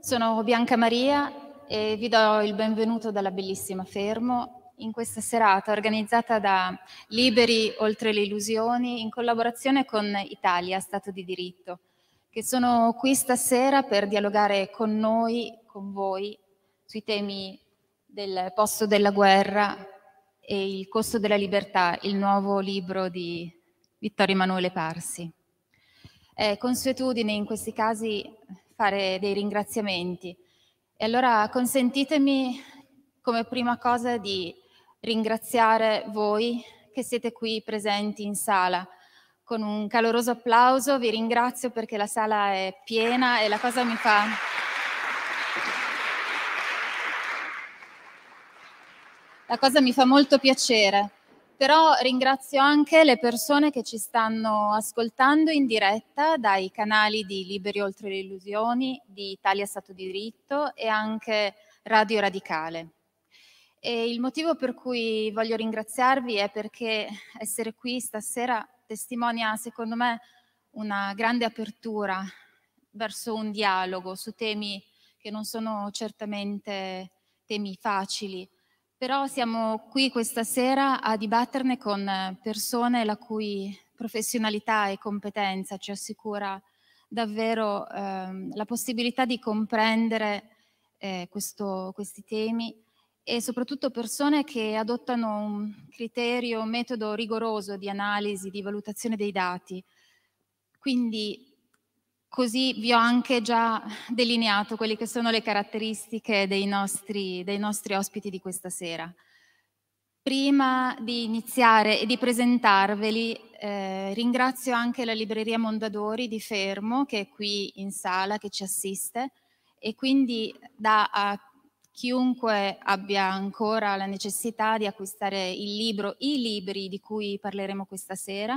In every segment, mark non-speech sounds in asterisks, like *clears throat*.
Sono Bianca Maria e vi do il benvenuto dalla bellissima Fermo in questa serata organizzata da Liberi Oltre le Illusioni in collaborazione con Italia, Stato di diritto, che sono qui stasera per dialogare con noi, con voi, sui temi del posto della guerra e il costo della libertà, il nuovo libro di Vittorio Emanuele Parsi. È eh, consuetudine in questi casi fare dei ringraziamenti. E allora consentitemi come prima cosa di ringraziare voi che siete qui presenti in sala. Con un caloroso applauso vi ringrazio perché la sala è piena e la cosa mi fa... La cosa mi fa molto piacere però ringrazio anche le persone che ci stanno ascoltando in diretta dai canali di Liberi Oltre le Illusioni, di Italia Stato di Diritto e anche Radio Radicale. E il motivo per cui voglio ringraziarvi è perché essere qui stasera testimonia, secondo me, una grande apertura verso un dialogo su temi che non sono certamente temi facili, però siamo qui questa sera a dibatterne con eh, persone la cui professionalità e competenza ci assicura davvero eh, la possibilità di comprendere eh, questo, questi temi e soprattutto persone che adottano un criterio, un metodo rigoroso di analisi, di valutazione dei dati. Quindi Così vi ho anche già delineato quelle che sono le caratteristiche dei nostri, dei nostri ospiti di questa sera. Prima di iniziare e di presentarveli, eh, ringrazio anche la libreria Mondadori di Fermo, che è qui in sala, che ci assiste, e quindi dà a chiunque abbia ancora la necessità di acquistare il libro, i libri di cui parleremo questa sera,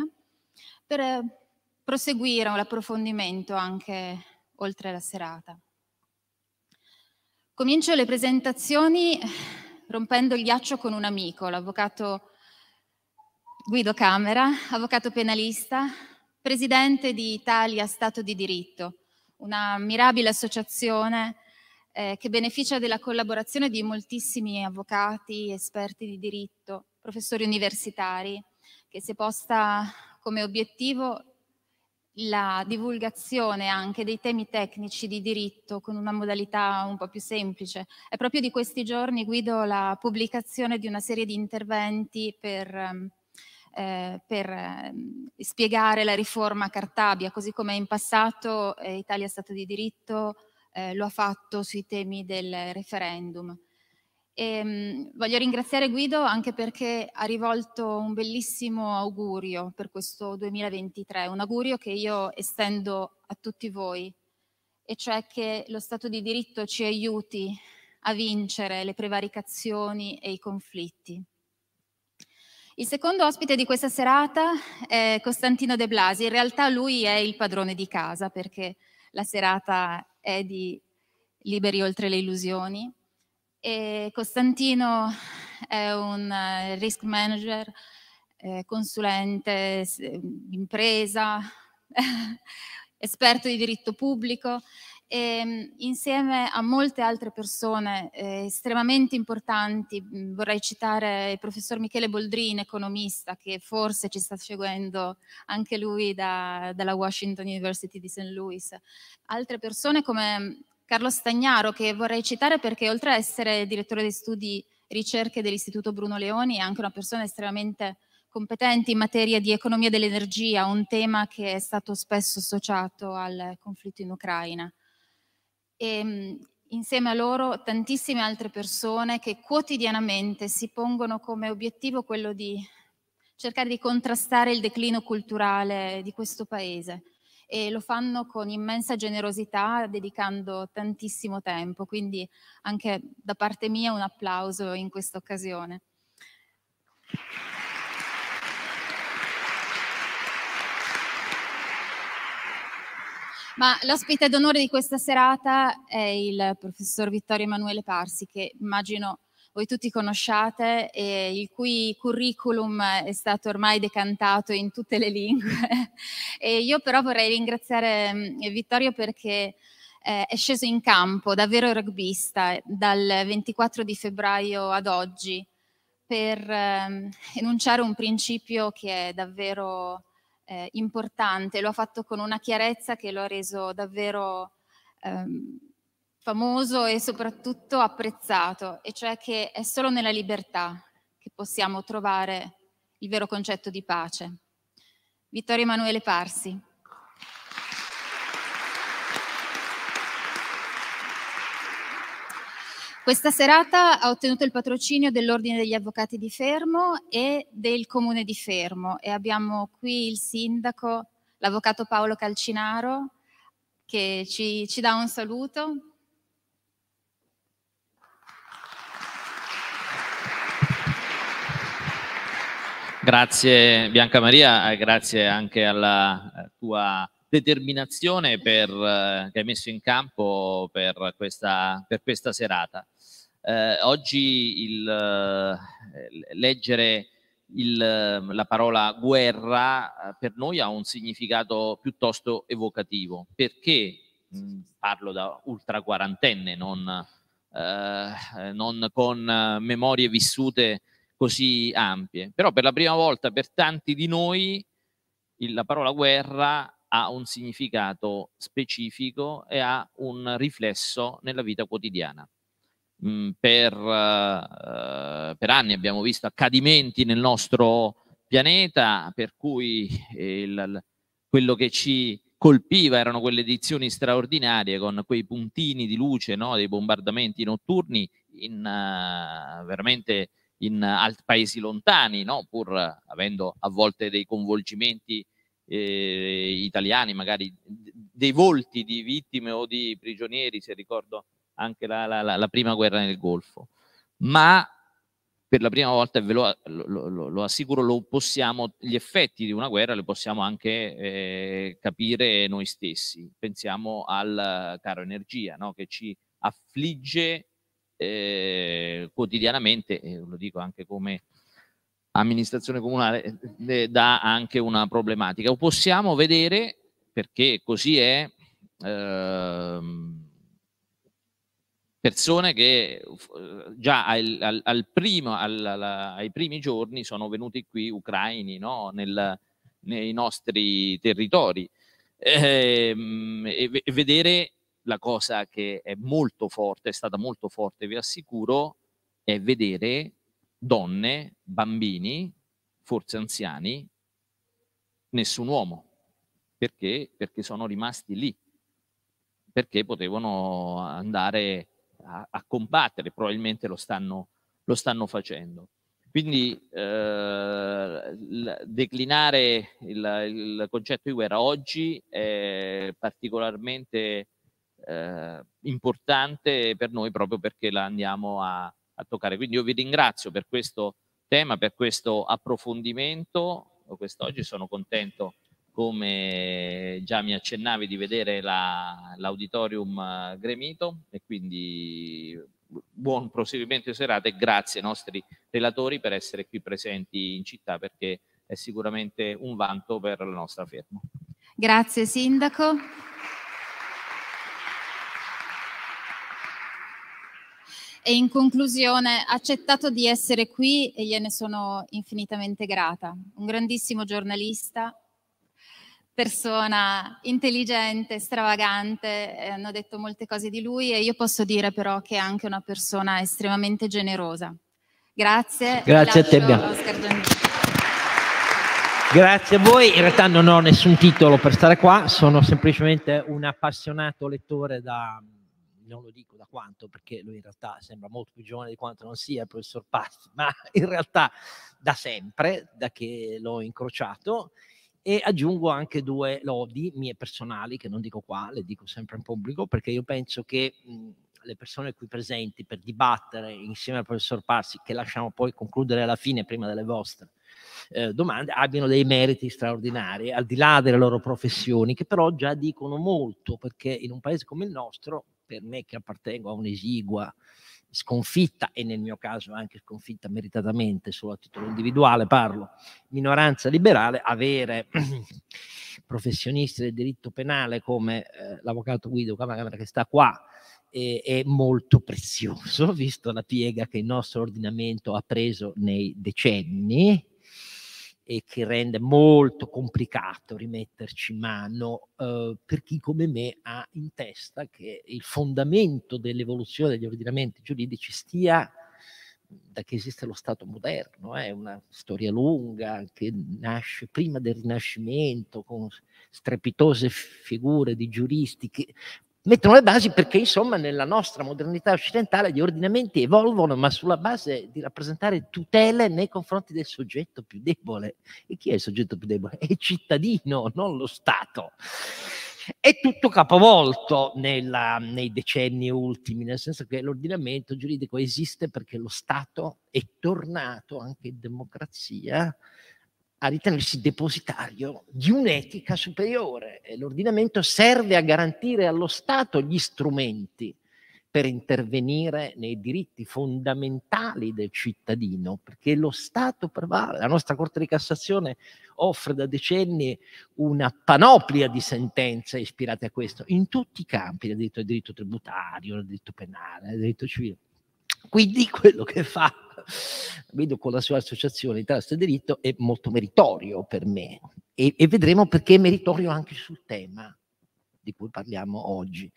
per proseguire un approfondimento anche oltre la serata. Comincio le presentazioni rompendo il ghiaccio con un amico, l'avvocato Guido Camera, avvocato penalista, presidente di Italia Stato di Diritto, una ammirabile associazione eh, che beneficia della collaborazione di moltissimi avvocati, esperti di diritto, professori universitari, che si è posta come obiettivo la divulgazione anche dei temi tecnici di diritto con una modalità un po' più semplice. È proprio di questi giorni guido la pubblicazione di una serie di interventi per, ehm, eh, per ehm, spiegare la riforma Cartabia, così come in passato eh, Italia Stato di diritto eh, lo ha fatto sui temi del referendum. E ehm, voglio ringraziare Guido anche perché ha rivolto un bellissimo augurio per questo 2023, un augurio che io estendo a tutti voi, e cioè che lo Stato di diritto ci aiuti a vincere le prevaricazioni e i conflitti. Il secondo ospite di questa serata è Costantino De Blasi, in realtà lui è il padrone di casa perché la serata è di Liberi oltre le illusioni e Costantino è un eh, risk manager, eh, consulente impresa, *laughs* esperto di diritto pubblico e mm, insieme a molte altre persone eh, estremamente importanti, mm, vorrei citare il professor Michele Boldrini, economista, che forse ci sta seguendo anche lui da, dalla Washington University di St. Louis, altre persone come mm, Carlo Stagnaro, che vorrei citare perché oltre a essere direttore di studi ricerche dell'Istituto Bruno Leoni, è anche una persona estremamente competente in materia di economia dell'energia, un tema che è stato spesso associato al conflitto in Ucraina. E, ehm, insieme a loro tantissime altre persone che quotidianamente si pongono come obiettivo quello di cercare di contrastare il declino culturale di questo paese e lo fanno con immensa generosità dedicando tantissimo tempo, quindi anche da parte mia un applauso in questa occasione. Ma l'ospite d'onore di questa serata è il professor Vittorio Emanuele Parsi, che immagino voi tutti conosciate e il cui curriculum è stato ormai decantato in tutte le lingue. *laughs* e io però vorrei ringraziare mm, Vittorio perché eh, è sceso in campo, davvero rugbista, dal 24 di febbraio ad oggi per eh, enunciare un principio che è davvero eh, importante, lo ha fatto con una chiarezza che lo ha reso davvero ehm, famoso e soprattutto apprezzato, e cioè che è solo nella libertà che possiamo trovare il vero concetto di pace. Vittorio Emanuele Parsi. Questa serata ha ottenuto il patrocinio dell'Ordine degli Avvocati di Fermo e del Comune di Fermo e abbiamo qui il sindaco, l'avvocato Paolo Calcinaro, che ci, ci dà un saluto Grazie Bianca Maria, grazie anche alla eh, tua determinazione per, eh, che hai messo in campo per questa, per questa serata. Eh, oggi il, eh, leggere il, la parola guerra per noi ha un significato piuttosto evocativo, perché mh, mm, parlo da ultra quarantenne, non, non con memorie vissute così ampie. Però per la prima volta per tanti di noi il, la parola guerra ha un significato specifico e ha un riflesso nella vita quotidiana. Mm, per, eh, per, anni abbiamo visto accadimenti nel nostro pianeta per cui il, quello che ci colpiva erano quelle edizioni straordinarie con quei puntini di luce no, dei bombardamenti notturni in, uh, veramente in alt- paesi lontani, no? pur avendo a volte dei coinvolgimenti eh, italiani, magari dei volti di vittime o di prigionieri, se ricordo anche la, la, la prima guerra nel Golfo. Ma per la prima volta, ve lo, lo, lo, lo assicuro, possiamo, gli effetti di una guerra li possiamo anche eh, capire noi stessi. Pensiamo al caro energia no? che ci affligge eh, quotidianamente, eh, lo dico anche come amministrazione comunale, eh, eh dà anche una problematica. possiamo vedere, perché così è, ehm, persone che eh, già al, al, al primo, ai primi giorni sono venuti qui ucraini no? Nel, nei nostri territori. Ehm, e vedere la cosa che è molto forte, è stata molto forte, vi assicuro, è vedere donne, bambini, forse anziani, nessun uomo. Perché? Perché sono rimasti lì, perché potevano andare a, a combattere, probabilmente lo stanno, lo stanno facendo. Quindi eh, declinare il, il, concetto di guerra oggi è particolarmente eh, importante per noi proprio perché la andiamo a, a toccare. Quindi io vi ringrazio per questo tema, per questo approfondimento. Quest'oggi sono contento, come già mi accennavi, di vedere la, l'auditorium eh, gremito e quindi buon proseguimento di serata e grazie ai nostri relatori per essere qui presenti in città perché è sicuramente un vanto per la nostra ferma. Grazie Sindaco. e in conclusione accettato di essere qui e gliene sono infinitamente grata. Un grandissimo giornalista, persona intelligente, stravagante, eh, hanno detto molte cose di lui e io posso dire però che è anche una persona estremamente generosa. Grazie. Grazie a te Grazie a voi, in realtà non ho nessun titolo per stare qua, sono semplicemente un appassionato lettore da non lo dico da quanto, perché lui in realtà sembra molto più giovane di quanto non sia il professor Pazzi, ma *laughs* in realtà da sempre, da che l'ho incrociato, e aggiungo anche due lodi mie personali, che non dico qua, le dico sempre in pubblico, perché io penso che mh, mhmm, le persone qui presenti per dibattere insieme al professor Parsi, che lasciamo poi concludere alla fine, prima delle vostre eh, domande, abbiano dei meriti straordinari, al di là delle loro professioni, che però già dicono molto, perché in un paese come il nostro per me che appartengo a un'esigua sconfitta e nel mio caso anche sconfitta meritatamente solo a titolo individuale, parlo minoranza liberale, avere *clears throat* professionisti del diritto penale come eh, l'avvocato Guido Camacamera che sta qua eh, è molto prezioso, *laughs* visto la piega che il nostro ordinamento ha preso nei decenni e che rende molto complicato rimetterci mano eh, per chi come me ha in testa che il fondamento dell'evoluzione degli ordinamenti giuridici stia da che esiste lo Stato moderno, eh, è eh, una storia lunga che nasce prima del Rinascimento con strepitose figure di giuristi che mettono le basi perché insomma nella nostra modernità occidentale gli ordinamenti evolvono ma sulla base di rappresentare tutele nei confronti del soggetto più debole. E chi è il soggetto più debole? È il cittadino, non lo Stato. È tutto capovolto nella, nei decenni ultimi, nel senso che l'ordinamento giuridico esiste perché lo Stato è tornato anche in democrazia a ritenersi depositario di un'etica superiore l'ordinamento serve a garantire allo Stato gli strumenti per intervenire nei diritti fondamentali del cittadino, perché lo Stato prevale. La nostra Corte di Cassazione offre da decenni una panoplia di sentenze ispirate a questo, in tutti i campi, nel diritto, nel diritto tributario, nel diritto penale, nel diritto civile. Quindi *laughs* quello che fa vedo con la sua associazione di tasso e diritto è molto meritorio per me e, e vedremo perché è meritorio anche sul tema di cui parliamo oggi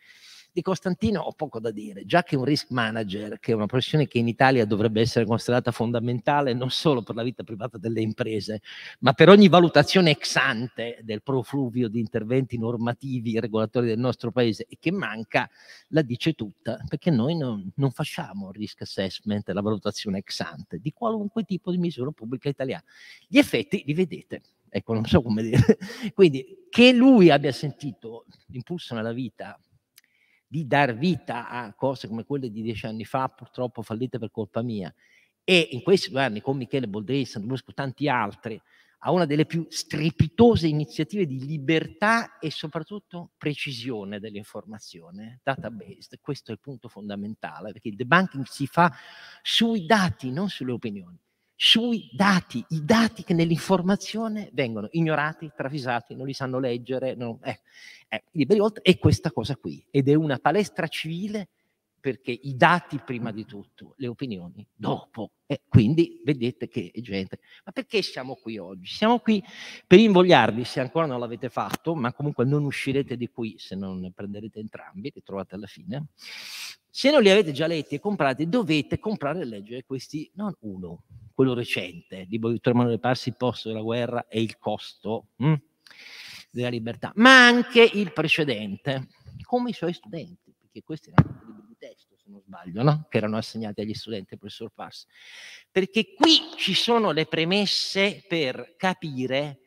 di Costantino ho poco da dire, già che un risk manager, che è una professione che in Italia dovrebbe essere considerata fondamentale non solo per la vita privata delle imprese, ma per ogni valutazione ex ante del profluvio di interventi normativi e regolatori del nostro paese e che manca, la dice tutta, perché noi non, non facciamo risk assessment, la valutazione ex ante di qualunque tipo di misura pubblica italiana. Gli effetti li vedete ecco, non so come dire. *laughs* Quindi che lui abbia sentito l'impulso nella vita di dar vita a cose come quelle di dieci anni fa, purtroppo fallite per colpa mia, e in questi due anni con Michele Boldrini, Sant'Unesco e tanti altri, a una delle più strepitose iniziative di libertà e soprattutto precisione dell'informazione, database. Questo è il punto fondamentale, perché il debunking si fa sui dati, non sulle opinioni sui dati, i dati che nell'informazione vengono ignorati, travisati, non li sanno leggere, non, eh, eh, e questa cosa qui, ed è una palestra civile perché i dati prima di mm. tutto, le opinioni dopo. E quindi vedete che è gente. Ma perché siamo qui oggi? Siamo qui per invogliarvi, se ancora non l'avete fatto, ma comunque non uscirete di qui se non ne prenderete entrambi, li trovate alla fine. Se non li avete già letti e comprati, dovete comprare e leggere questi, non uno, quello recente, libro di boh, Vittorio Emanuele Passi, il posto della guerra e il costo mh, mm, della libertà, ma anche il precedente, come i suoi studenti, perché questi erano testo, se non sbaglio, no? che erano assegnati agli studenti del professor Pars. Perché qui ci sono le premesse per capire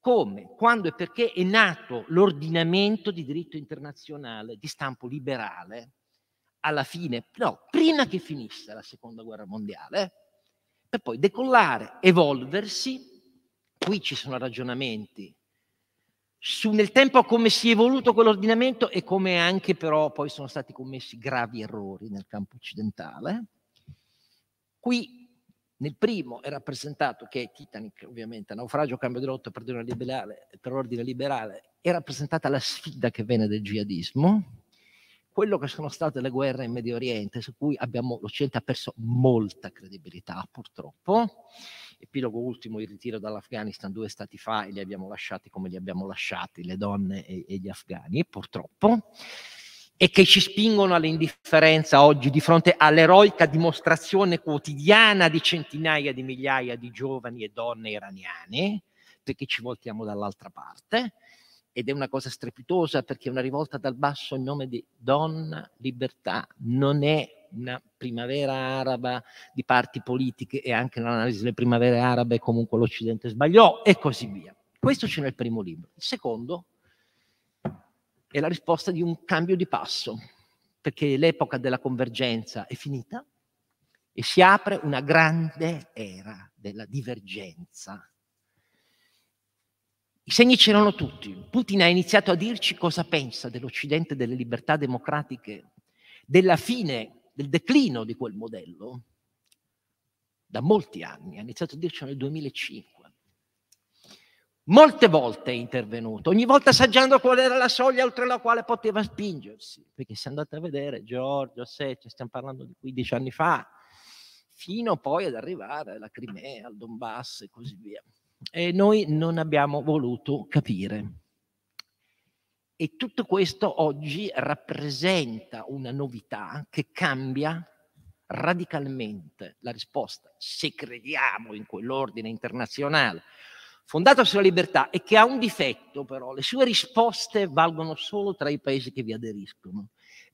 come, quando e perché è nato l'ordinamento di diritto internazionale di stampo liberale alla fine, no, prima che finisse la seconda guerra mondiale, per poi decollare, evolversi. Qui ci sono ragionamenti su, nel tempo come si è evoluto quell'ordinamento e come anche però poi sono stati commessi gravi errori nel campo occidentale. Qui nel primo è rappresentato che Titanic, ovviamente, naufragio, cambio di rotta per per ordine liberale, è rappresentata la sfida che venne del jihadismo, quello che sono state le guerre in Medio Oriente, su cui abbiamo, l'Occidente ha perso molta credibilità purtroppo. Epilogo ultimo, il ritiro dall'Afghanistan due stati fa e li abbiamo lasciati come li abbiamo lasciati, le donne e, e gli afghani purtroppo e che ci spingono all'indifferenza oggi di fronte all'eroica dimostrazione quotidiana di centinaia di migliaia di giovani e donne iraniane, perché ci voltiamo dall'altra parte, ed è una cosa strepitosa perché è una rivolta dal basso in nome di donna libertà, non è una primavera araba di parti politiche e anche l'analisi delle primavere arabe comunque l'Occidente sbagliò e così via. Questo c'è nel primo libro. Il secondo è la risposta di un cambio di passo, perché l'epoca della convergenza è finita e si apre una grande era della divergenza i segni c'erano tutti. Putin ha iniziato a dirci cosa pensa dell'Occidente, delle libertà democratiche, della fine, del declino di quel modello, da molti anni, ha iniziato a dircelo nel 2005. Molte volte è intervenuto, ogni volta assaggiando qual era la soglia oltre la quale poteva spingersi, perché se andate a vedere Giorgio, Secce, stiamo parlando di 15 anni fa, fino poi ad arrivare alla Crimea, al Donbass e così via eh, noi non abbiamo voluto capire. E tutto questo oggi rappresenta una novità che cambia radicalmente la risposta, se crediamo in quell'ordine internazionale fondato sulla libertà e che ha un difetto però, le sue risposte valgono solo tra i paesi che vi aderiscono,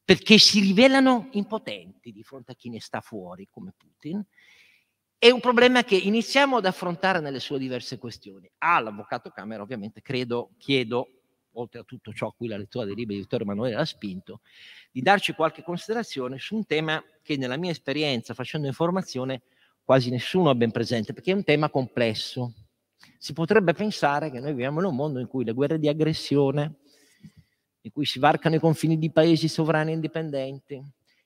perché si rivelano impotenti di fronte a chi ne sta fuori, come Putin, è un problema che iniziamo ad affrontare nelle sue diverse questioni. All'avvocato ah, Camera ovviamente credo, chiedo, oltre a tutto ciò a cui la lettura dei libri di Vittorio Emanuele ha spinto, di darci qualche considerazione su un tema che nella mia esperienza facendo informazione quasi nessuno ha ben presente, perché è un tema complesso. Si potrebbe pensare che noi viviamo in un mondo in cui le guerre di aggressione, in cui si varcano i confini di paesi sovrani e indipendenti,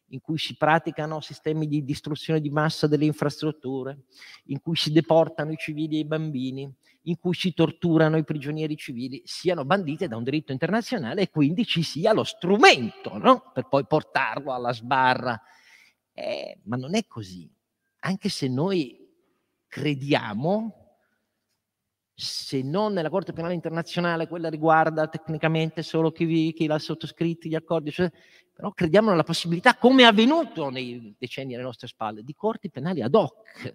in cui si praticano sistemi di distruzione di massa delle infrastrutture, in cui si deportano i civili e i bambini, in cui si torturano i prigionieri civili, siano bandite da un diritto internazionale e quindi ci sia lo strumento no? per poi portarlo alla sbarra. Eh, ma non è così. Anche se noi crediamo, se non nella Corte Penale Internazionale, quella riguarda tecnicamente solo chi, chi l'ha sottoscritto gli accordi, cioè, però crediamo nella possibilità, come è avvenuto nei decenni alle nostre spalle, di corti penali ad hoc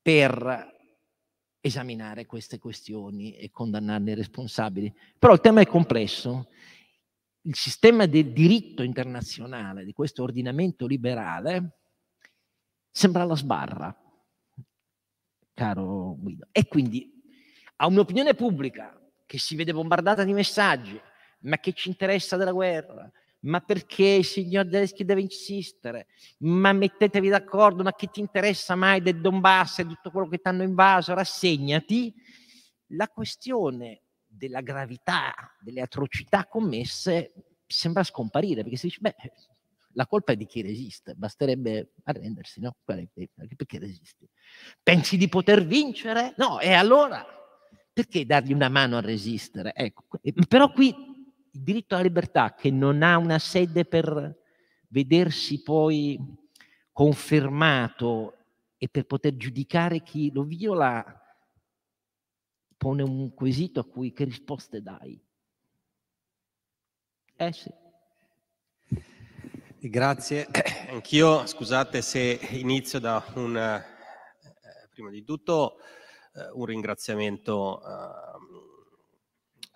per esaminare queste questioni e condannarne i responsabili. Però il tema è complesso. Il sistema del diritto internazionale, di questo ordinamento liberale, sembra la sbarra, caro Guido. E quindi a un'opinione pubblica che si vede bombardata di messaggi, ma che ci interessa della guerra, ma perché il signor Zelensky deve insistere? Ma mettetevi d'accordo, ma che ti interessa mai del Donbass e tutto quello che ti hanno invaso? Rassegnati. La questione della gravità delle atrocità commesse sembra scomparire, perché si dice, beh, la colpa è di chi resiste, basterebbe arrendersi, no? Perché resisti? Pensi di poter vincere? No, e allora perché dargli una mano a resistere? Ecco, però qui il diritto alla libertà che non ha una sede per vedersi poi confermato e per poter giudicare chi lo viola, pone un quesito a cui che risposte dai? Eh sì. Grazie. Anch'io, scusate se inizio da un, eh, prima di tutto, eh, un ringraziamento ehm,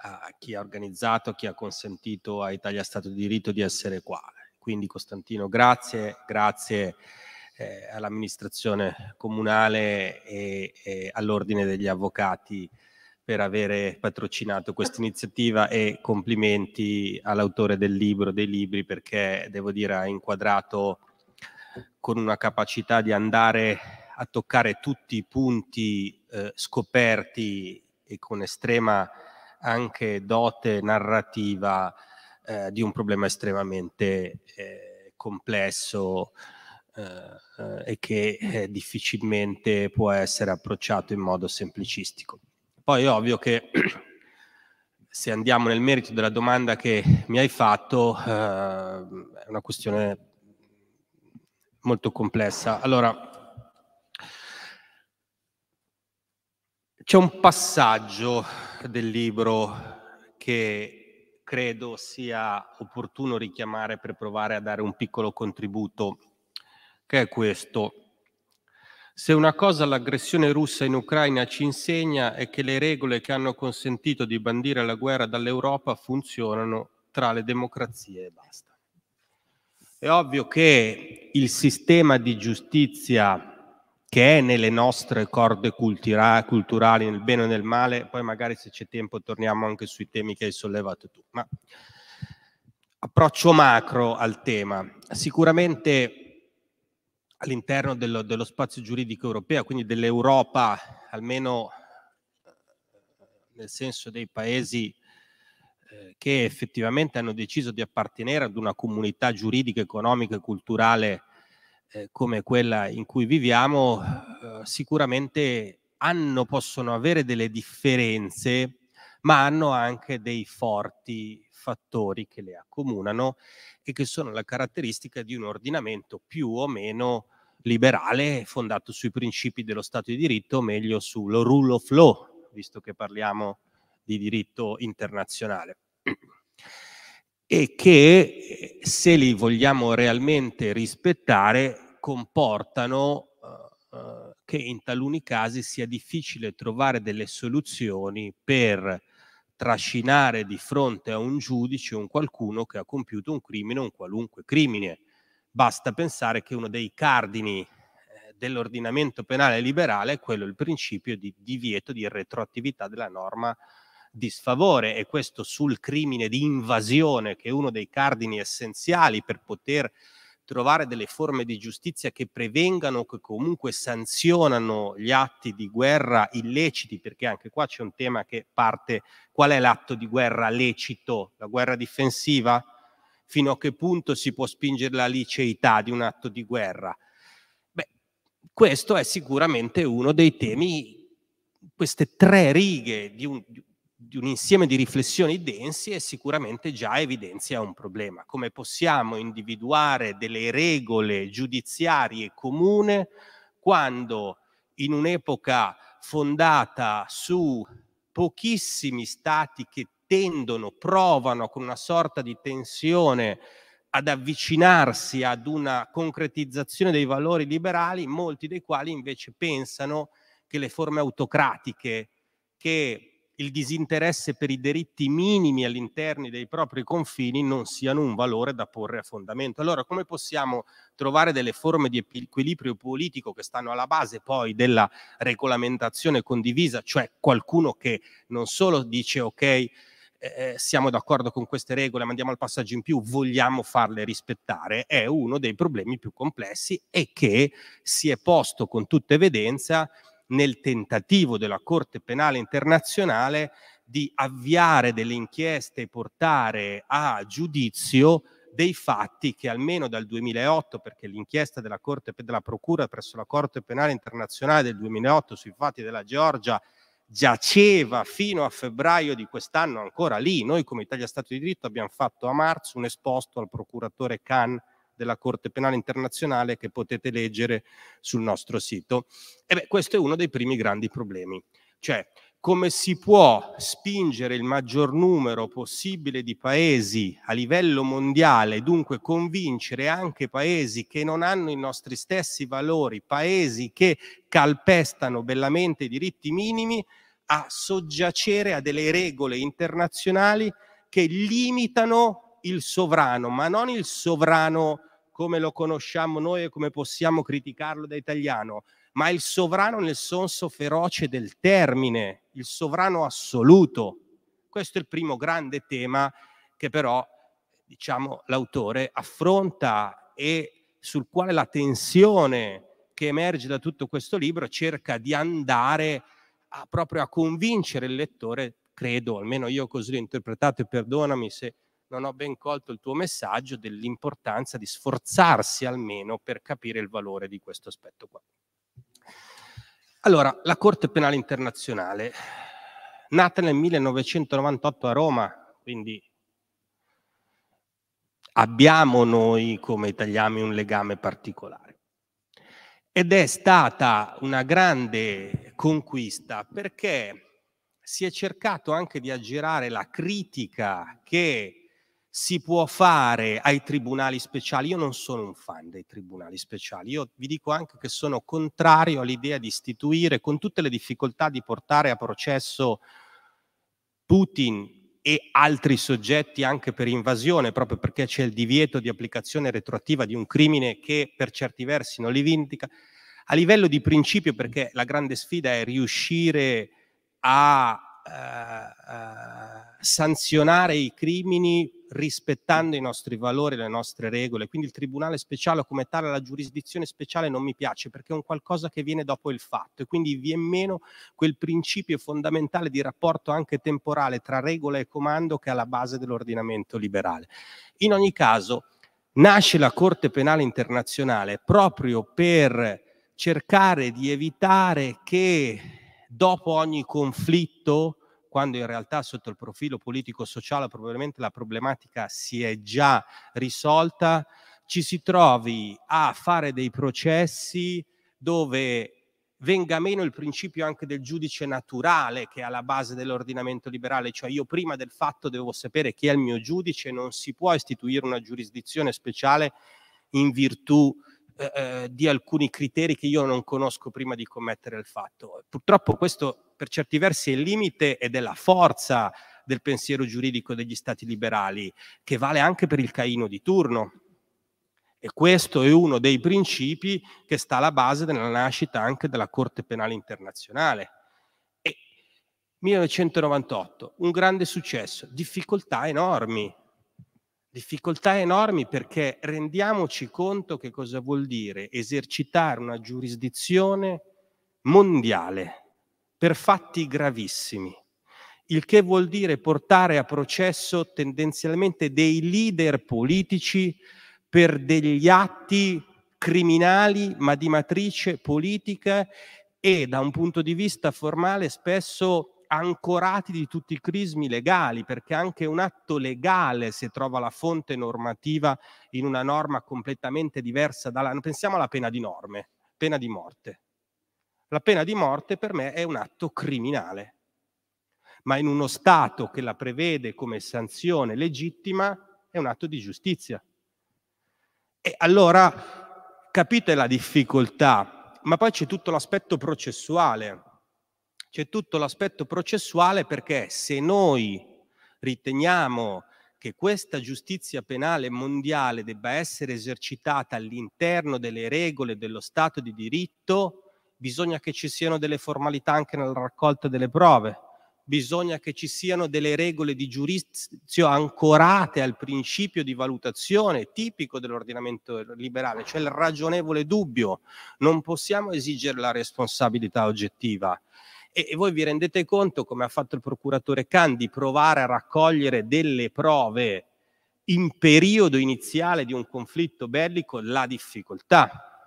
a chi ha organizzato, a chi ha consentito a Italia Stato di diritto di essere qua. Quindi Costantino, grazie, grazie eh, all'amministrazione comunale e, e all'ordine degli avvocati per aver patrocinato questa iniziativa e complimenti all'autore del libro, dei libri, perché devo dire ha inquadrato con una capacità di andare a toccare tutti i punti eh, scoperti e con estrema anche dote narrativa eh, di un problema estremamente eh, complesso eh, eh e che eh, difficilmente può essere approcciato in modo semplicistico. Poi è ovvio che *clears throat* se andiamo nel merito della domanda che mi hai fatto, eh, è una questione molto complessa. Allora, c'è un passaggio del libro che credo sia opportuno richiamare per provare a dare un piccolo contributo, che è questo. Se una cosa l'aggressione russa in Ucraina ci insegna è che le regole che hanno consentito di bandire la guerra dall'Europa funzionano tra le democrazie e basta. È ovvio che il sistema di giustizia che è nelle nostre corde cultura- culturali, nel bene e nel male, poi magari se c'è tempo torniamo anche sui temi che hai sollevato tu. Ma approccio macro al tema. Sicuramente all'interno dello, dello spazio giuridico europeo, quindi dell'Europa, almeno nel senso dei paesi eh, che effettivamente hanno deciso di appartenere ad una comunità giuridica, economica e culturale eh, come quella in cui viviamo eh, sicuramente hanno, possono avere delle differenze, ma hanno anche dei forti fattori che le accomunano e che sono la caratteristica di un ordinamento più o meno liberale fondato sui principi dello Stato di diritto, o meglio sullo rule of law, visto che parliamo di diritto internazionale. *clears throat* e che eh, se li vogliamo realmente rispettare comportano eh, eh, che in taluni casi sia difficile trovare delle soluzioni per trascinare di fronte a un giudice un qualcuno che ha compiuto un crimine, un qualunque crimine. Basta pensare che uno dei cardini eh, dell'ordinamento penale liberale è quello il principio di divieto di retroattività della norma disfavore e questo sul crimine di invasione che è uno dei cardini essenziali per poter trovare delle forme di giustizia che prevengano, che comunque sanzionano gli atti di guerra illeciti, perché anche qua c'è un tema che parte, qual è l'atto di guerra lecito? La guerra difensiva? Fino a che punto si può spingere la liceità di un atto di guerra? Beh, questo è sicuramente uno dei temi, queste tre righe di un, di un insieme di riflessioni densi e sicuramente già evidenzia un problema. Come possiamo individuare delle regole giudiziarie comune quando in un'epoca fondata su pochissimi stati che tendono, provano con una sorta di tensione ad avvicinarsi ad una concretizzazione dei valori liberali, molti dei quali invece pensano che le forme autocratiche che il disinteresse per i diritti minimi all'interno dei propri confini non siano un valore da porre a fondamento. Allora come possiamo trovare delle forme di equilibrio politico che stanno alla base poi della regolamentazione condivisa, cioè qualcuno che non solo dice ok, eh, eh siamo d'accordo con queste regole, ma andiamo al passaggio in più, vogliamo farle rispettare, è uno dei problemi più complessi e che si è posto con tutta evidenza nel tentativo della Corte Penale Internazionale di avviare delle inchieste e portare a giudizio dei fatti che almeno dal 2008, perché l'inchiesta della, Corte, della Procura presso la Corte Penale Internazionale del 2008 sui fatti della Georgia giaceva fino a febbraio di quest'anno ancora lì. Noi come Italia Stato di Diritto abbiamo fatto a marzo un esposto al procuratore Khan della Corte Penale Internazionale che potete leggere sul nostro sito. E beh, questo è uno dei primi grandi problemi, cioè come si può spingere il maggior numero possibile di paesi a livello mondiale, dunque convincere anche paesi che non hanno i nostri stessi valori, paesi che calpestano bellamente i diritti minimi, a soggiacere a delle regole internazionali che limitano il sovrano, ma non il sovrano come lo conosciamo noi e come possiamo criticarlo da italiano, ma il sovrano nel senso feroce del termine, il sovrano assoluto. Questo è il primo grande tema che però, diciamo, l'autore affronta e sul quale la tensione che emerge da tutto questo libro cerca di andare a, proprio a convincere il lettore, credo, almeno io così l'ho interpretato e perdonami se non ho ben colto il tuo messaggio dell'importanza di sforzarsi almeno per capire il valore di questo aspetto qua. Allora, la Corte Penale Internazionale, nata nel 1998 a Roma, quindi abbiamo noi come italiani un legame particolare. Ed è stata una grande conquista perché si è cercato anche di aggirare la critica che si può fare ai tribunali speciali. Io non sono un fan dei tribunali speciali, io vi dico anche che sono contrario all'idea di istituire, con tutte le difficoltà di portare a processo Putin e altri soggetti anche per invasione, proprio perché c'è il divieto di applicazione retroattiva di un crimine che per certi versi non li vindica. A livello di principio, perché la grande sfida è riuscire a eh, eh sanzionare i crimini rispettando i nostri valori, le nostre regole. Quindi il tribunale speciale come tale la giurisdizione speciale non mi piace perché è un qualcosa che viene dopo il fatto e quindi viene meno quel principio fondamentale di rapporto anche temporale tra regola e comando che è alla base dell'ordinamento liberale. In ogni caso, nasce la Corte Penale Internazionale proprio per cercare di evitare che dopo ogni conflitto quando in realtà sotto il profilo politico-sociale probabilmente la problematica si è già risolta, ci si trovi a fare dei processi dove venga meno il principio anche del giudice naturale che è alla base dell'ordinamento liberale, cioè io prima del fatto devo sapere chi è il mio giudice, non si può istituire una giurisdizione speciale in virtù eh, eh di alcuni criteri che io non conosco prima di commettere il fatto. Purtroppo questo per certi versi è il limite ed è la forza del pensiero giuridico degli stati liberali, che vale anche per il Caino di turno. E questo è uno dei principi che sta alla base della nascita anche della Corte Penale Internazionale. E 1998, un grande successo, difficoltà enormi, difficoltà enormi perché rendiamoci conto che cosa vuol dire esercitare una giurisdizione mondiale per fatti gravissimi, il che vuol dire portare a processo tendenzialmente dei leader politici per degli atti criminali ma di matrice politica e da un punto di vista formale spesso ancorati di tutti i crismi legali, perché anche un atto legale, se trova la fonte normativa in una norma completamente diversa dalla... Pensiamo alla pena di norme, pena di morte. La pena di morte per me è un atto criminale, ma in uno Stato che la prevede come sanzione legittima è un atto di giustizia. E allora capite la difficoltà, ma poi c'è tutto l'aspetto processuale. C'è tutto l'aspetto processuale perché se noi riteniamo che questa giustizia penale mondiale debba essere esercitata all'interno delle regole dello Stato di diritto, bisogna che ci siano delle formalità anche nella raccolta delle prove, bisogna che ci siano delle regole di giudizio ancorate al principio di valutazione tipico dell'ordinamento liberale, cioè il ragionevole dubbio. Non possiamo esigere la responsabilità oggettiva. E, voi vi rendete conto, come ha fatto il procuratore Can, di provare a raccogliere delle prove in periodo iniziale di un conflitto bellico, la difficoltà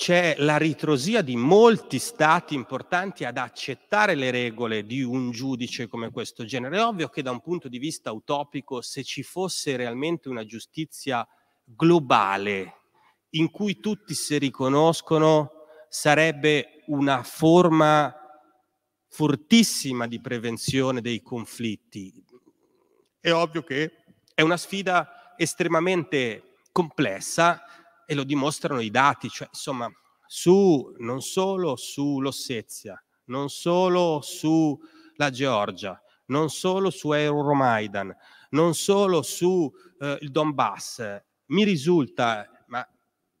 c'è la ritrosia di molti stati importanti ad accettare le regole di un giudice come questo genere. È ovvio che da un punto di vista utopico, se ci fosse realmente una giustizia globale in cui tutti si riconoscono, sarebbe una forma fortissima di prevenzione dei conflitti. È ovvio che è una sfida estremamente complessa e lo dimostrano i dati, cioè insomma su, non solo sull'Ossezia, non solo sulla Georgia, non solo su Euromaidan, non solo sul eh, Donbass. Mi risulta, ma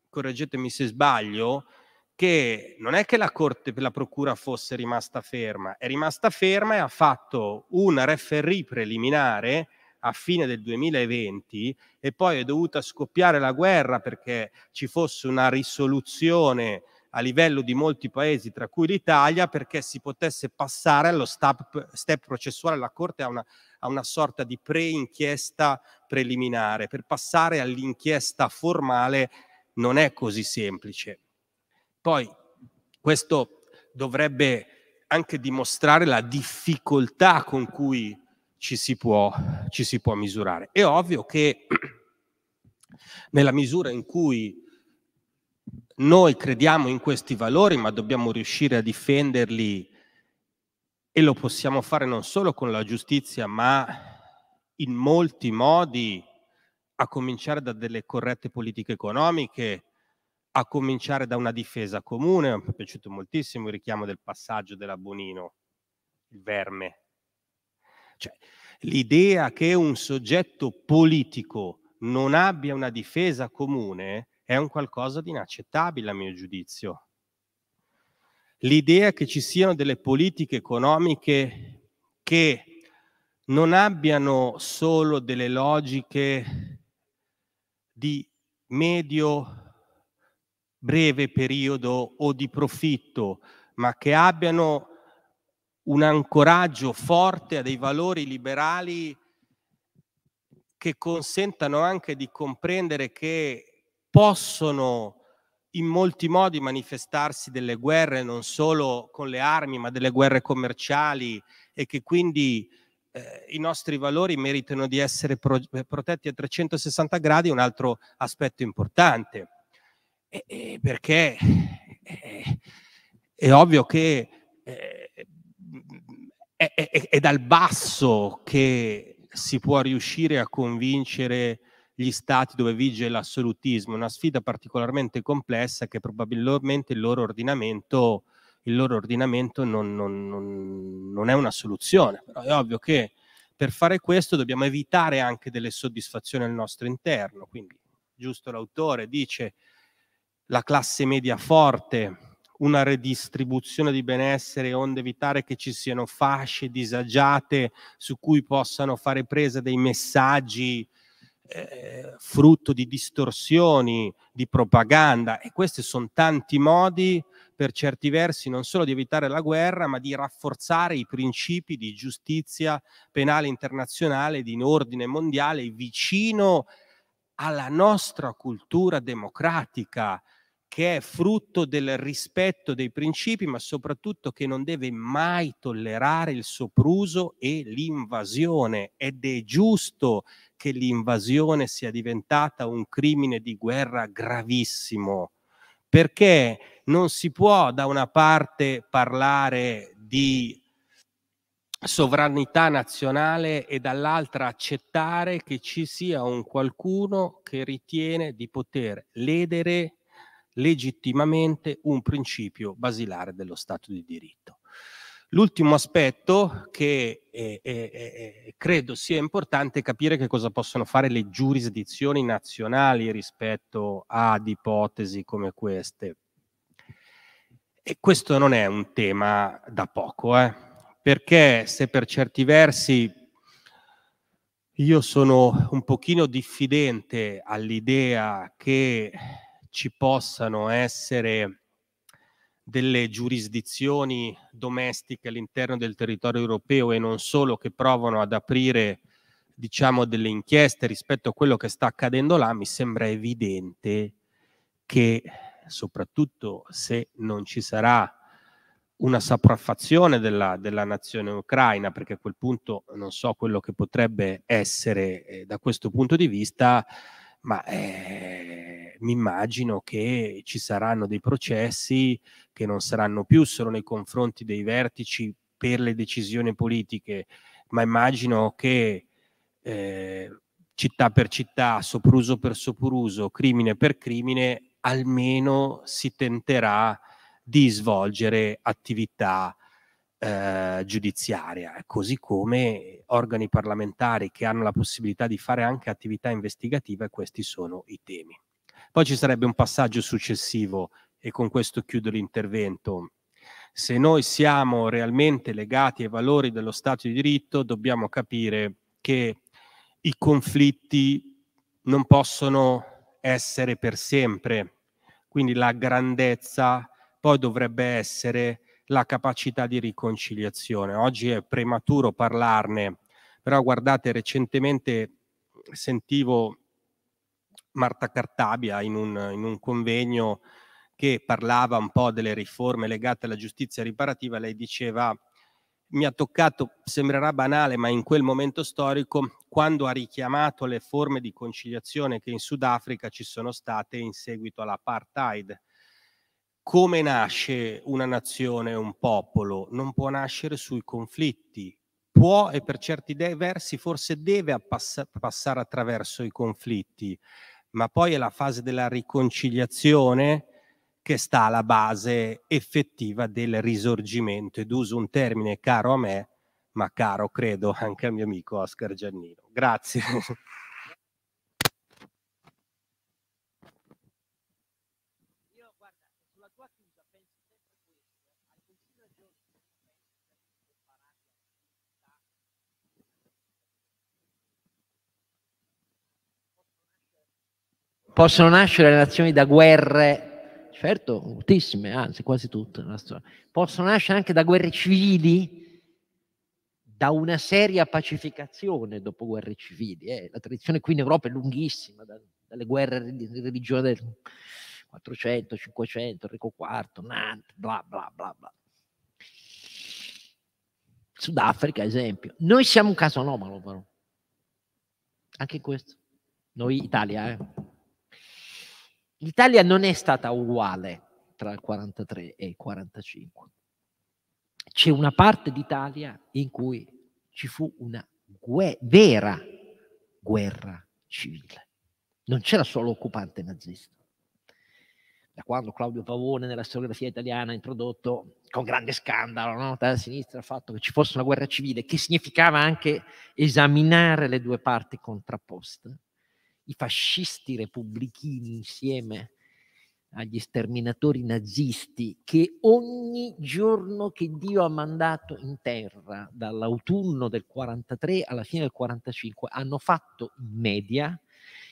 correggetemi se sbaglio, che non è che la Corte per la Procura fosse rimasta ferma, è rimasta ferma e ha fatto un referì preliminare a fine del 2020 e poi è dovuta scoppiare la guerra perché ci fosse una risoluzione a livello di molti paesi, tra cui l'Italia, perché si potesse passare allo step, step processuale, la Corte ha una, ha una sorta di pre-inchiesta preliminare. Per passare all'inchiesta formale non è così semplice. Poi questo dovrebbe anche dimostrare la difficoltà con cui ci si può, ci si può misurare. È ovvio che *clears throat* nella misura in cui noi crediamo in questi valori, ma dobbiamo riuscire a difenderli e lo possiamo fare non solo con la giustizia, ma in molti modi, a cominciare da delle corrette politiche economiche, a cominciare da una difesa comune. Mi è piaciuto moltissimo il richiamo del passaggio della Bonino, il verme, cioè, l'idea che un soggetto politico non abbia una difesa comune è un qualcosa di inaccettabile a mio giudizio. L'idea che ci siano delle politiche economiche che non abbiano solo delle logiche di medio breve periodo o di profitto, ma che abbiano un ancoraggio forte a dei valori liberali che consentano anche di comprendere che possono in molti modi manifestarsi delle guerre, non solo con le armi, ma delle guerre commerciali e che quindi eh, i nostri valori meritano di essere pro- protetti a 360 gradi, un altro aspetto importante. E, e perché è, eh, è, ovvio che eh, è, è, è dal basso che si può riuscire a convincere gli stati dove vige l'assolutismo, una sfida particolarmente complessa che probabilmente il loro ordinamento, il loro ordinamento non, non, non, non, è una soluzione. Però è ovvio che per fare questo dobbiamo evitare anche delle soddisfazioni al nostro interno. Quindi, giusto l'autore dice la classe media forte una redistribuzione di benessere onde evitare che ci siano fasce disagiate su cui possano fare presa dei messaggi eh, frutto di distorsioni, di propaganda e questi sono tanti modi per certi versi non solo di evitare la guerra, ma di rafforzare i principi di giustizia penale internazionale, di ordine mondiale vicino alla nostra cultura democratica, che è frutto del rispetto dei principi, ma soprattutto che non deve mai tollerare il sopruso e l'invasione. Ed è giusto che l'invasione sia diventata un crimine di guerra gravissimo, perché non si può da una parte parlare di sovranità nazionale e dall'altra accettare che ci sia un qualcuno che ritiene di poter ledere legittimamente un principio basilare dello Stato di diritto. L'ultimo aspetto che eh eh, eh, eh, credo sia importante è capire che cosa possono fare le giurisdizioni nazionali rispetto ad ipotesi come queste. E questo non è un tema da poco, eh? perché se per certi versi io sono un pochino diffidente all'idea che ci possano essere delle giurisdizioni domestiche all'interno del territorio europeo e non solo che provano ad aprire diciamo delle inchieste rispetto a quello che sta accadendo là, mi sembra evidente che soprattutto se non ci sarà una sopraffazione della, della, nazione ucraina, perché a quel punto non so quello che potrebbe essere eh, da questo punto di vista, ma eh, mi immagino che ci saranno dei processi che non saranno più solo nei confronti dei vertici per le decisioni politiche, ma immagino che eh, città per città, sopruso per sopruso, crimine per crimine, almeno si tenterà di svolgere attività eh, giudiziaria, così come organi parlamentari che hanno la possibilità di fare anche attività investigativa e questi sono i temi. Poi ci sarebbe un passaggio successivo e con questo chiudo l'intervento. Se noi siamo realmente legati ai valori dello Stato di diritto, dobbiamo capire che i conflitti non possono essere per sempre. Quindi la grandezza poi dovrebbe essere la capacità di riconciliazione. Oggi è prematuro parlarne, però guardate, recentemente sentivo Marta Cartabia in un, in un convegno che parlava un po' delle riforme legate alla giustizia riparativa, lei diceva mi ha toccato, sembrerà banale, ma in quel momento storico, quando ha richiamato le forme di conciliazione che in Sudafrica ci sono state in seguito all'apartheid. Come nasce una nazione, un popolo? Non può nascere sui conflitti, può e per certi versi forse deve passare attraverso i conflitti ma poi è la fase della riconciliazione che sta alla base effettiva del risorgimento ed uso un termine caro a me, ma caro credo anche al mio amico Oscar Giannino. Grazie. possono nascere relazioni da guerre, certo, moltissime, anzi quasi tutte nella possono nascere anche da guerre civili, da una seria pacificazione dopo guerre civili. Eh. La tradizione qui in Europa è lunghissima, da, dalle guerre di religione del 400, 500, Enrico IV, Nantes, bla bla bla bla. Sudafrica, esempio. Noi siamo un caso anomalo, però. Anche in questo. Noi, Italia, eh. L'Italia non è stata uguale tra il 43 e il 45. C'è una parte d'Italia in cui ci fu una gue- vera guerra civile. Non c'era solo occupante nazista. Da quando Claudio Pavone nella storiografia italiana ha introdotto con grande scandalo no, dalla sinistra il fatto che ci fosse una guerra civile, che significava anche esaminare le due parti contrapposte, i fascisti repubblichini insieme agli sterminatori nazisti che ogni giorno che Dio ha mandato in terra dall'autunno del 43 alla fine del 45 hanno fatto in media,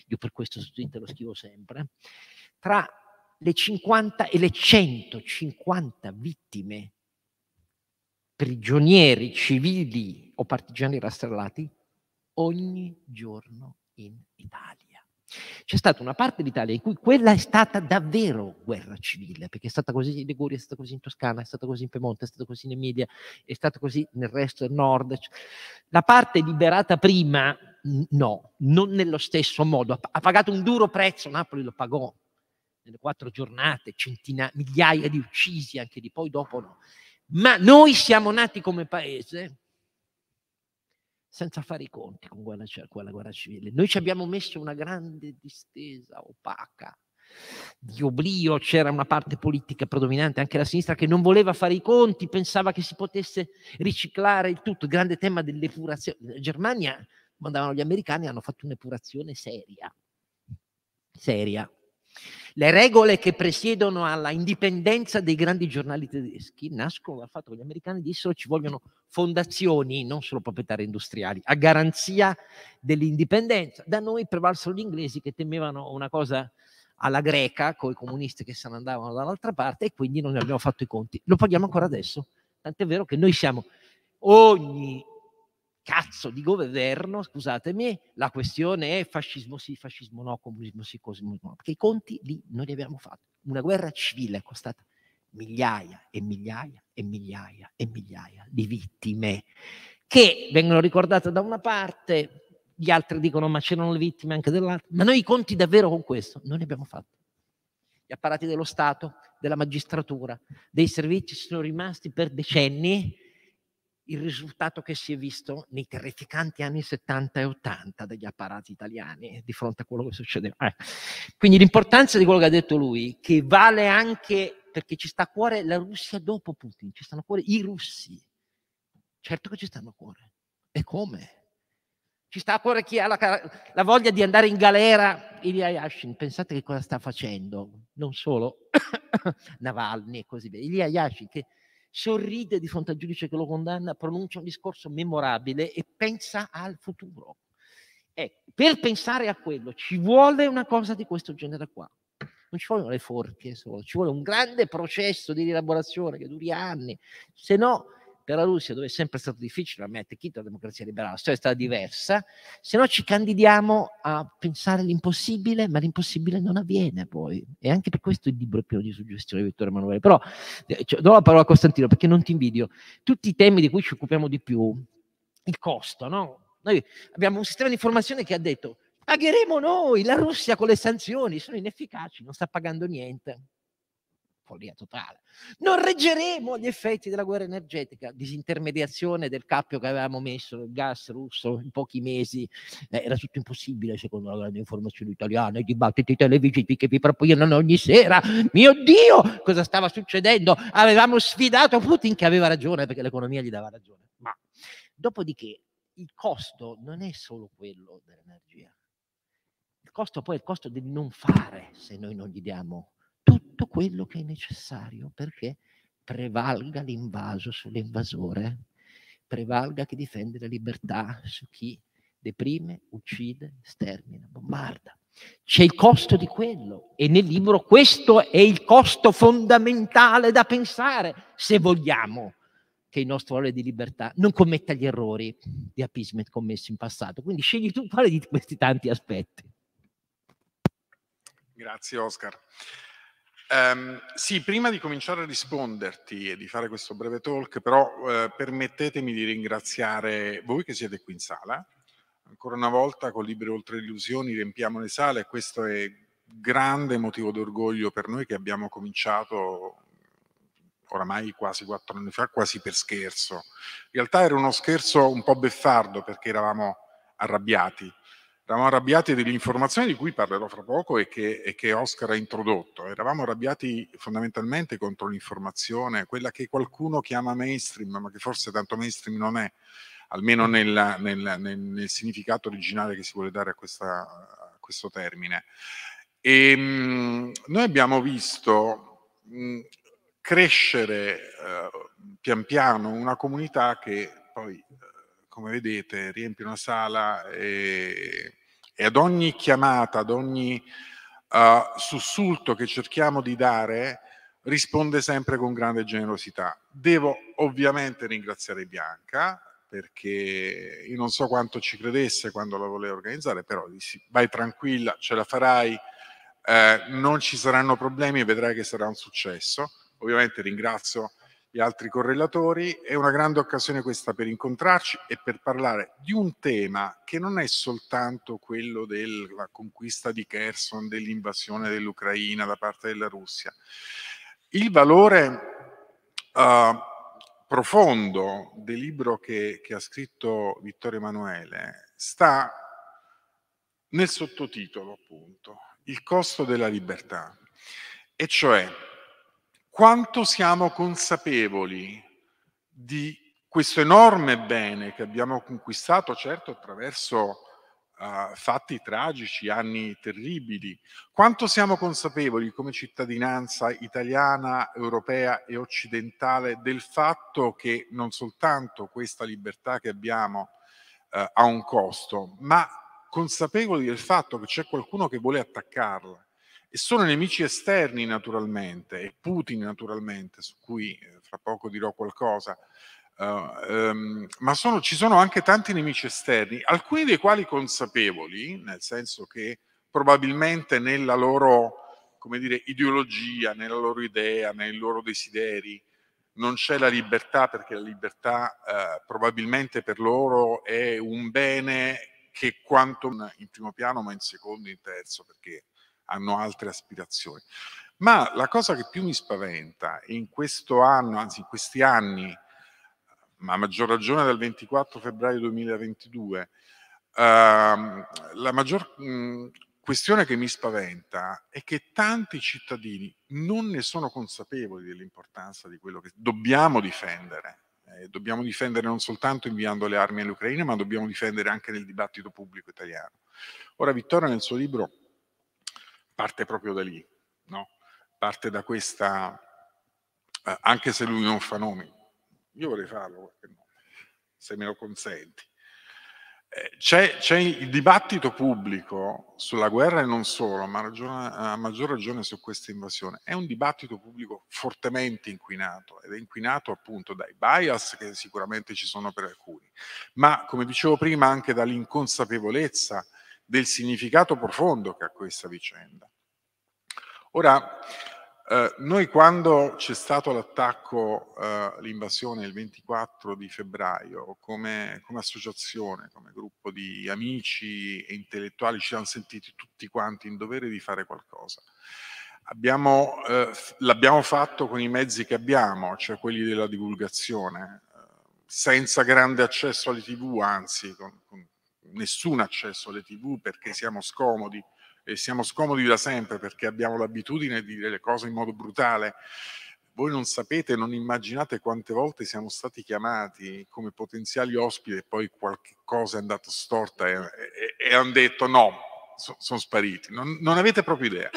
io per questo su Twitter lo scrivo sempre, tra le 50 e le 150 vittime, prigionieri civili o partigiani rastrellati, ogni giorno in Italia. C'è stata una parte d'Italia in cui quella è stata davvero guerra civile, perché è stata così in Liguria, è stata così in Toscana, è stata così in Piemonte, è stata così in Emilia, è stata così nel resto del nord. Cioè, la parte liberata prima, no, non nello stesso modo. Ha pagato un duro prezzo, Napoli lo pagò nelle quattro giornate, centina, migliaia di uccisi anche di poi dopo no. Ma noi siamo nati come paese senza fare i conti con quella, con la guerra civile. Noi ci abbiamo messo una grande distesa opaca di oblio, c'era una parte politica predominante, anche la sinistra, che non voleva fare i conti, pensava che si potesse riciclare il tutto, il grande tema dell'epurazione. La Germania, mandavano gli americani, hanno fatto un'epurazione seria, seria. Le regole che presiedono alla indipendenza dei grandi giornali tedeschi nascono dal fatto che gli americani dissero ci vogliono fondazioni, non solo proprietari industriali, a garanzia dell'indipendenza. Da noi prevalsero gli inglesi che temevano una cosa alla greca, con i comunisti che se ne andavano dall'altra parte e quindi non ne abbiamo fatto i conti. Lo paghiamo ancora adesso. Tant'è vero che noi siamo ogni cazzo di governo, scusatemi, la questione è fascismo sì, fascismo no, comunismo sì, comunismo no, perché i conti lì non li abbiamo fatti. Una guerra civile è costata migliaia e migliaia e migliaia e migliaia di vittime che vengono ricordate da una parte, gli altri dicono ma c'erano le vittime anche dell'altra, ma noi i conti davvero con questo non li abbiamo fatti. Gli apparati dello Stato, della magistratura, dei servizi sono rimasti per decenni il risultato che si è visto nei terrificanti anni 70 e 80 degli apparati italiani di fronte a quello che succedeva. Eh. Quindi l'importanza di quello che ha detto lui, che vale anche perché ci sta a cuore la Russia dopo Putin, ci stanno a cuore i russi. Certo che ci stanno a cuore. E come? Ci sta a cuore chi ha la, la voglia di andare in galera, Ilya Yashin. Pensate che cosa sta facendo, non solo *coughs* Navalny e così via. Ilya Yashin che sorride di fronte al giudice che lo condanna, pronuncia un discorso memorabile e pensa al futuro. Ecco, per pensare a quello ci vuole una cosa di questo genere qua non ci vogliono le forche solo, ci vuole un grande processo di rielaborazione che duri anni, se no per la Russia, dove è sempre stato difficile, la mia attecchita la democrazia liberale, la storia è stata diversa, se no ci candidiamo a pensare l'impossibile, ma l'impossibile non avviene poi. E anche per questo il libro è pieno di suggestioni di Vittorio Emanuele. Però eh, cioè, do la parola a Costantino perché non ti invidio. Tutti i temi di cui ci occupiamo di più, il costo, no? Noi abbiamo un sistema di informazione che ha detto Pagheremo noi, la Russia con le sanzioni, sono inefficaci, non sta pagando niente. Follia totale. Non reggeremo gli effetti della guerra energetica, disintermediazione del cappio che avevamo messo, il gas russo, in pochi mesi. Eh, era tutto impossibile secondo la grande informazione italiana, i dibattiti televisivi che vi propongono ogni sera. Mio Dio, cosa stava succedendo? Avevamo sfidato Putin che aveva ragione perché l'economia gli dava ragione. Ma dopodiché il costo non è solo quello dell'energia, costo poi è il costo di non fare se noi non gli diamo tutto quello che è necessario perché prevalga l'invaso sull'invasore, prevalga chi difende la libertà su chi deprime, uccide, stermina, bombarda. C'è il costo di quello e nel libro questo è il costo fondamentale da pensare se vogliamo che il nostro valore di libertà non commetta gli errori di appeasement commessi in passato. Quindi scegli tu quale di questi tanti aspetti. Grazie Oscar. Um, sì, prima di cominciare a risponderti e di fare questo breve talk, però eh, permettetemi di ringraziare voi che siete qui in sala. Ancora una volta con Libre Oltre Illusioni riempiamo le sale e questo è grande motivo d'orgoglio per noi che abbiamo cominciato oramai quasi quattro anni fa, quasi per scherzo. In realtà era uno scherzo un po' beffardo perché eravamo arrabbiati Eravamo arrabbiati dell'informazione di cui parlerò fra poco e che, e che Oscar ha introdotto. Eravamo arrabbiati fondamentalmente contro l'informazione, quella che qualcuno chiama mainstream, ma che forse tanto mainstream non è, almeno nel, nel, nel, nel significato originale che si vuole dare a, questa, a questo termine. E, ehm, mh, noi abbiamo visto mh, crescere eh, pian piano una comunità che poi eh, come vedete, riempie una sala e, e ad ogni chiamata, ad ogni uh, sussulto che cerchiamo di dare, risponde sempre con grande generosità. Devo ovviamente ringraziare Bianca perché io non so quanto ci credesse quando la voleva organizzare, però dissi vai tranquilla, ce la farai, eh, non ci saranno problemi e vedrai che sarà un successo. Ovviamente ringrazio gli altri correlatori. È una grande occasione questa per incontrarci e per parlare di un tema che non è soltanto quello della conquista di Kherson, dell'invasione dell'Ucraina da parte della Russia. Il valore uh, profondo del libro che, che ha scritto Vittorio Emanuele sta nel sottotitolo, appunto, il costo della libertà. E cioè quanto siamo consapevoli di questo enorme bene che abbiamo conquistato, certo attraverso uh, fatti tragici, anni terribili, quanto siamo consapevoli come cittadinanza italiana, europea e occidentale del fatto che non soltanto questa libertà che abbiamo uh, ha un costo, ma consapevoli del fatto che c'è qualcuno che vuole attaccarla e sono nemici esterni naturalmente, e Putin naturalmente, su cui eh, fra poco dirò qualcosa, uh, um, ma sono, ci sono anche tanti nemici esterni, alcuni dei quali consapevoli, nel senso che probabilmente nella loro come dire, ideologia, nella loro idea, nei loro desideri, non c'è la libertà perché la libertà eh, probabilmente per loro è un bene che quanto in primo piano ma in secondo e in terzo perché hanno altre aspirazioni. Ma la cosa che più mi spaventa in questo anno, anzi in questi anni, ma a maggior ragione dal 24 febbraio 2022, ehm, la maggior mh, questione che mi spaventa è che tanti cittadini non ne sono consapevoli dell'importanza di quello che dobbiamo difendere. Eh, dobbiamo difendere non soltanto inviando le armi all'Ucraina, ma dobbiamo difendere anche nel dibattito pubblico italiano. Ora Vittoria nel suo libro parte proprio da lì, no? parte da questa, eh, anche se lui non fa nomi, io vorrei farlo, se me lo consenti. Eh, c'è, c'è, il dibattito pubblico sulla guerra e non solo, ma a maggior ragione su questa invasione. È un dibattito pubblico fortemente inquinato ed è inquinato appunto dai bias che sicuramente ci sono per alcuni, ma come dicevo prima anche dall'inconsapevolezza del significato profondo che ha questa vicenda. Ora, eh, noi quando c'è stato l'attacco, eh, l'invasione il 24 di febbraio, come, come, associazione, come gruppo di amici e intellettuali ci siamo sentiti tutti quanti in dovere di fare qualcosa. Eh, l'abbiamo fatto con i mezzi che abbiamo, cioè quelli della divulgazione, eh, senza grande accesso alle tv, anzi con, con nessun accesso alle tv perché siamo scomodi e siamo scomodi da sempre perché abbiamo l'abitudine di dire le cose in modo brutale. Voi non sapete, non immaginate quante volte siamo stati chiamati come potenziali ospiti e poi qualche cosa è andata storta e, e, e hanno detto no, so, sono spariti. Non, non, avete proprio idea.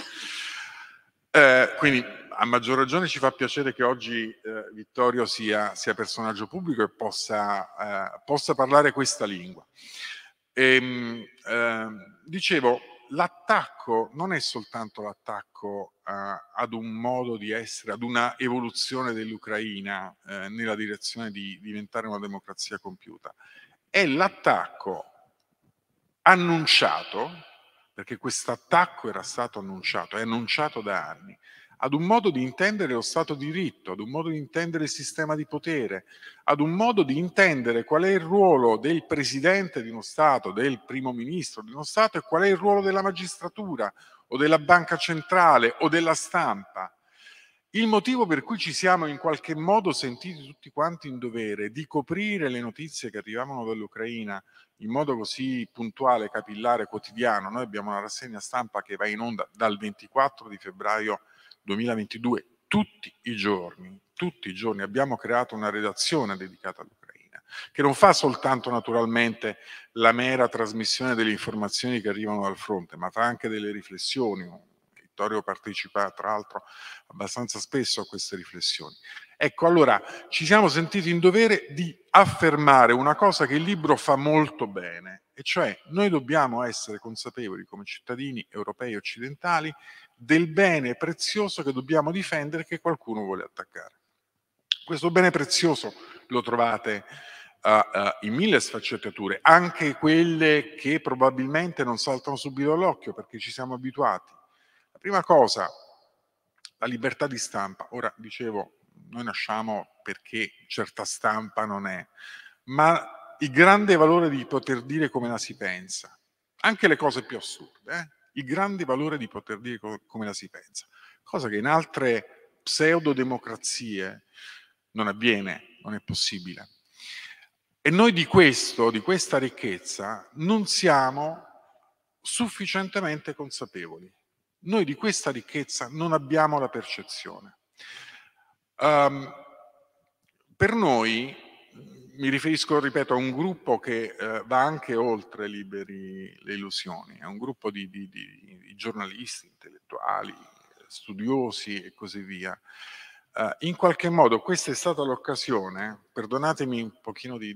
Eh, quindi a maggior ragione ci fa piacere che oggi eh, Vittorio sia, sia, personaggio pubblico e possa, eh, possa parlare questa lingua. E, ehm, eh, dicevo, l'attacco non è soltanto l'attacco eh, ad un modo di essere, ad una evoluzione dell'Ucraina eh, nella direzione di diventare una democrazia compiuta, è l'attacco annunciato, perché questo attacco era stato annunciato, è annunciato da anni, ad un modo di intendere lo Stato di diritto, ad un modo di intendere il sistema di potere, ad un modo di intendere qual è il ruolo del presidente di uno Stato, del primo ministro di uno Stato e qual è il ruolo della magistratura o della banca centrale o della stampa. Il motivo per cui ci siamo in qualche modo sentiti tutti quanti in dovere di coprire le notizie che arrivavano dall'Ucraina in modo così puntuale, capillare, quotidiano. Noi abbiamo una rassegna stampa che va in onda dal 24 di febbraio 2022, tutti i giorni, tutti i giorni abbiamo creato una redazione dedicata all'Ucraina, che non fa soltanto naturalmente la mera trasmissione delle informazioni che arrivano dal fronte, ma fa anche delle riflessioni. Vittorio partecipa tra l'altro abbastanza spesso a queste riflessioni. Ecco, allora ci siamo sentiti in dovere di affermare una cosa che il libro fa molto bene, e cioè noi dobbiamo essere consapevoli come cittadini europei occidentali del bene prezioso che dobbiamo difendere che qualcuno vuole attaccare. Questo bene prezioso lo trovate uh, uh, in mille sfaccettature, anche quelle che probabilmente non saltano subito all'occhio perché ci siamo abituati. La prima cosa, la libertà di stampa. Ora, dicevo, noi nasciamo perché certa stampa non è, ma il grande valore di poter dire come la si pensa, anche le cose più assurde. Eh? il grande valore di poter dire co- come la si pensa, cosa che in altre pseudodemocrazie non avviene, non è possibile. E noi di questo, di questa ricchezza, non siamo sufficientemente consapevoli. Noi di questa ricchezza non abbiamo la percezione. Um, per noi mi riferisco, ripeto, a un gruppo che eh, va anche oltre liberi le illusioni, è un gruppo di, di, di, di giornalisti, intellettuali, studiosi e così via. Eh, in qualche modo questa è stata l'occasione, perdonatemi un pochino di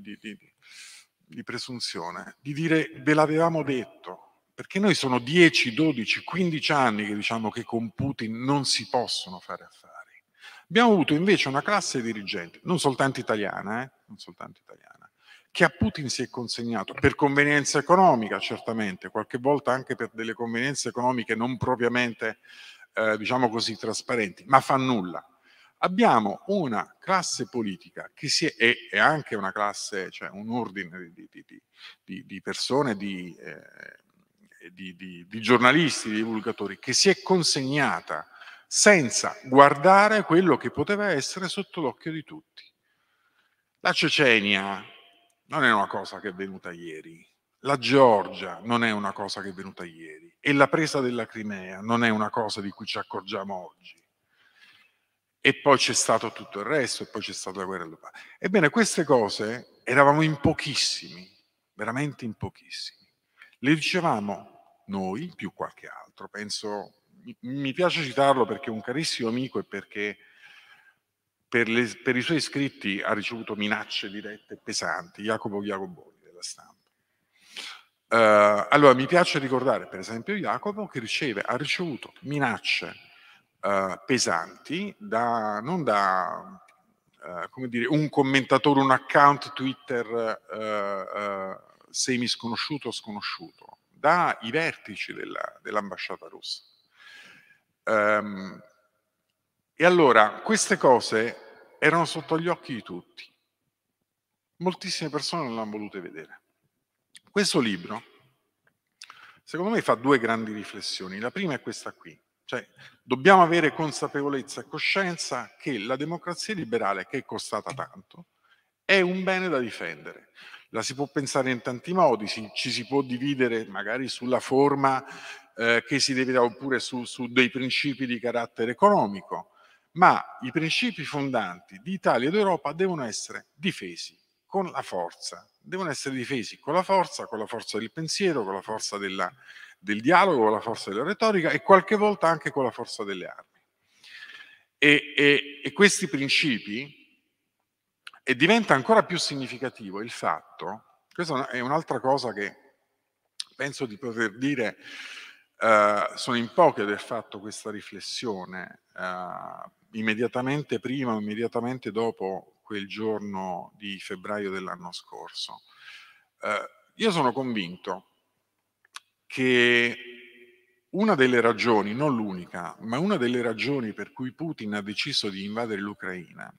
presunzione, di dire ve l'avevamo detto, perché noi sono 10, 12, 15 anni che diciamo che con Putin non si possono fare affari Abbiamo avuto invece una classe dirigente, non soltanto italiana, eh, non soltanto italiana che a Putin si è consegnato per convenienza economica, certamente, qualche volta anche per delle convenienze economiche non propriamente, eh, diciamo così, trasparenti, ma fa nulla. Abbiamo una classe politica che si è, e, e anche una classe, cioè un ordine di, di, di, di persone, di, eh, di giornalisti, di divulgatori, che si è consegnata senza guardare quello che poteva essere sotto l'occhio di tutti. La Cecenia non è una cosa che è venuta ieri, la Georgia non è una cosa che è venuta ieri e la presa della Crimea non è una cosa di cui ci accorgiamo oggi. E poi c'è stato tutto il resto, e poi c'è stata la guerra Ebbene, queste cose eravamo in pochissimi, veramente in pochissimi. Le dicevamo noi, più qualche altro, penso mi piace citarlo perché è un carissimo amico e perché per, le, per i suoi scritti ha ricevuto minacce dirette pesanti, Jacopo Iacoboni della stampa. Uh, allora, mi piace ricordare, per esempio, Jacopo che riceve, ha ricevuto minacce uh, pesanti da, non da uh, come dire, un commentatore, un account Twitter semi sconosciuto o sconosciuto, dai vertici della, dell'ambasciata russa. Um, e allora queste cose erano sotto gli occhi di tutti. Moltissime persone non le hanno volute vedere. Questo libro, secondo me, fa due grandi riflessioni. La prima è questa qui. Cioè, dobbiamo avere consapevolezza e coscienza che la democrazia liberale, che è costata tanto, è un bene da difendere. La si può pensare in tanti modi, ci si può dividere magari sulla forma eh, che si deve oppure su, su dei principi di carattere economico, ma i principi fondanti di Italia ed Europa devono essere difesi con la forza, devono essere difesi con la forza, con la forza del pensiero, con la forza della, del dialogo, con la forza della retorica e qualche volta anche con la forza delle armi. E, e, e questi principi, e diventa ancora più significativo il fatto, questa è un'altra cosa che penso di poter dire eh, sono in pochi ad aver fatto questa riflessione eh, immediatamente prima o immediatamente dopo quel giorno di febbraio dell'anno scorso. Eh, io sono convinto che una delle ragioni, non l'unica, ma una delle ragioni per cui Putin ha deciso di invadere l'Ucraina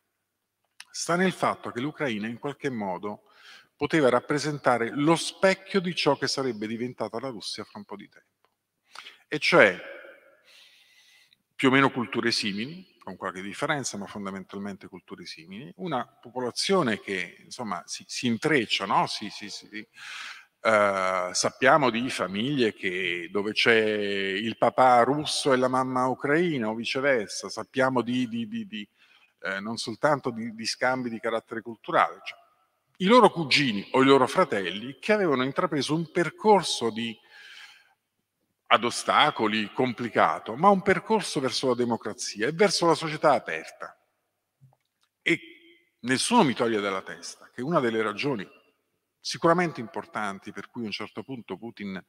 sta nel fatto che l'Ucraina in qualche modo poteva rappresentare lo specchio di ciò che sarebbe diventata la Russia fra un po' di tempo e cioè più o meno culture simili, con qualche differenza, ma fondamentalmente culture simili, una popolazione che insomma si, si intreccia, no? si, si, uh, sappiamo di famiglie che, dove c'è il papà russo e la mamma ucraina o viceversa, sappiamo di, di, di, di eh, non soltanto di, scambi di carattere culturale, cioè, i loro cugini o i loro fratelli che avevano intrapreso un percorso di ad ostacoli, complicato, ma un percorso verso la democrazia e verso la società aperta. E nessuno mi toglie dalla testa che una delle ragioni sicuramente importanti per cui a un certo punto Putin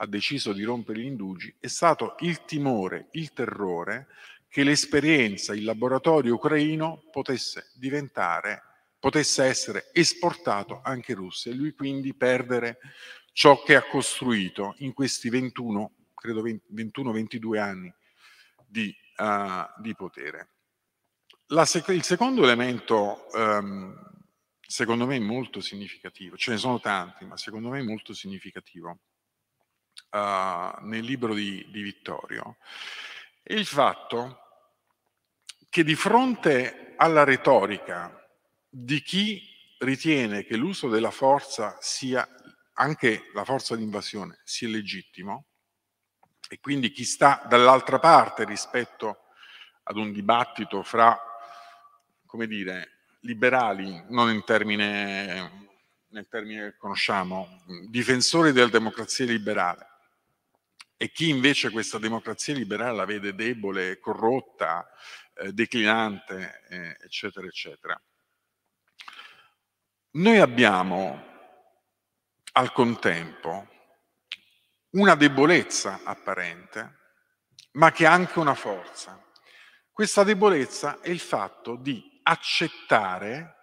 ha deciso di rompere gli indugi è stato il timore, il terrore che l'esperienza, il laboratorio ucraino potesse diventare, potesse essere esportato anche in Russia e lui quindi perdere ciò che ha costruito in questi 21, credo 21-22 anni di, uh, di potere. Sec il secondo elemento, um, secondo me, molto significativo, ce ne sono tanti, ma secondo me molto significativo, uh, nel libro di, di Vittorio, è il fatto che di fronte alla retorica di chi ritiene che l'uso della forza sia anche la forza di invasione sia legittimo e quindi chi sta dall'altra parte rispetto ad un dibattito fra, come dire, liberali, non in termine, nel termine che conosciamo, difensori della democrazia liberale e chi invece questa democrazia liberale la vede debole, corrotta, eh, declinante, eh, eccetera, eccetera. Noi abbiamo al contempo una debolezza apparente, ma che ha anche una forza. Questa debolezza è il fatto di accettare,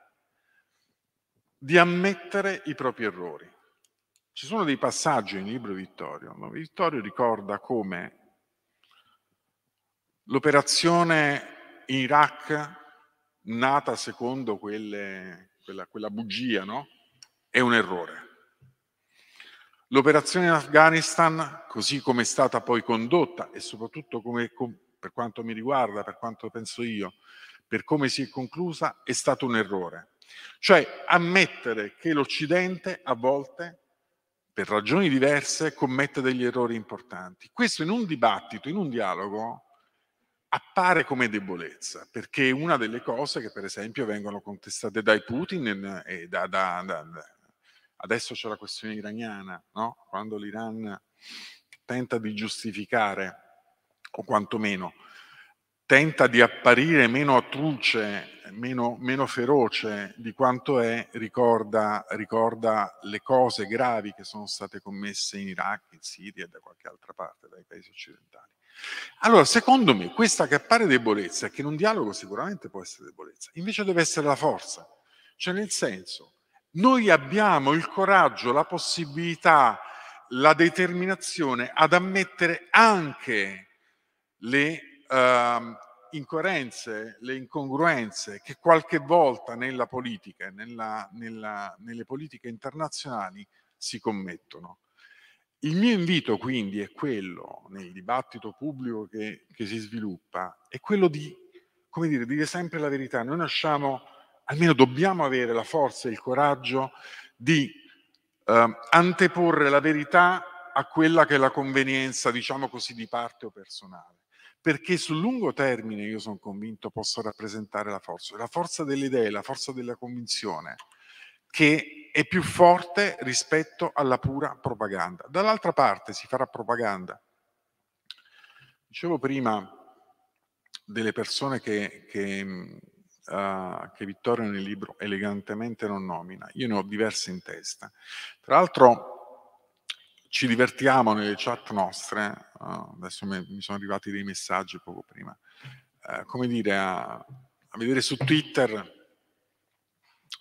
di ammettere i propri errori. Ci sono dei passaggi nel libro di Vittorio, ma Vittorio ricorda come l'operazione in Iraq, nata secondo quelle, quella, quella bugia, no? è un errore L'operazione in Afghanistan, così come è stata poi condotta e soprattutto come, per quanto mi riguarda, per quanto penso io, per come si è conclusa, è stato un errore. Cioè ammettere che l'Occidente a volte, per ragioni diverse, commette degli errori importanti. Questo in un dibattito, in un dialogo, appare come debolezza, perché è una delle cose che per esempio vengono contestate dai Putin e da, da, da, Adesso c'è la questione iraniana, no? quando l'Iran tenta di giustificare, o quantomeno tenta di apparire meno atruce, meno, meno, feroce di quanto è, ricorda, ricorda, le cose gravi che sono state commesse in Iraq, in Siria e da qualche altra parte, dai paesi occidentali. Allora, secondo me, questa che appare debolezza, che in un dialogo sicuramente può essere debolezza, invece deve essere la forza, cioè nel senso noi abbiamo il coraggio, la possibilità, la determinazione ad ammettere anche le uh, incoerenze, le incongruenze che qualche volta nella politica, nella, nella, nelle politiche internazionali si commettono. Il mio invito quindi è quello, nel dibattito pubblico che, che si sviluppa, è quello di, come dire, dire sempre la verità. Noi nasciamo almeno dobbiamo avere la forza e il coraggio di eh, anteporre la verità a quella che è la convenienza, diciamo così, di parte o personale. Perché sul lungo termine, io sono convinto, posso rappresentare la forza, la forza delle idee, la forza della convinzione, che è più forte rispetto alla pura propaganda. Dall'altra parte si farà propaganda. Dicevo prima delle persone che, che mhmm, eh, che Vittorio nel libro elegantemente non nomina. Io ne ho diverse in testa. Tra l'altro ci divertiamo nelle chat nostre, uh, adesso me, mi sono arrivati dei messaggi poco prima, uh, come dire, a, a vedere su Twitter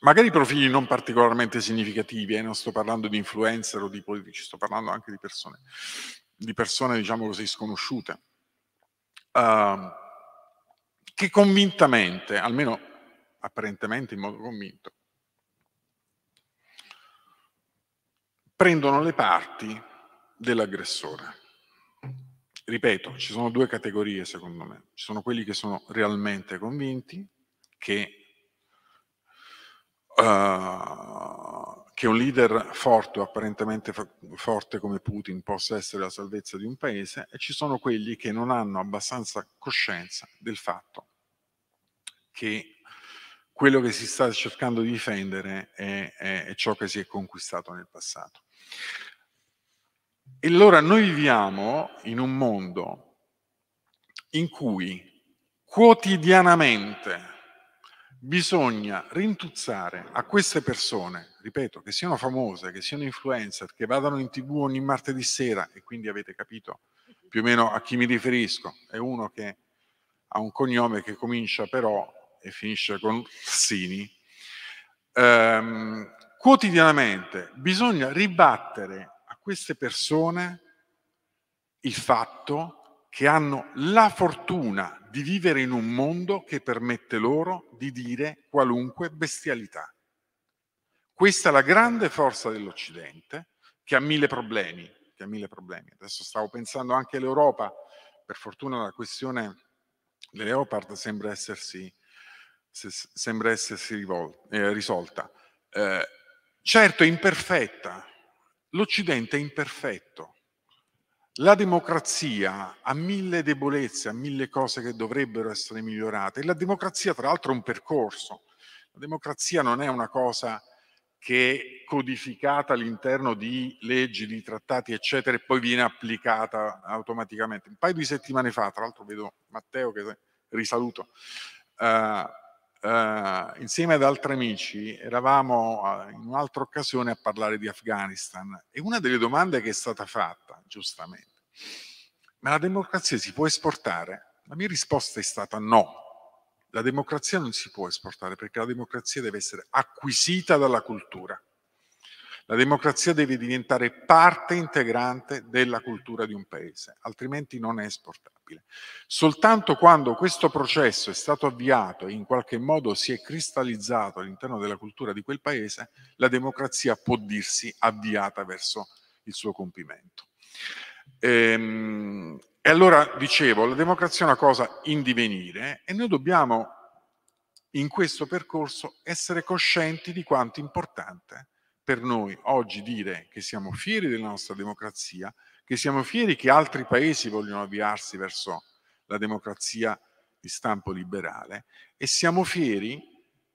magari profili non particolarmente significativi, eh, non sto parlando di influencer o di politici, sto parlando anche di persone, di persone diciamo così, sconosciute. Uh, che convintamente, almeno apparentemente in modo convinto, prendono le parti dell'aggressore. Ripeto, ci sono due categorie secondo me. Ci sono quelli che sono realmente convinti che uh, che un leader forte o apparentemente forte come Putin possa essere la salvezza di un paese e ci sono quelli che non hanno abbastanza coscienza del fatto che quello che si sta cercando di difendere è, è, è ciò che si è conquistato nel passato. E allora noi viviamo in un mondo in cui quotidianamente bisogna rintuzzare a queste persone, ripeto, che siano famose, che siano influencer, che vadano in tv ogni martedì sera, e quindi avete capito più o meno a chi mi riferisco, è uno che ha un cognome che comincia però e finisce con Sini, ehm, quotidianamente bisogna ribattere a queste persone il fatto che hanno la fortuna di vivere in un mondo che permette loro di dire qualunque bestialità. Questa è la grande forza dell'Occidente, che ha mille problemi, che ha mille problemi. Adesso stavo pensando anche all'Europa, per fortuna la questione Leopard sembra essersi, sembra essersi rivolta, eh, risolta. Eh, certo è imperfetta, l'Occidente è imperfetto, la democrazia ha mille debolezze, ha mille cose che dovrebbero essere migliorate. la democrazia, tra l'altro, è un percorso. La democrazia non è una cosa che è codificata all'interno di leggi, di trattati, eccetera, e poi viene applicata automaticamente. Un paio di settimane fa, tra l'altro vedo Matteo che risaluto, eh, eh, insieme ad altri amici eravamo eh, in un'altra occasione a parlare di Afghanistan e una delle domande che è stata fatta, giustamente, ma la democrazia si può esportare? La mia risposta è stata no. La democrazia non si può esportare perché la democrazia deve essere acquisita dalla cultura. La democrazia deve diventare parte integrante della cultura di un paese, altrimenti non è esportabile. Soltanto quando questo processo è stato avviato e in qualche modo si è cristallizzato all'interno della cultura di quel paese, la democrazia può dirsi avviata verso il suo compimento. Ehm, e allora dicevo, la democrazia è una cosa in divenire e noi dobbiamo in questo percorso essere coscienti di quanto importante è per noi oggi dire che siamo fieri della nostra democrazia, che siamo fieri che altri paesi vogliono avviarsi verso la democrazia di stampo liberale e siamo fieri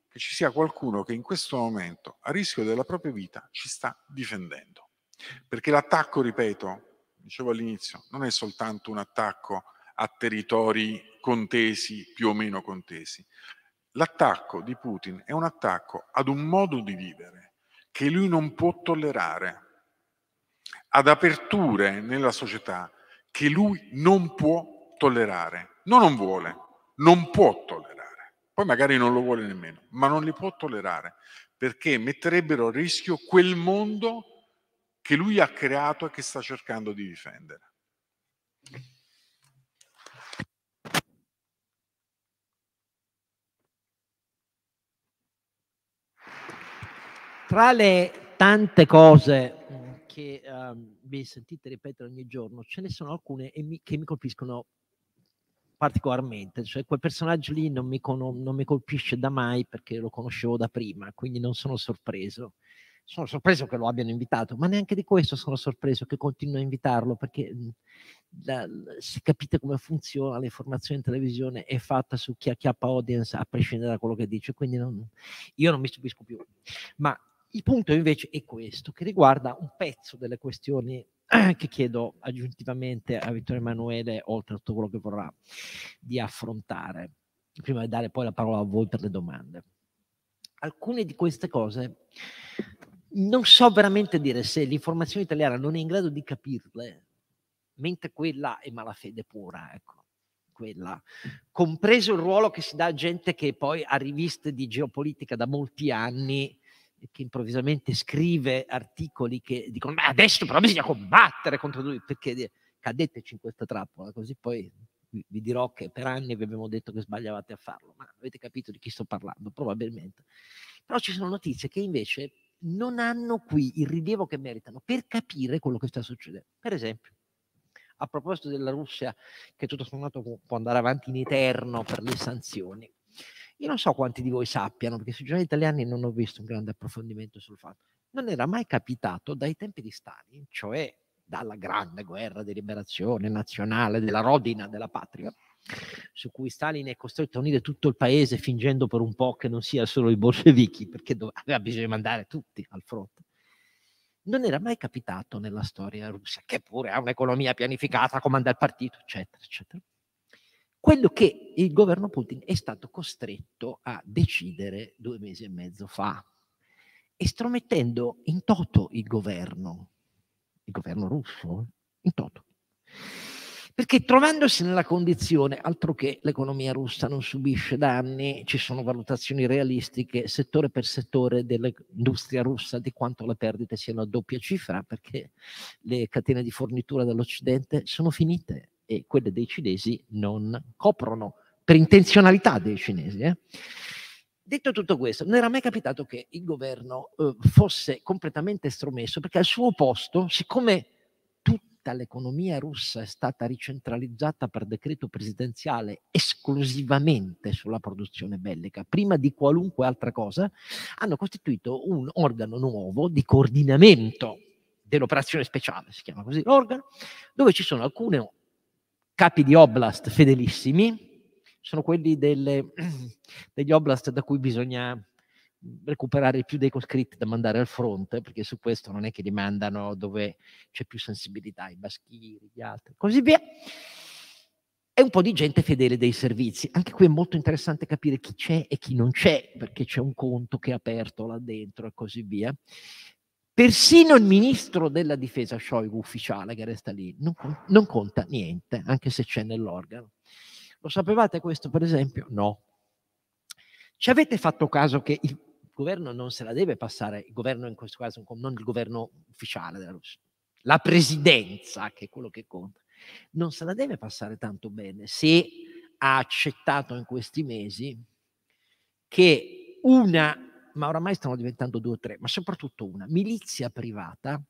che ci sia qualcuno che in questo momento, a rischio della propria vita, ci sta difendendo. Perché l'attacco, ripeto, dicevo all'inizio, non è soltanto un attacco a territori contesi, più o meno contesi. L'attacco di Putin è un attacco ad un modo di vivere, che lui non può tollerare, ad aperture nella società che lui non può tollerare, no non vuole, non può tollerare, poi magari non lo vuole nemmeno, ma non li può tollerare perché metterebbero a rischio quel mondo che lui ha creato e che sta cercando di difendere. Tra le tante cose mm, che um, vi sentite ripetere ogni giorno, ce ne sono alcune mi, che mi colpiscono particolarmente, cioè quel personaggio lì non mi, con, non mi, colpisce da mai perché lo conoscevo da prima, quindi non sono sorpreso. Sono sorpreso che lo abbiano invitato, ma neanche di questo sono sorpreso che continuo a invitarlo perché da, mm, se capite come funziona l'informazione in televisione è fatta su chi acchiappa audience a prescindere da quello che dice, quindi non, io non mi stupisco più. Ma il punto invece è questo, che riguarda un pezzo delle questioni *clears throat* che chiedo aggiuntivamente a Vittorio Emanuele, oltre a tutto quello che vorrà, di affrontare, prima di dare poi la parola a voi per le domande. Alcune di queste cose non so veramente dire se l'informazione italiana non è in grado di capirle, mentre quella è malafede pura, ecco, quella, compreso il ruolo che si dà a gente che poi ha riviste di geopolitica da molti anni che improvvisamente scrive articoli che dicono ma adesso però bisogna combattere contro lui perché cadeteci in questa trappola così poi vi dirò che per anni vi abbiamo detto che sbagliavate a farlo ma avete capito di chi sto parlando probabilmente però ci sono notizie che invece non hanno qui il rilievo che meritano per capire quello che sta succedendo per esempio a proposito della Russia che tutto sommato può andare avanti in eterno per le sanzioni io non so quanti di voi sappiano, perché sui giornali italiani non ho visto un grande approfondimento sul fatto. Non era mai capitato dai tempi di Stalin, cioè dalla grande guerra di liberazione nazionale della rodina della patria, su cui Stalin è costretto a unire tutto il paese fingendo per un po' che non sia solo i bolscevichi, perché aveva bisogno di mandare tutti al fronte. Non era mai capitato nella storia russa, che pure ha un'economia pianificata, comanda il partito, eccetera, eccetera quello che il governo Putin è stato costretto a decidere due mesi e mezzo fa, estromettendo in toto il governo, il governo russo, in toto. Perché trovandosi nella condizione, altro che l'economia russa non subisce danni, ci sono valutazioni realistiche settore per settore dell'industria russa di quanto le perdite siano a doppia cifra, perché le catene di fornitura dell'Occidente sono finite, e quelle dei cinesi non coprono, per intenzionalità dei cinesi. Eh? Detto tutto questo, non era mai capitato che il governo eh, fosse completamente estromesso, perché al suo posto, siccome tutta l'economia russa è stata ricentralizzata per decreto presidenziale esclusivamente sulla produzione bellica, prima di qualunque altra cosa, hanno costituito un organo nuovo di coordinamento dell'operazione speciale, si chiama così l'organo, dove ci sono alcune capi di oblast fedelissimi, sono quelli delle, *clears throat* degli oblast da cui bisogna recuperare più dei conscritti da mandare al fronte, perché su questo non è che li mandano dove c'è più sensibilità, i baschiri, gli altri, così via. E un po' di gente fedele dei servizi. Anche qui è molto interessante capire chi c'è e chi non c'è, perché c'è un conto che è aperto là dentro e così via. Persino il ministro della difesa Shoigu ufficiale che resta lì non, non conta niente, anche se c'è nell'organo. Lo sapevate questo per esempio? No. Ci avete fatto caso che il governo non se la deve passare, il governo in questo caso non il governo ufficiale della Russia, la presidenza, che è quello che conta, non se la deve passare tanto bene se ha accettato in questi mesi che una ma oramai stanno diventando due o tre, ma soprattutto una milizia privata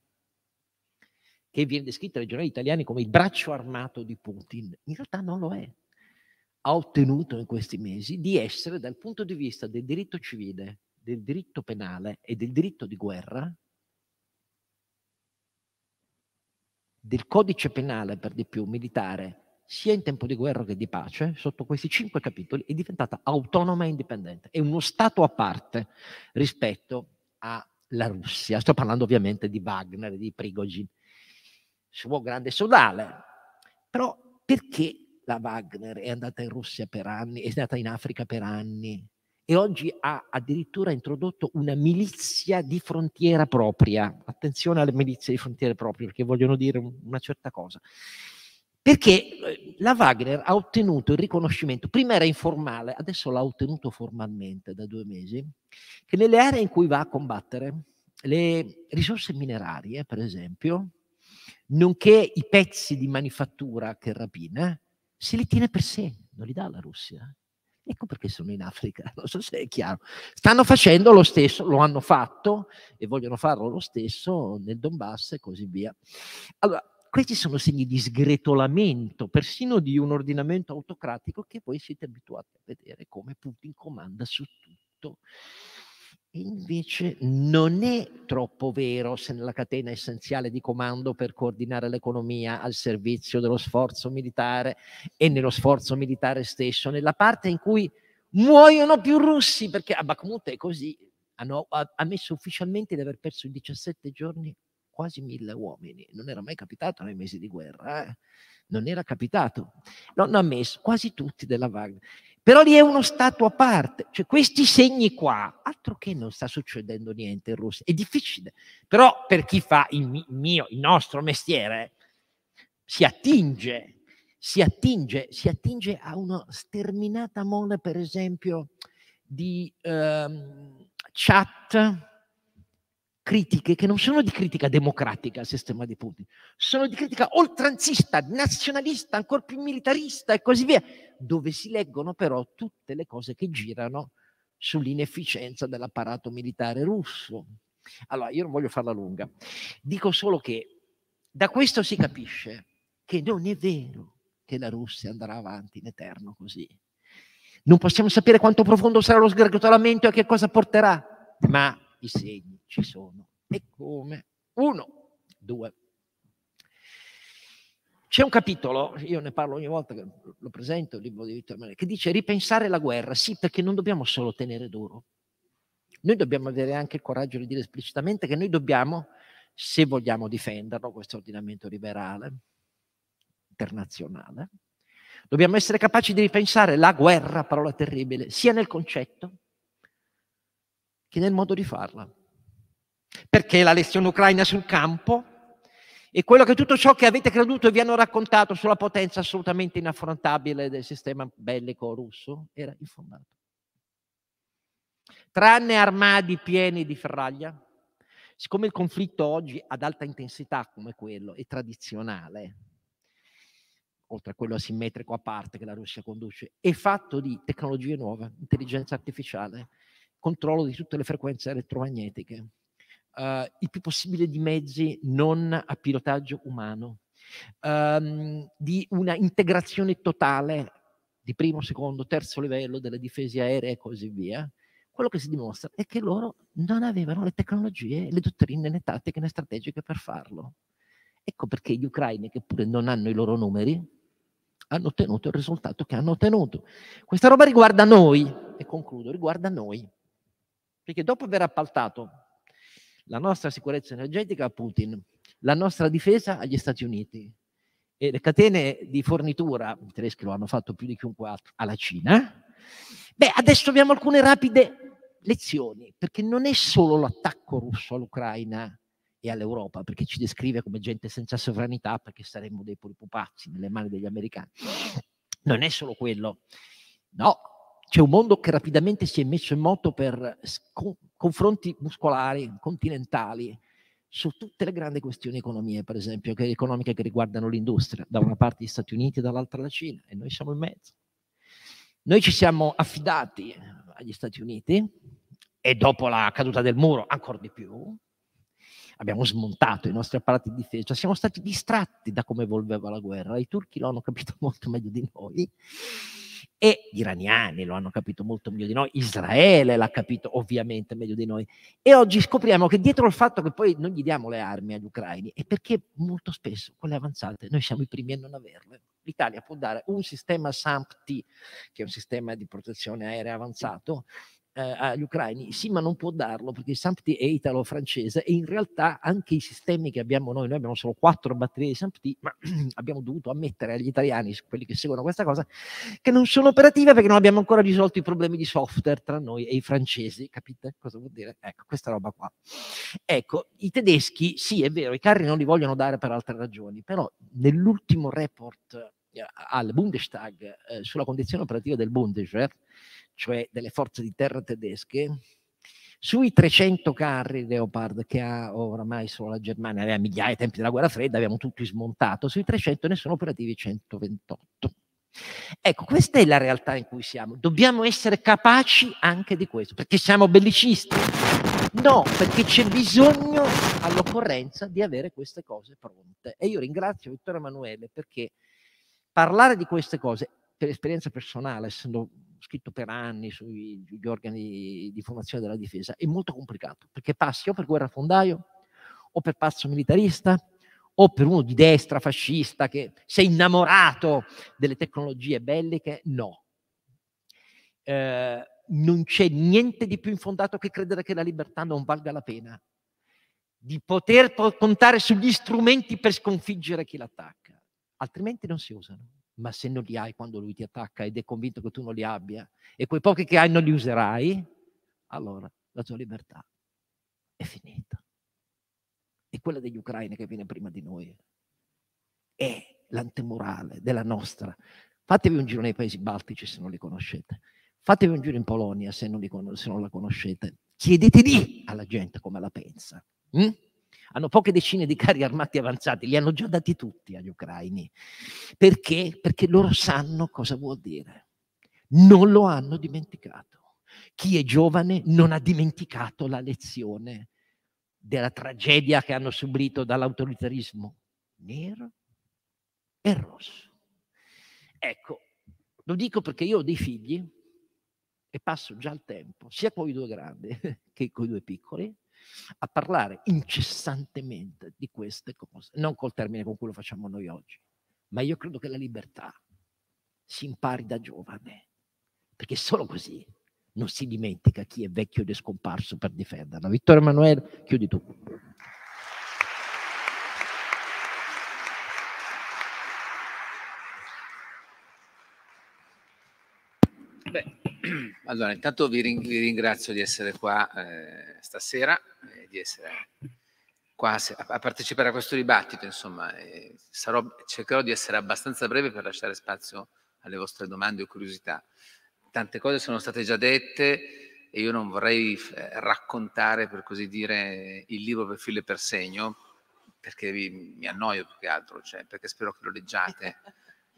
che viene descritta dai giornali italiani come il braccio armato di Putin, in realtà non lo è. Ha ottenuto in questi mesi di essere, dal punto di vista del diritto civile, del diritto penale e del diritto di guerra, del codice penale per di più militare sia in tempo di guerra che di pace, sotto questi cinque capitoli, è diventata autonoma e indipendente. È uno Stato a parte rispetto alla Russia. Sto parlando ovviamente di Wagner, di Prigogine, suo grande sodale. Però perché la Wagner è andata in Russia per anni, è stata in Africa per anni e oggi ha addirittura introdotto una milizia di frontiera propria. Attenzione alle milizie di frontiera propria perché vogliono dire una certa cosa perché eh, la Wagner ha ottenuto il riconoscimento, prima era informale, adesso l'ha ottenuto formalmente da due mesi, che nelle aree in cui va a combattere le risorse minerarie, per esempio, nonché i pezzi di manifattura che rapina, se li tiene per sé, non li dà alla Russia. Ecco perché sono in Africa, *laughs* non so se è chiaro. Stanno facendo lo stesso, lo hanno fatto e vogliono farlo lo stesso nel Donbass e così via. Allora, questi sono segni di sgretolamento, persino di un ordinamento autocratico che voi siete abituati a vedere come Putin comanda su tutto. E invece non è troppo vero se nella catena essenziale di comando per coordinare l'economia al servizio dello sforzo militare e nello sforzo militare stesso, nella parte in cui muoiono più russi, perché a Bakhmut è così, hanno ammesso ufficialmente di aver perso 17 giorni quasi mille uomini. Non era mai capitato nei mesi di guerra, eh? non era capitato. L'hanno ammesso quasi tutti della Wagner. Però lì è uno stato a parte, cioè questi segni qua, altro che non sta succedendo niente in Russia, è difficile. Però per chi fa il mio, il nostro mestiere, si attinge, si attinge, si attinge a una sterminata mole, per esempio, di ehm, chat critiche che non sono di critica democratica al sistema di Putin, sono di critica oltranzista, nazionalista, ancora più militarista e così via, dove si leggono però tutte le cose che girano sull'inefficienza dell'apparato militare russo. Allora, io non voglio farla lunga, dico solo che da questo si capisce che non è vero che la Russia andrà avanti in eterno così. Non possiamo sapere quanto profondo sarà lo sgretolamento e a che cosa porterà, ma i segni ci sono. E come? Uno, due. C'è un capitolo, io ne parlo ogni volta che lo presento, il libro di Vittorio Emanuele, che dice ripensare la guerra, sì, perché non dobbiamo solo tenere duro. Noi dobbiamo avere anche il coraggio di dire esplicitamente che noi dobbiamo, se vogliamo difenderlo, questo ordinamento liberale, internazionale, dobbiamo essere capaci di ripensare la guerra, parola terribile, sia nel concetto che nel modo di farla perché la lezione ucraina sul campo e quello che tutto ciò che avete creduto e vi hanno raccontato sulla potenza assolutamente inaffrontabile del sistema bellico russo era infondato. Tranne armadi pieni di ferraglia, siccome il conflitto oggi ad alta intensità come quello è tradizionale, oltre a quello asimmetrico a parte che la Russia conduce, è fatto di tecnologie nuove, intelligenza artificiale, controllo di tutte le frequenze elettromagnetiche, eh, il più possibile di mezzi non a pilotaggio umano, ehm, di una integrazione totale di primo, secondo, terzo livello delle difese aeree e così via, quello che si dimostra è che loro non avevano le tecnologie, le dottrine, né tattiche né strategiche per farlo. Ecco perché gli ucraini, che pure non hanno i loro numeri, hanno ottenuto il risultato che hanno ottenuto. Questa roba riguarda noi, e concludo, riguarda noi. Perché dopo aver appaltato la nostra sicurezza energetica a Putin, la nostra difesa agli Stati Uniti e le catene di fornitura, i tedeschi lo hanno fatto più di chiunque altro, alla Cina. Beh, adesso abbiamo alcune rapide lezioni, perché non è solo l'attacco russo all'Ucraina e all'Europa, perché ci descrive come gente senza sovranità, perché saremmo dei pulpupazzi nelle mani degli americani. Non è solo quello. No, c'è un mondo che rapidamente si è messo in moto per confronti muscolari, continentali, su tutte le grandi questioni economiche, per esempio, che, economiche che riguardano l'industria, da una parte gli Stati Uniti e dall'altra la Cina, e noi siamo in mezzo. Noi ci siamo affidati agli Stati Uniti e dopo la caduta del muro ancora di più, abbiamo smontato i nostri apparati di difesa, cioè siamo stati distratti da come evolveva la guerra, i turchi lo hanno capito *laughs* molto meglio di noi e gli iraniani lo hanno capito molto meglio di noi, Israele l'ha capito ovviamente meglio di noi e oggi scopriamo che dietro al fatto che poi non gli diamo le armi agli ucraini è perché molto spesso quelle avanzate noi siamo i primi a non averle. L'Italia può dare un sistema SAMPT, che è un sistema di protezione aerea avanzato, eh, agli ucraini, sì ma non può darlo perché il Sampti è italo-francese e in realtà anche i sistemi che abbiamo noi, noi abbiamo solo quattro batterie di Sampti, ma *clears throat* abbiamo dovuto ammettere agli italiani, quelli che seguono questa cosa, che non sono operative perché non abbiamo ancora risolto i problemi di software tra noi e i francesi, capite cosa vuol dire? Ecco, questa roba qua. Ecco, i tedeschi, sì è vero, i carri non li vogliono dare per altre ragioni, però nell'ultimo report eh, al Bundestag eh, sulla condizione operativa del Bundeswehr cioè delle forze di terra tedesche, sui 300 carri Leopard che ha oramai solo la Germania, aveva migliaia ai tempi della guerra fredda, abbiamo tutti smontato, sui 300 ne sono operativi 128. Ecco, questa è la realtà in cui siamo. Dobbiamo essere capaci anche di questo, perché siamo bellicisti. No, perché c'è bisogno all'occorrenza di avere queste cose pronte. E io ringrazio Vittorio Emanuele perché parlare di queste cose, per esperienza personale, essendo scritto per anni sugli, organi di formazione della difesa, è molto complicato, perché passi o per guerrafondaio, o per pazzo militarista, o per uno di destra fascista che si è innamorato delle tecnologie belliche, no. Eh, non c'è niente di più infondato che credere che la libertà non valga la pena, di poter contare sugli strumenti per sconfiggere chi l'attacca, altrimenti non si usano ma se non li hai quando lui ti attacca ed è convinto che tu non li abbia e quei pochi che hai non li userai, allora la tua libertà è finita. E quella degli ucraini che viene prima di noi è l'antemorale della nostra. Fatevi un giro nei paesi baltici se non li conoscete. Fatevi un giro in Polonia se non, con- se non la conoscete. Chiedete lì alla gente come la pensa. Mm? hanno poche decine di *laughs* carri armati avanzati, li hanno già dati tutti agli ucraini. Perché? Perché loro sanno cosa vuol dire. Non lo hanno dimenticato. Chi è giovane non ha dimenticato la lezione della tragedia che hanno subito dall'autoritarismo nero e rosso. Ecco, lo dico perché io ho dei figli e passo già il tempo, sia con i due grandi *laughs* che con i due piccoli, a parlare incessantemente di queste cose, non col termine con cui lo facciamo noi oggi, ma io credo che la libertà si impari da giovane, perché solo così non si dimentica chi è vecchio ed è scomparso per difenderla. Vittorio Emanuele, chiudi tu. Allora, intanto vi, ringrazio di essere qua eh, stasera, eh, di essere qua a, a, partecipare a questo dibattito, insomma, eh, sarò, cercherò di essere abbastanza breve per lasciare spazio alle vostre domande o curiosità. Tante cose sono state già dette e io non vorrei eh, raccontare, per così dire, il libro per filo e per segno, perché vi, mi annoio più che altro, cioè, perché spero che lo leggiate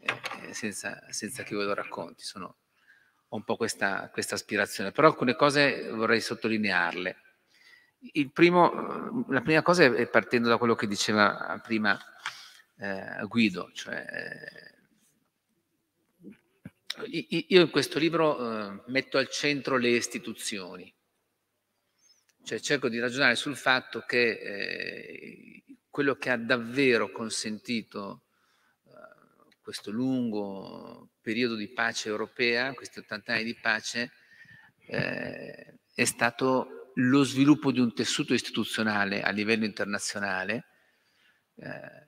*laughs* eh, senza, senza che ve lo racconti. Sono ho un po' questa, questa aspirazione, però alcune cose vorrei sottolinearle. Primo, la prima cosa è partendo da quello che diceva prima eh, Guido, cioè, eh, io in questo libro eh, metto al centro le istituzioni, cioè cerco di ragionare sul fatto che eh, quello che ha davvero consentito questo lungo periodo di pace europea, questi 80 anni di pace, eh, è stato lo sviluppo di un tessuto istituzionale a livello internazionale eh,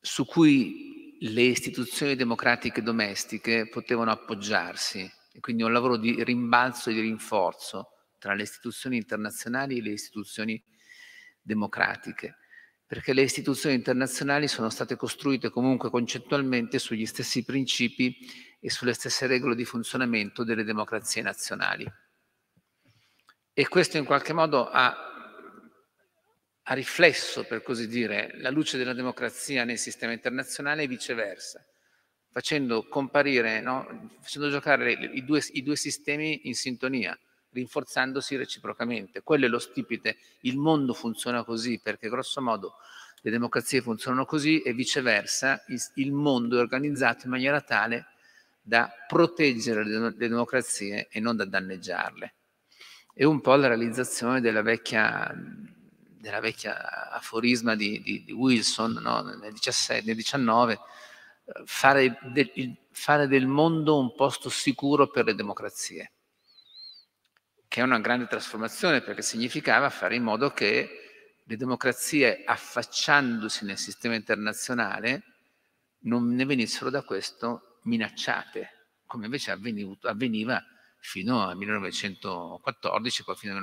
su cui le istituzioni democratiche domestiche potevano appoggiarsi e quindi un lavoro di rimbalzo e di rinforzo tra le istituzioni internazionali e le istituzioni democratiche perché le istituzioni internazionali sono state costruite comunque concettualmente sugli stessi principi e sulle stesse regole di funzionamento delle democrazie nazionali. E questo in qualche modo ha, ha riflesso, per così dire, la luce della democrazia nel sistema internazionale e viceversa, facendo comparire, no? facendo giocare i due, i due sistemi in sintonia rinforzandosi reciprocamente. Quello è lo stipite, il mondo funziona così perché grosso modo le democrazie funzionano così e viceversa il mondo è organizzato in maniera tale da proteggere le democrazie e non da danneggiarle. È un po' la realizzazione della vecchia, della vecchia aforisma di, di, di Wilson no? nel, 17, 19, fare del, fare del mondo un posto sicuro per le democrazie che è una grande trasformazione perché significava fare in modo che le democrazie affacciandosi nel sistema internazionale non ne venissero da questo minacciate, come invece avvenuto, avveniva fino al 1914, poi fino al,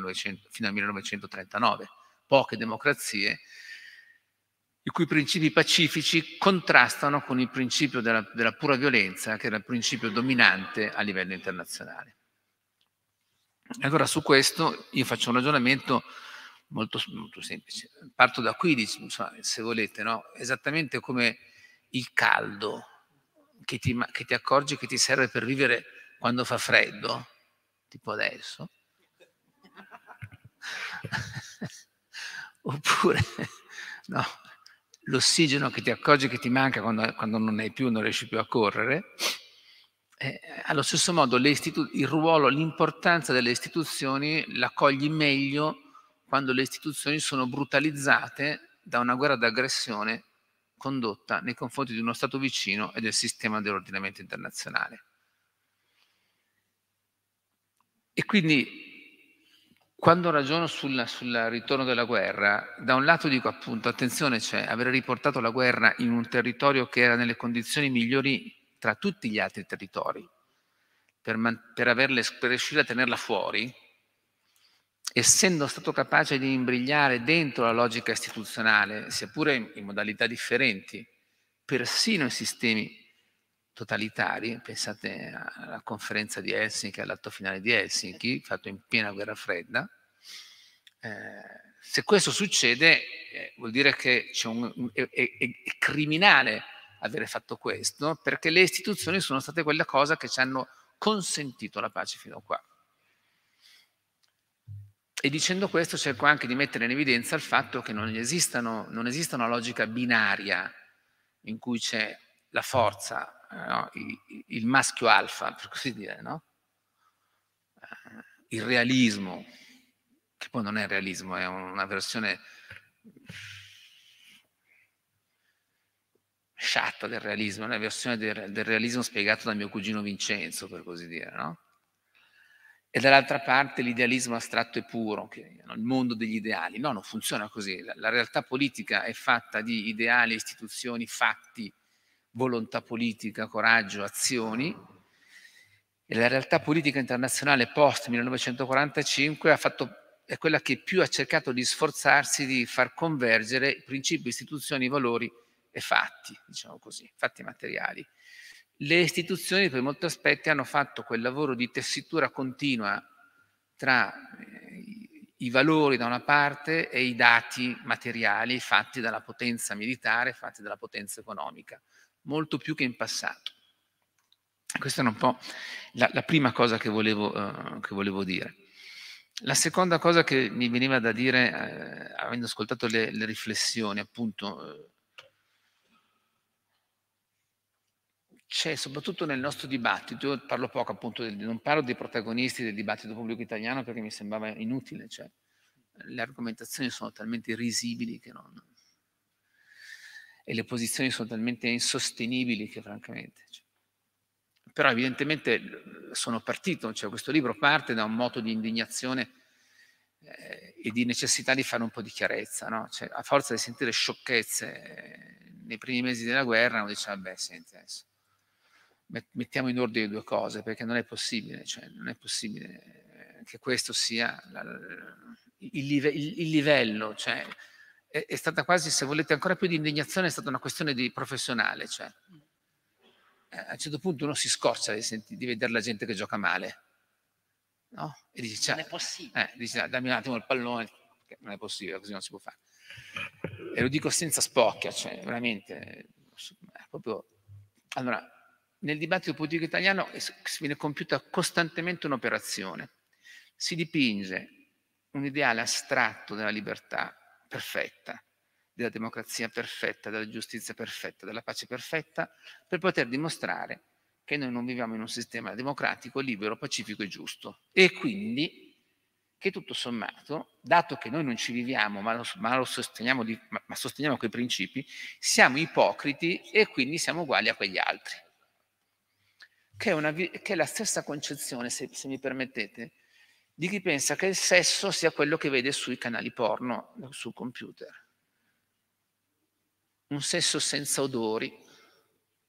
1939. Poche democrazie i cui principi pacifici contrastano con il principio della, della pura violenza, che era il principio dominante a livello internazionale. Allora su questo io faccio un ragionamento molto, molto semplice. Parto da qui, se volete, no? esattamente come il caldo che ti, che ti accorgi che ti serve per vivere quando fa freddo, tipo adesso. *laughs* Oppure no, l'ossigeno che ti accorgi che ti manca quando, quando non hai più, non riesci più a correre eh, allo stesso modo il ruolo, l'importanza delle istituzioni la cogli meglio quando le istituzioni sono brutalizzate da una guerra d'aggressione condotta nei confronti di uno Stato vicino e del sistema dell'ordinamento internazionale. E quindi quando ragiono sul, sul, ritorno della guerra, da un lato dico appunto, attenzione, cioè, aver riportato la guerra in un territorio che era nelle condizioni migliori tra tutti gli altri territori per, man- per, averle, per riuscire a tenerla fuori, essendo stato capace di imbrigliare dentro la logica istituzionale, sia pure in, in modalità differenti, persino i sistemi totalitari, pensate alla conferenza di Helsinki, all'atto finale di Helsinki, fatto in piena guerra fredda, eh, se questo succede eh, vuol dire che un, un, è, è, è criminale avere fatto questo, perché le istituzioni sono state quella cosa che ci hanno consentito la pace fino a qua. E dicendo questo cerco anche di mettere in evidenza il fatto che non, esistano, non esiste una logica binaria in cui c'è la forza, eh, no? il, il, maschio alfa, *laughs* per così dire, no? Eh, il realismo, che poi non è realismo, è una versione sciatta del realismo, è una versione del, del realismo spiegato da mio cugino Vincenzo, per così dire, no? E dall'altra parte l'idealismo astratto e puro, che è il mondo degli ideali. No, non funziona così. La, la realtà politica è fatta di ideali, istituzioni, fatti, volontà politica, coraggio, azioni. E la realtà politica internazionale post 1945 ha fatto è quella che più ha cercato di sforzarsi di far convergere principi, istituzioni, valori e fatti, diciamo così, fatti materiali. Le istituzioni per molti aspetti hanno fatto quel lavoro di tessitura continua tra eh, i valori da una parte e i dati materiali fatti dalla potenza militare, fatti dalla potenza economica, molto più che in passato. Questa era un po' la, la prima cosa che volevo, uh, che volevo, dire. La seconda cosa che mi veniva da dire, eh, avendo ascoltato le, le riflessioni, appunto, eh, c'è soprattutto nel nostro dibattito, io parlo poco appunto, del, non parlo dei protagonisti del dibattito pubblico italiano perché mi sembrava inutile, cioè le argomentazioni sono talmente risibili che non... e le posizioni sono talmente insostenibili che francamente... Cioè. Però evidentemente sono partito, cioè questo libro parte da un moto di indignazione eh, e di necessità di fare un po' di chiarezza, no? cioè, a forza di sentire sciocchezze eh, nei primi mesi della guerra, uno dice, vabbè, senti adesso mettiamo in ordine due cose, perché non è possibile, cioè, non è possibile eh, che questo sia la, il, live, il, il, livello, cioè, è, è, stata quasi, se volete, ancora più di indignazione, è stata una questione di professionale, cioè, eh, a un certo punto uno si scoccia di, senti, di vedere la gente che gioca male, no? E dice, cioè, non è possibile. Eh, dice, ah, dammi un attimo il pallone, non è possibile, così non si può fare. E lo dico senza spocchia, cioè, veramente, eh, proprio... Allora, nel dibattito politico italiano viene compiuta costantemente un'operazione. Si dipinge un ideale astratto della libertà perfetta, della democrazia perfetta, della giustizia perfetta, della pace perfetta, per poter dimostrare che noi non viviamo in un sistema democratico, libero, pacifico e giusto. E quindi che tutto sommato, dato che noi non ci viviamo, ma, lo, ma lo sosteniamo, di, ma, ma sosteniamo quei principi, siamo ipocriti e quindi siamo uguali a quegli altri che è, una, che è la stessa concezione, se, se, mi permettete, di chi pensa che il sesso sia quello che vede sui canali porno, sul computer. Un sesso senza odori,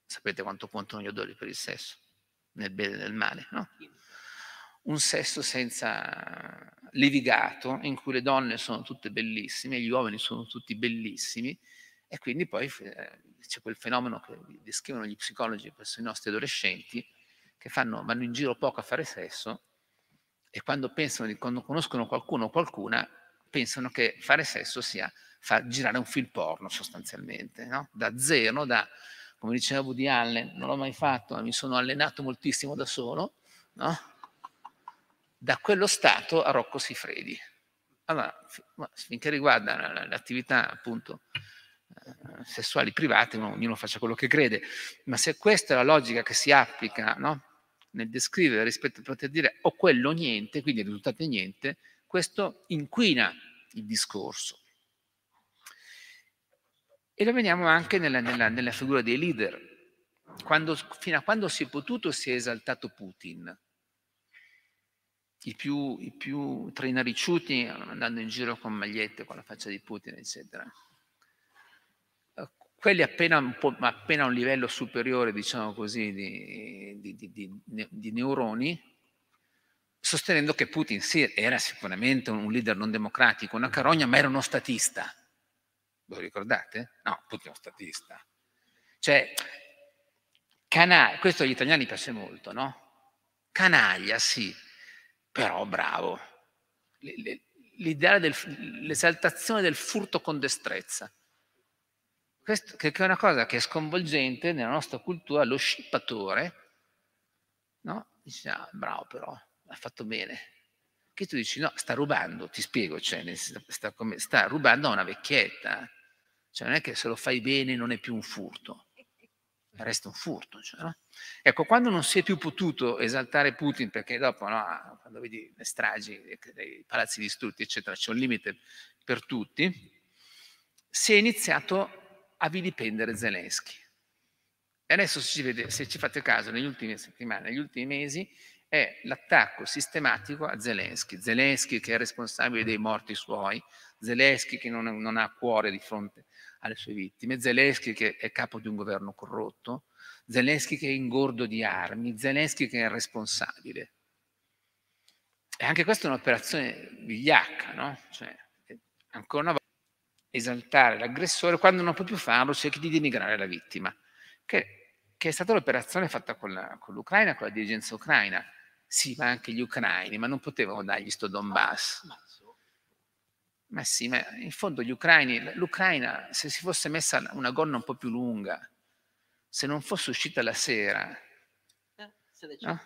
sapete quanto contano gli odori per il sesso, nel bene e nel male, no? Un sesso senza levigato, in cui le donne sono tutte bellissime, gli uomini sono tutti bellissimi, e quindi poi eh, c'è quel fenomeno che descrivono gli psicologi presso i nostri adolescenti, che fanno, vanno in giro poco a fare sesso e quando, pensano, quando conoscono qualcuno o qualcuna pensano che fare sesso sia far girare un film porno sostanzialmente, no? da zero, da, come diceva Woody Allen, non l'ho mai fatto, ma mi sono allenato moltissimo da solo, no? da quello stato a Rocco Sifredi. Allora, finché riguarda le attività appunto eh, sessuali private, ognuno faccia quello che crede, ma se questa è la logica che si applica no? nel descrivere rispetto a poter dire o quello niente, quindi risultati niente, questo inquina il discorso. E lo vediamo anche nella, nella, nella figura dei leader. Quando, fino a quando si è potuto si è esaltato Putin. I più, i più trinaricciuti andando in giro con magliette, con la faccia di Putin, eccetera quelli appena un, appena un livello superiore, diciamo così, di, di, di, di, neuroni, sostenendo che Putin sì, era sicuramente un leader non democratico, una carogna, ma era uno statista. Lo ricordate? No, Putin è uno statista. Cioè, canaglia, questo agli italiani piace molto, no? Canaglia, sì, però bravo. L'idea dell'esaltazione del furto con destrezza. Questo, che è una cosa che è sconvolgente nella nostra cultura, lo scippatore, no? Dice, ah, bravo però, ha fatto bene. Che tu dici, no, sta rubando, ti spiego, cioè, sta, come, sta rubando a una vecchietta. Cioè non è che se lo fai bene non è più un furto, resta un furto. Cioè, no? Ecco, quando non si è più potuto esaltare Putin, perché dopo, no, quando vedi le stragi, i palazzi distrutti, eccetera, c'è un limite per tutti, si è iniziato a a vilipendere Zelensky. E adesso se ci, vede, se ci fate caso, negli ultimi settimane, negli ultimi mesi, è l'attacco sistematico a Zelensky. Zelensky che è responsabile dei morti suoi, Zelensky che non, non, ha cuore di fronte alle sue vittime, Zelensky che è capo di un governo corrotto, Zelensky che è ingordo di armi, Zelensky che è responsabile. E anche questa è un'operazione vigliacca, no? Cioè, ancora una esaltare l'aggressore, quando non può più farlo cerchi di denigrare la vittima, che, che è stata l'operazione fatta con, la, con l'Ucraina, con la dirigenza ucraina. Sì, ma anche gli ucraini, ma non potevano dargli sto Donbass. Ma sì, ma in fondo gli ucraini, l'Ucraina, se si fosse messa una gonna un po' più lunga, se non fosse uscita la sera, eh, se no?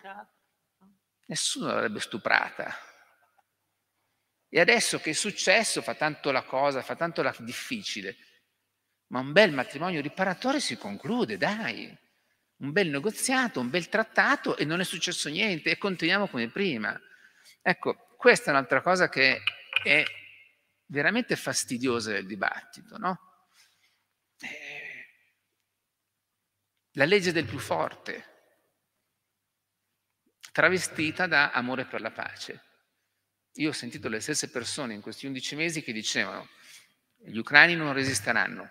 nessuno l'avrebbe stuprata. E adesso che è successo fa tanto la cosa, fa tanto la difficile, ma un bel matrimonio riparatore si conclude, dai. Un bel negoziato, un bel trattato e non è successo niente e continuiamo come prima. Ecco, questa è un'altra cosa che è veramente fastidiosa del dibattito, no? Eh, la legge del più forte, travestita da amore per la pace. Io ho sentito le stesse persone in questi 11 mesi che dicevano gli ucraini non resisteranno,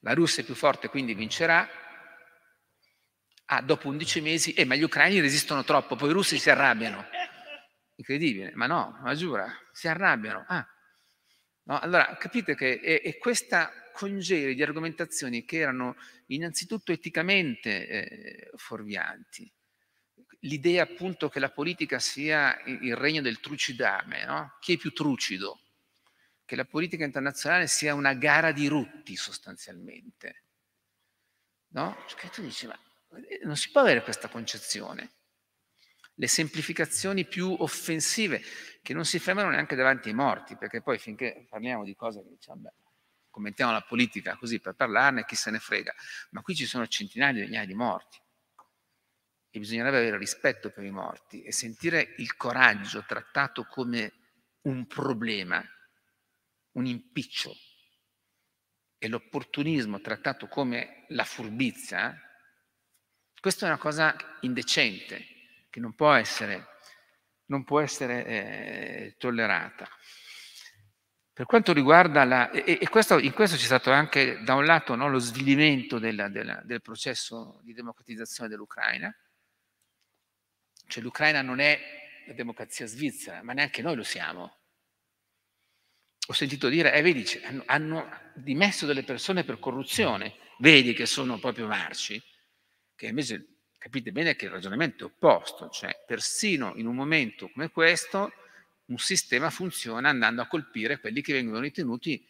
la Russia è più forte quindi vincerà, ah, dopo 11 mesi, eh, ma gli ucraini resistono troppo, poi i russi si arrabbiano. Incredibile, ma no, ma giura, si arrabbiano. Ah. No, allora, capite che è, è questa congerie di argomentazioni che erano innanzitutto eticamente eh, fuorvianti, l'idea appunto che la politica sia il regno del trucidame, no? chi è più trucido, che la politica internazionale sia una gara di rutti sostanzialmente. No? Che tu dici, ma eh, non si può avere questa concezione. Le semplificazioni più offensive, che non si fermano neanche davanti ai morti, perché poi finché parliamo di cose che diciamo, beh, commentiamo la politica così per parlarne, chi se ne frega, ma qui ci sono centinaia di migliaia di morti e bisognerebbe avere rispetto per i morti e sentire il coraggio trattato come un problema, un impiccio, e l'opportunismo trattato come la furbizia, questa è una cosa indecente che non può essere, non può essere eh, tollerata. Per quanto riguarda la... E, e questo, in questo c'è stato anche, da un lato, no, lo svilimento della, della, del processo di democratizzazione dell'Ucraina, cioè l'Ucraina non è la democrazia svizzera, ma neanche noi lo siamo. Ho sentito dire, eh, vedi, hanno, dimesso delle persone per corruzione, vedi che sono proprio marci, che invece capite bene che il ragionamento è opposto, cioè persino in un momento come questo un sistema funziona andando a colpire quelli che vengono ritenuti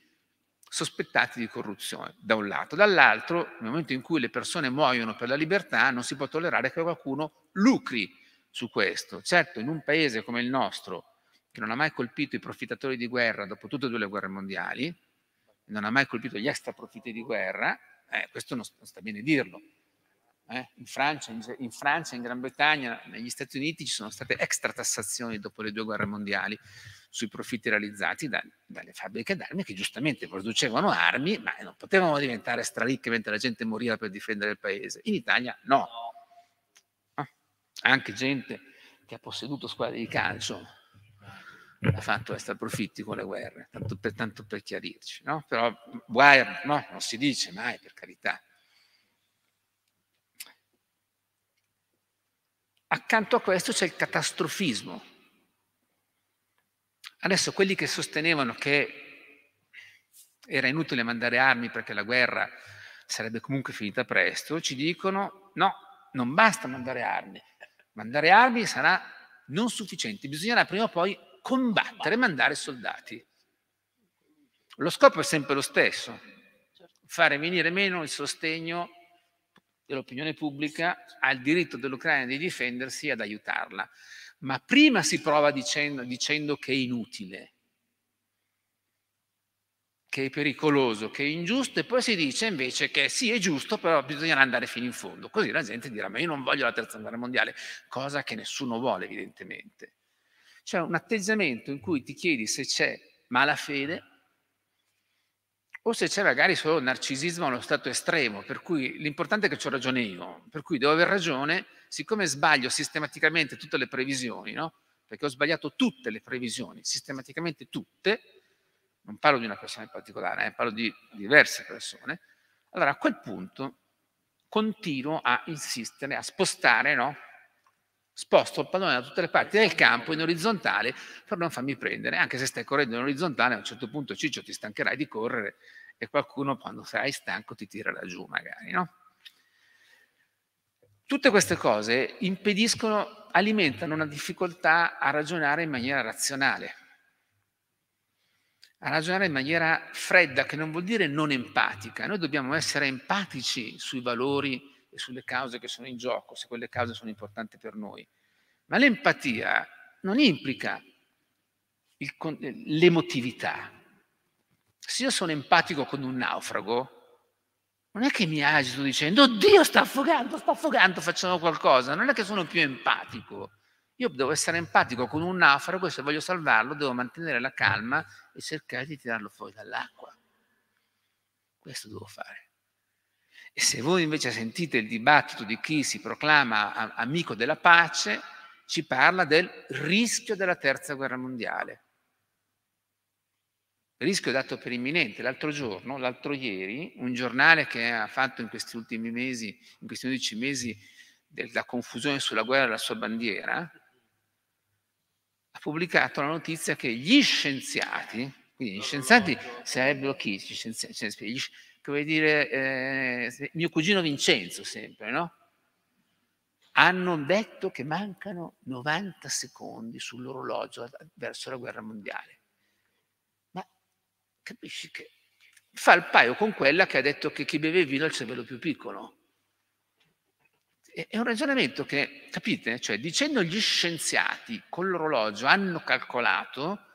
sospettati di corruzione, da un lato. Dall'altro, nel momento in cui le persone muoiono per la libertà, non si può tollerare che qualcuno lucri su questo. Certo, in un paese come il nostro, che non ha mai colpito i profittatori di guerra dopo tutte e due le guerre mondiali, non ha mai colpito gli extraprofitti di guerra, eh, questo non, sta bene dirlo. Eh, in, Francia, in, in, Francia, in Gran Bretagna, negli Stati Uniti ci sono state extratassazioni dopo le due guerre mondiali sui profitti realizzati da, dalle fabbriche d'armi che giustamente producevano armi, ma non potevano diventare straricche mentre la gente moriva per difendere il paese. In Italia no anche gente che ha posseduto squadre di calcio ha fatto extra profitti con le guerre, tanto per, tanto per chiarirci, no? Però guai, no, non si dice mai, per carità. Accanto a questo c'è il catastrofismo. Adesso quelli che sostenevano che era inutile mandare armi perché la guerra sarebbe comunque finita presto, ci dicono no, non basta mandare armi, Mandare armi sarà non sufficiente, bisognerà prima o poi combattere, mandare soldati. Lo scopo è sempre lo stesso, fare venire meno il sostegno dell'opinione pubblica al diritto dell'Ucraina di difendersi e ad aiutarla. Ma prima si prova dicendo, dicendo che è inutile, che è pericoloso, che è ingiusto, e poi si dice invece che sì, è giusto, però bisognerà andare fino in fondo. Così la gente dirà, ma io non voglio la terza guerra mondiale, cosa che nessuno vuole evidentemente. Cioè un atteggiamento in cui ti chiedi se c'è malafede o se c'è magari solo narcisismo allo stato estremo, per cui l'importante è che ho ragione io, per cui devo aver ragione, siccome sbaglio sistematicamente tutte le previsioni, no? perché ho sbagliato tutte le previsioni, sistematicamente tutte, non parlo di una persona in particolare, eh, parlo di diverse persone, allora a quel punto continuo a insistere, a spostare, no? sposto il pallone da tutte le parti del campo in orizzontale per non farmi prendere, anche se stai correndo in orizzontale a un certo punto Ciccio ti stancherai di correre e qualcuno quando sarai stanco ti tira laggiù, magari, no? Tutte queste cose impediscono, alimentano una difficoltà a ragionare in maniera razionale, a ragionare in maniera fredda, che non vuol dire non empatica. Noi dobbiamo essere empatici sui valori e sulle cause che sono in gioco, se quelle cause sono importanti per noi. Ma l'empatia non implica il, l'emotività. Se io sono empatico con un naufrago, non è che mi agito dicendo, oddio, sta affogando, sta affogando, facciamo qualcosa. Non è che sono più empatico io devo essere empatico con un naufrago e se voglio salvarlo devo mantenere la calma e cercare di tirarlo fuori dall'acqua. Questo devo fare. E se voi invece sentite il dibattito di chi si proclama amico della pace, ci parla del rischio della terza guerra mondiale. Il rischio dato per imminente. L'altro giorno, l'altro ieri, un giornale che ha fatto in questi ultimi mesi, in questi 11 mesi, della confusione sulla guerra e la sua bandiera, pubblicato la notizia che gli scienziati, quindi gli scienziati sarebbero chi? Gli scienziati, cioè, gli, che dire eh, mio cugino Vincenzo sempre, no? Hanno detto che mancano 90 secondi sull'orologio verso la guerra mondiale. Ma capisci che fa il paio con quella che ha detto che chi beve vino ha il cervello più piccolo. È un ragionamento che, capite? Cioè, dicendo gli scienziati con l'orologio hanno calcolato,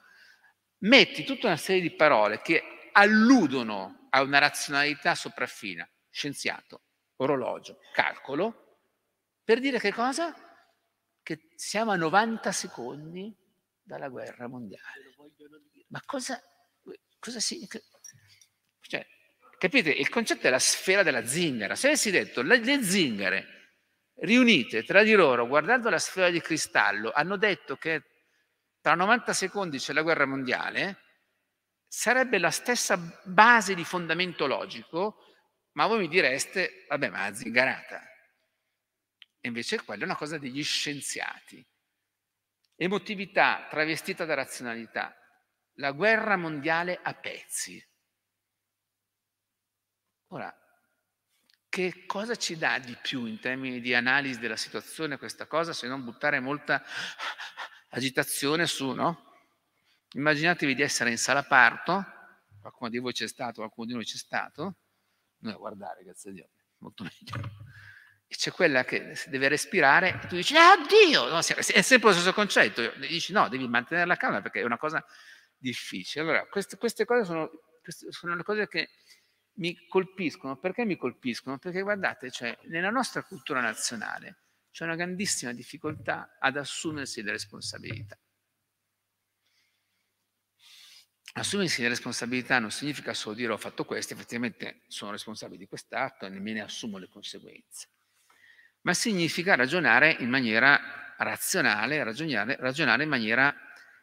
metti tutta una serie di parole che alludono a una razionalità sopraffina, scienziato, orologio, calcolo, per dire che cosa? Che siamo a 90 secondi dalla guerra mondiale. Ma cosa, cosa si... Cioè, capite? Il concetto è la sfera della zingara. Se avessi detto le zingare riunite tra di loro, guardando la sfera di cristallo, hanno detto che tra 90 secondi c'è la guerra mondiale, sarebbe la stessa base di fondamento logico, ma voi mi direste, vabbè, ma zingarata. E invece quella è una cosa degli scienziati. Emotività travestita da razionalità. La guerra mondiale a pezzi. Ora, che cosa ci dà di più in termini di analisi della situazione questa cosa se non buttare molta agitazione su, no? Immaginatevi di essere in sala parto, qualcuno di voi c'è stato, qualcuno di noi c'è stato, noi a guardare, grazie a Dio, molto meglio. E c'è quella che deve respirare e tu dici, ah Dio! No, è sempre lo stesso concetto. E dici, no, devi mantenere la calma perché è una cosa difficile. Allora, queste, queste cose sono, queste sono le cose che mi colpiscono. Perché mi colpiscono? Perché guardate, cioè, nella nostra cultura nazionale c'è una grandissima difficoltà ad assumersi le responsabilità. Assumersi le responsabilità non significa solo dire ho fatto questo, effettivamente sono responsabile di quest'atto e me ne assumo le conseguenze, ma significa ragionare in maniera razionale, ragionare, ragionare in maniera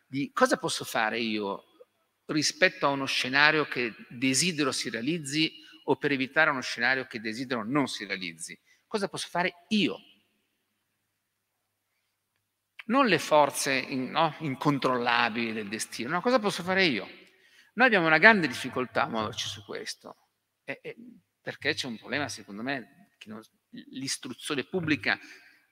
di cosa posso fare io rispetto a uno scenario che desidero si realizzi o per evitare uno scenario che desidero non si realizzi. Cosa posso fare io? Non le forze in, no, incontrollabili del destino, no, cosa posso fare io? Noi abbiamo una grande difficoltà a muoverci su questo, eh, eh, perché c'è un problema, secondo me, che non, l'istruzione pubblica,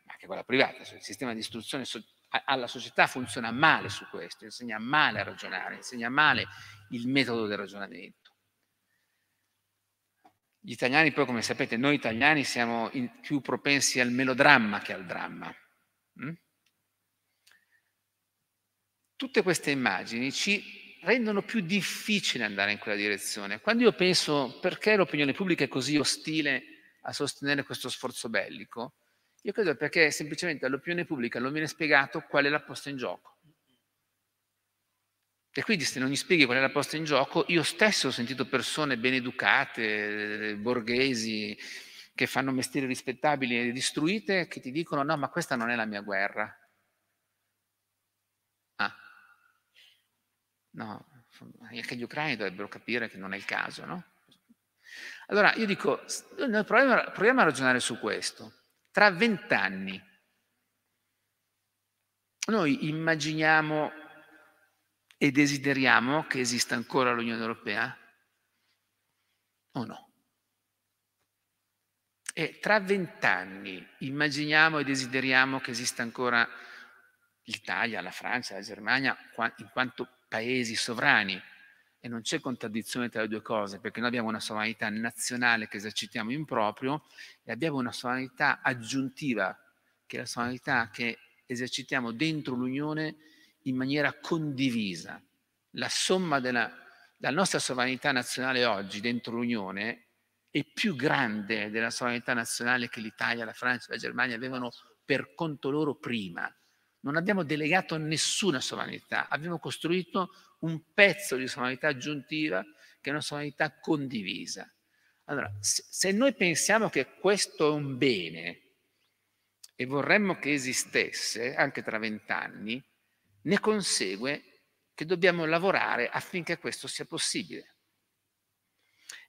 ma anche quella privata, cioè il sistema di istruzione so- alla società funziona male su questo, insegna male a ragionare, insegna male il metodo del ragionamento. Gli italiani poi, come sapete, noi italiani siamo più propensi al melodramma che al dramma. Mm? Tutte queste immagini ci rendono più difficile andare in quella direzione. Quando io penso perché l'opinione pubblica è così ostile a sostenere questo sforzo bellico, io credo perché semplicemente all'opinione pubblica non viene spiegato qual è la posta in gioco. E quindi se non gli spieghi qual è la posta in gioco, io stesso ho sentito persone ben educate, borghesi, che fanno mestieri rispettabili e distruite, che ti dicono no, ma questa non è la mia guerra. Ah, no, anche gli ucraini dovrebbero capire che non è il caso, no? Allora io dico, proviamo a ragionare su questo tra vent'anni noi immaginiamo e desideriamo che esista ancora l'Unione Europea o no? E tra vent'anni immaginiamo e desideriamo che esista ancora l'Italia, la Francia, la Germania in quanto paesi sovrani e non c'è contraddizione tra le due cose, perché noi abbiamo una sovranità nazionale che esercitiamo in proprio e abbiamo una sovranità aggiuntiva, che è la sovranità che esercitiamo dentro l'Unione in maniera condivisa. La somma della, la nostra sovranità nazionale oggi dentro l'Unione è più grande della sovranità nazionale che l'Italia, la Francia, e la Germania avevano per conto loro prima non abbiamo delegato nessuna sovranità, abbiamo costruito un pezzo di sovranità aggiuntiva che è una sovranità condivisa. Allora, se noi pensiamo che questo è un bene e vorremmo che esistesse anche tra vent'anni, ne consegue che dobbiamo lavorare affinché questo sia possibile.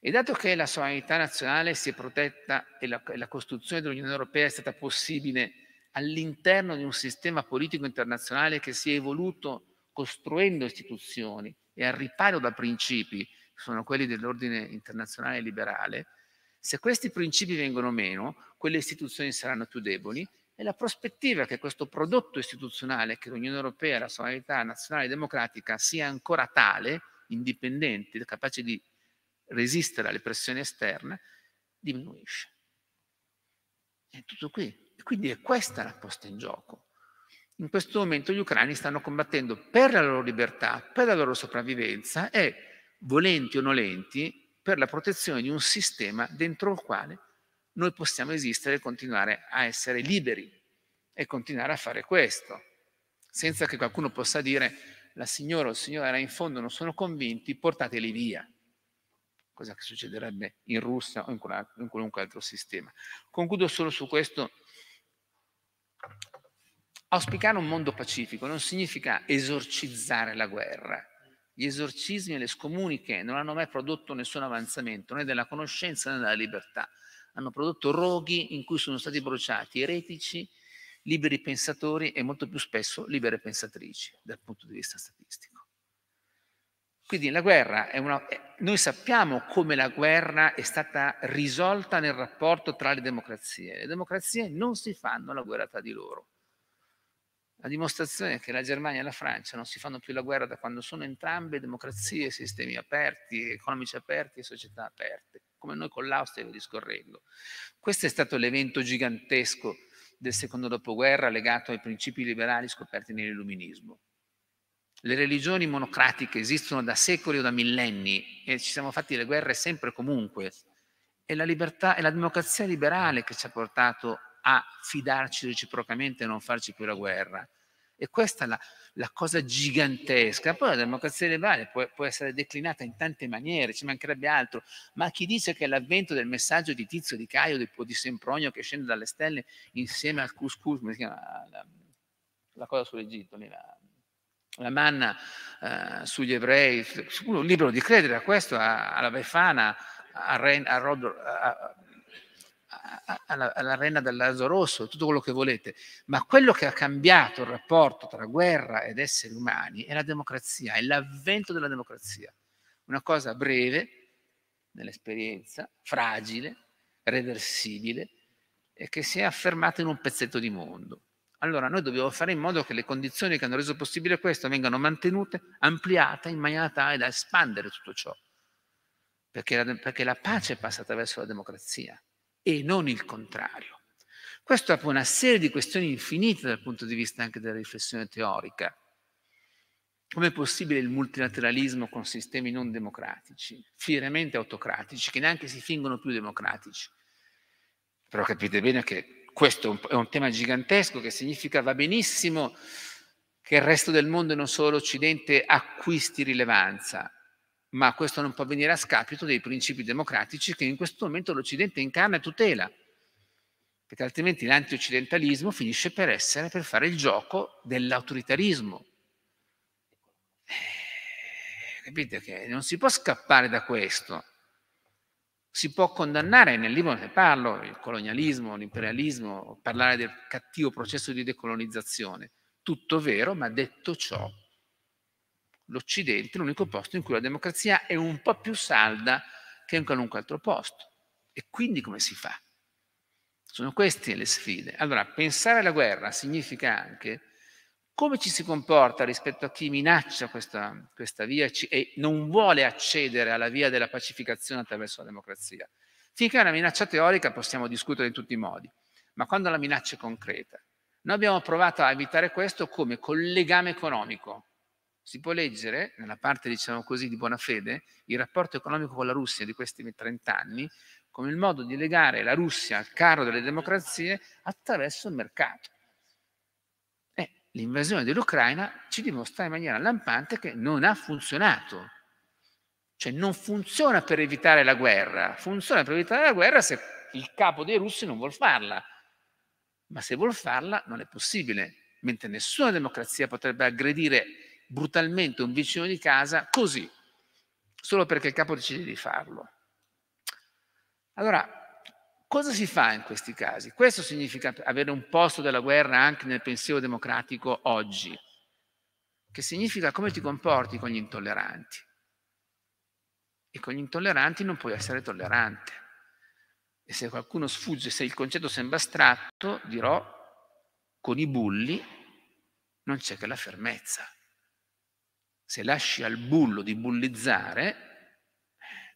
E dato che la sovranità nazionale si è protetta e la, la costruzione dell'Unione Europea è stata possibile all'interno di un sistema politico internazionale che si è evoluto costruendo istituzioni e al riparo da principi, che sono quelli dell'ordine internazionale liberale, se questi principi vengono meno, quelle istituzioni saranno più deboli e la prospettiva che questo prodotto istituzionale, che l'Unione Europea, la sovranità nazionale democratica, sia ancora tale, indipendente, capace di resistere alle pressioni esterne, diminuisce. È tutto qui. Quindi è questa la posta in gioco. In questo momento gli ucraini stanno combattendo per la loro libertà, per la loro sopravvivenza e, volenti o nolenti, per la protezione di un sistema dentro il quale noi possiamo esistere e continuare a essere liberi e continuare a fare questo, senza che qualcuno possa dire la signora o il signore là in fondo, non sono convinti, portateli via. Cosa che succederebbe in Russia o in qualunque altro sistema. Concludo solo su questo Auspicare un mondo pacifico non significa esorcizzare la guerra. Gli esorcismi e le scomuniche non hanno mai prodotto nessun avanzamento né della conoscenza né della libertà. Hanno prodotto roghi in cui sono stati bruciati eretici, liberi pensatori e molto più spesso libere pensatrici dal punto di vista statistico. Quindi la guerra è una... Noi sappiamo come la guerra è stata risolta nel rapporto tra le democrazie. Le democrazie non si fanno la guerra tra di loro. La dimostrazione è che la Germania e la Francia non si fanno più la guerra da quando sono entrambe democrazie, sistemi aperti, economici aperti e società aperte, come noi con l'Austria discorrendo. Questo è stato l'evento gigantesco del secondo dopoguerra legato ai principi liberali scoperti nell'illuminismo. Le religioni monocratiche esistono da secoli o da millenni e ci siamo fatti le guerre sempre e comunque. È la libertà, è la democrazia liberale che ci ha portato a fidarci reciprocamente e non farci più la guerra. E questa è la, la cosa gigantesca. Poi la democrazia liberale può, può, essere declinata in tante maniere, ci mancherebbe altro, ma chi dice che l'avvento del messaggio di Tizio, di Caio di, o di Sempronio che scende dalle stelle insieme al couscous, come si chiama la, la cosa sull'Egitto, lì, la, la manna eh, sugli ebrei, uno libero di credere a questo, a, alla Befana, a Ren, a Rodor, alla, alla renna del Lazo Rosso, tutto quello che volete, ma quello che ha cambiato il rapporto tra guerra ed esseri umani è la democrazia, è l'avvento della democrazia. Una cosa breve nell'esperienza, fragile, reversibile e che si è affermata in un pezzetto di mondo. Allora noi dobbiamo fare in modo che le condizioni che hanno reso possibile questo vengano mantenute, ampliate in maniera tale da espandere tutto ciò. Perché la, perché la pace passa attraverso la democrazia e non il contrario. Questo apre una serie di questioni infinite dal punto di vista anche della riflessione teorica. Com'è possibile il multilateralismo con sistemi non democratici, fieramente autocratici, che neanche si fingono più democratici? Però capite bene che questo è un tema gigantesco che significa va benissimo che il resto del mondo e non solo l'Occidente acquisti rilevanza, ma questo non può avvenire a scapito dei principi democratici che in questo momento l'Occidente incarna e tutela, perché altrimenti l'antioccidentalismo finisce per essere, per fare il gioco dell'autoritarismo. Eh, capite che non si può scappare da questo si può condannare, nel libro ne parlo, il colonialismo, l'imperialismo, parlare del cattivo processo di decolonizzazione. Tutto vero, ma detto ciò, l'Occidente è l'unico posto in cui la democrazia è un po' più salda che in qualunque altro posto. E quindi come si fa? Sono queste le sfide. Allora, pensare alla guerra significa anche come ci si comporta rispetto a chi minaccia questa, questa via e non vuole accedere alla via della pacificazione attraverso la democrazia? Finché è una minaccia teorica possiamo discutere in tutti i modi, ma quando la minaccia è concreta, noi abbiamo provato a evitare questo come col legame economico. Si può leggere, nella parte diciamo così di buona fede, il rapporto economico con la Russia di questi 30 anni come il modo di legare la Russia al carro delle democrazie attraverso il mercato l'invasione dell'Ucraina ci dimostra in maniera lampante che non ha funzionato. Cioè non funziona per evitare la guerra, funziona per evitare la guerra se il capo dei russi non vuol farla. Ma se vuol farla non è possibile, mentre nessuna democrazia potrebbe aggredire brutalmente un vicino di casa così, solo perché il capo decide di farlo. Allora, Cosa si fa in questi casi? Questo significa avere un posto della guerra anche nel pensiero democratico oggi, che significa come ti comporti con gli intolleranti. E con gli intolleranti non puoi essere tollerante. E se qualcuno sfugge, se il concetto sembra astratto, dirò, con i bulli non c'è che la fermezza. Se lasci al bullo di bullizzare,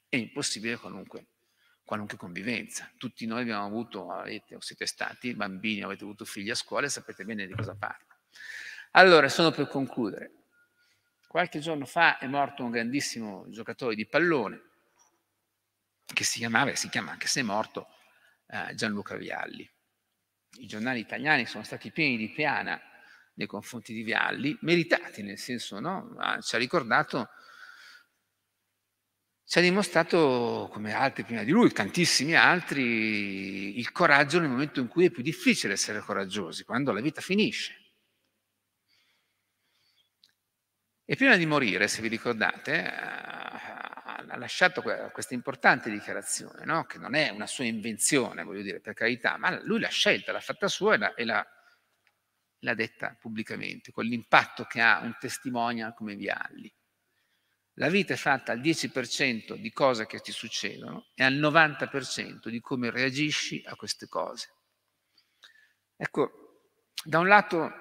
è impossibile qualunque qualunque convivenza. Tutti noi abbiamo avuto, avete, o siete stati bambini, avete avuto figli a scuola e sapete bene di cosa parlo. Allora, sono per concludere. Qualche giorno fa è morto un grandissimo giocatore di pallone che si chiamava e si chiama anche se è morto eh, Gianluca Vialli. I giornali italiani sono stati pieni di piana nei confronti di Vialli, meritati nel senso, no? ci ha ricordato ci ha dimostrato, come altri prima di lui, tantissimi altri, il coraggio nel momento in cui è più difficile essere coraggiosi, quando la vita finisce. E prima di morire, se vi ricordate, eh, ha lasciato questa importante dichiarazione, no? che non è una sua invenzione, voglio dire, per carità, ma lui l'ha scelta, l'ha fatta sua e l'ha, l'ha detta pubblicamente, con l'impatto che ha un testimonial come Vialli. La vita è fatta al 10% di cose che ti succedono e al 90% di come reagisci a queste cose. Ecco, da un lato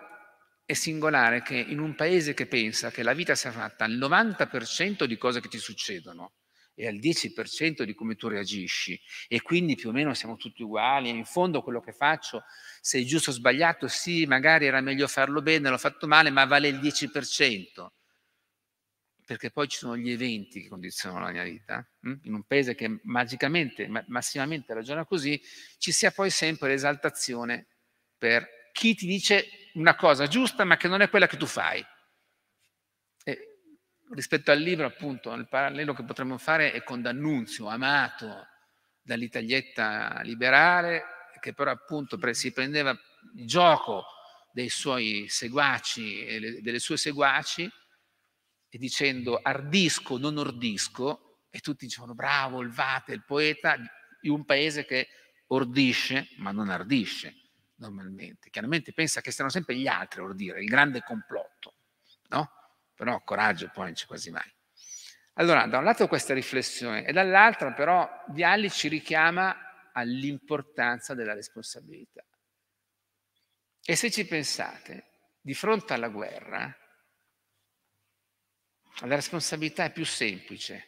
è singolare che in un paese che pensa che la vita sia fatta al 90% di cose che ti succedono e al 10% di come tu reagisci e quindi più o meno siamo tutti uguali e in fondo quello che faccio, se è giusto o sbagliato, sì, magari era meglio farlo bene, l'ho fatto male, ma vale il 10% perché poi ci sono gli eventi che condizionano la mia vita. Mm? In un paese che magicamente, massimamente ragiona così, ci sia poi sempre l'esaltazione per chi ti dice una cosa giusta ma che non è quella che tu fai. E rispetto al libro, appunto, il parallelo che potremmo fare è con D'Annunzio, amato dall'Italietta liberale, che però appunto si prendeva il gioco dei suoi seguaci e delle sue seguaci e dicendo ardisco, non ordisco, e tutti dicevano bravo il Vate, il poeta, di un paese che ordisce ma non ardisce normalmente. Chiaramente pensa che siano sempre gli altri a ordire, il grande complotto, no? Però coraggio poi non c'è quasi mai. Allora, da un lato questa riflessione e dall'altra però Vialli ci richiama all'importanza della responsabilità. E se ci pensate, di fronte alla guerra, la responsabilità è più semplice,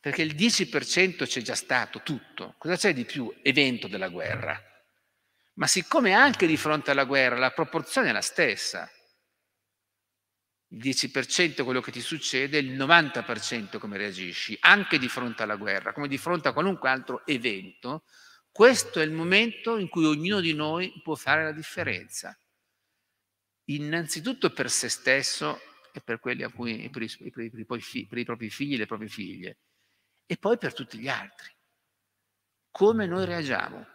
perché il 10% c'è già stato tutto, cosa c'è di più? Evento della guerra. Ma siccome anche di fronte alla guerra la proporzione è la stessa, il 10% quello che ti succede, il 90% come reagisci, anche di fronte alla guerra, come di fronte a qualunque altro evento, questo è il momento in cui ognuno di noi può fare la differenza. Innanzitutto per se stesso e per quelli a cui, per i, per, i, per, i, per i propri figli e le proprie figlie, e poi per tutti gli altri. Come noi reagiamo?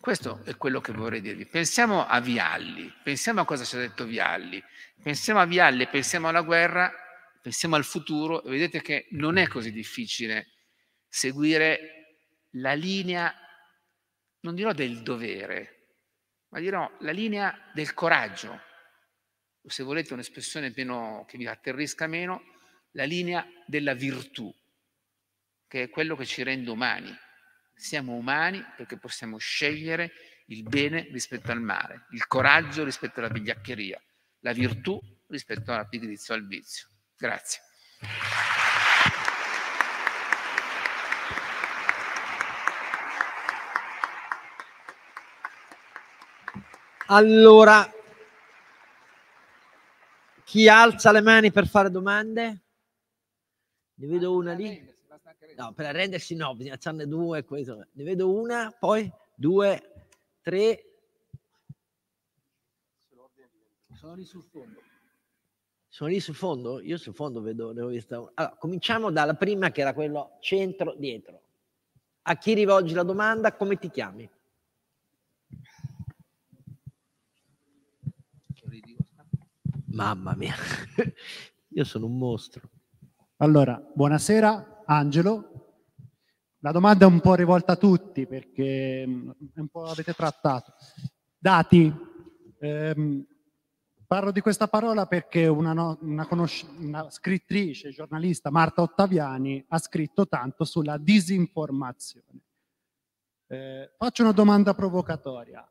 Questo è quello che vorrei dirvi. Pensiamo a Vialli, pensiamo a cosa ci ha detto Vialli, pensiamo a Vialli, pensiamo alla guerra, pensiamo al futuro e vedete che non è così difficile seguire la linea, non dirò del dovere, ma dirò la linea del coraggio, se volete un'espressione meno, che vi atterrisca meno, la linea della virtù, che è quello che ci rende umani. Siamo umani perché possiamo scegliere il bene rispetto al male, il coraggio rispetto alla vigliaccheria, la virtù rispetto alla pigrizia o al vizio. Grazie. Allora, chi alza le mani per fare domande? Ne vedo una lì. No, per arrendersi no, bisogna alzarne due. Questo. Ne vedo una, poi due, tre. Sono lì sul fondo. Sono lì sul fondo? Io sul fondo vedo, ne ho vista una. Allora, cominciamo dalla prima che era quello centro-dietro. A chi rivolgi la domanda? Come ti chiami? Mamma mia, *laughs* io sono un mostro. Allora, buonasera Angelo. La domanda è un po' rivolta a tutti perché mm, un po' avete trattato. Dati. Ehm, parlo di questa parola perché una, no, una, una scrittrice, giornalista, Marta Ottaviani, ha scritto tanto sulla disinformazione. Eh, faccio una domanda provocatoria.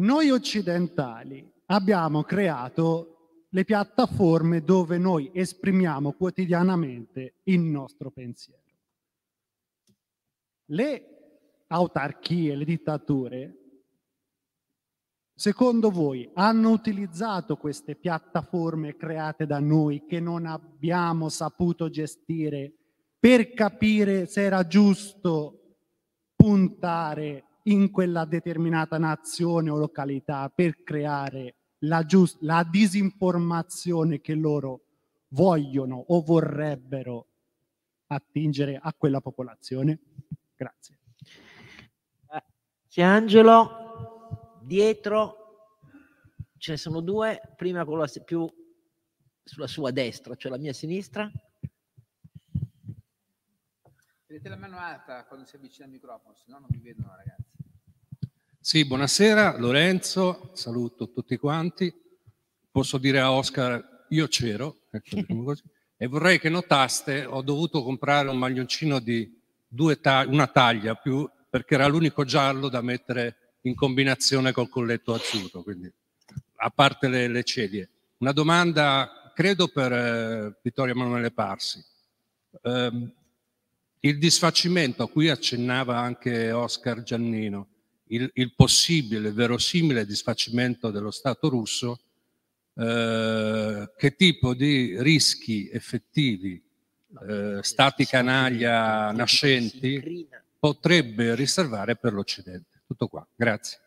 Noi occidentali abbiamo creato le piattaforme dove noi esprimiamo quotidianamente il nostro pensiero. Le autarchie, le dittature, secondo voi hanno utilizzato queste piattaforme create da noi che non abbiamo saputo gestire per capire se era giusto puntare in quella determinata nazione o località per creare la, giust- la disinformazione che loro vogliono o vorrebbero attingere a quella popolazione? Grazie. Eh, C'è Angelo, dietro ce ne sono due, prima con la più sulla sua destra, cioè la mia sinistra. Vedete la mano alta quando si avvicina al microfono, se no non mi vedono ragazzi. Sì, buonasera Lorenzo, saluto tutti quanti. Posso dire a Oscar, io c'ero, ecco, diciamo e vorrei che notaste, ho dovuto comprare un maglioncino di due ta- una taglia più, perché era l'unico giallo da mettere in combinazione col colletto azzurro, quindi a parte le, le celie. Una domanda, credo, per eh, Vittorio Emanuele Parsi. Eh, il disfacimento a cui accennava anche Oscar Giannino, il, il possibile, verosimile disfacimento dello Stato russo, eh, che tipo di rischi effettivi eh, stati canaglia nascenti potrebbe riservare per l'Occidente. Tutto qua, grazie.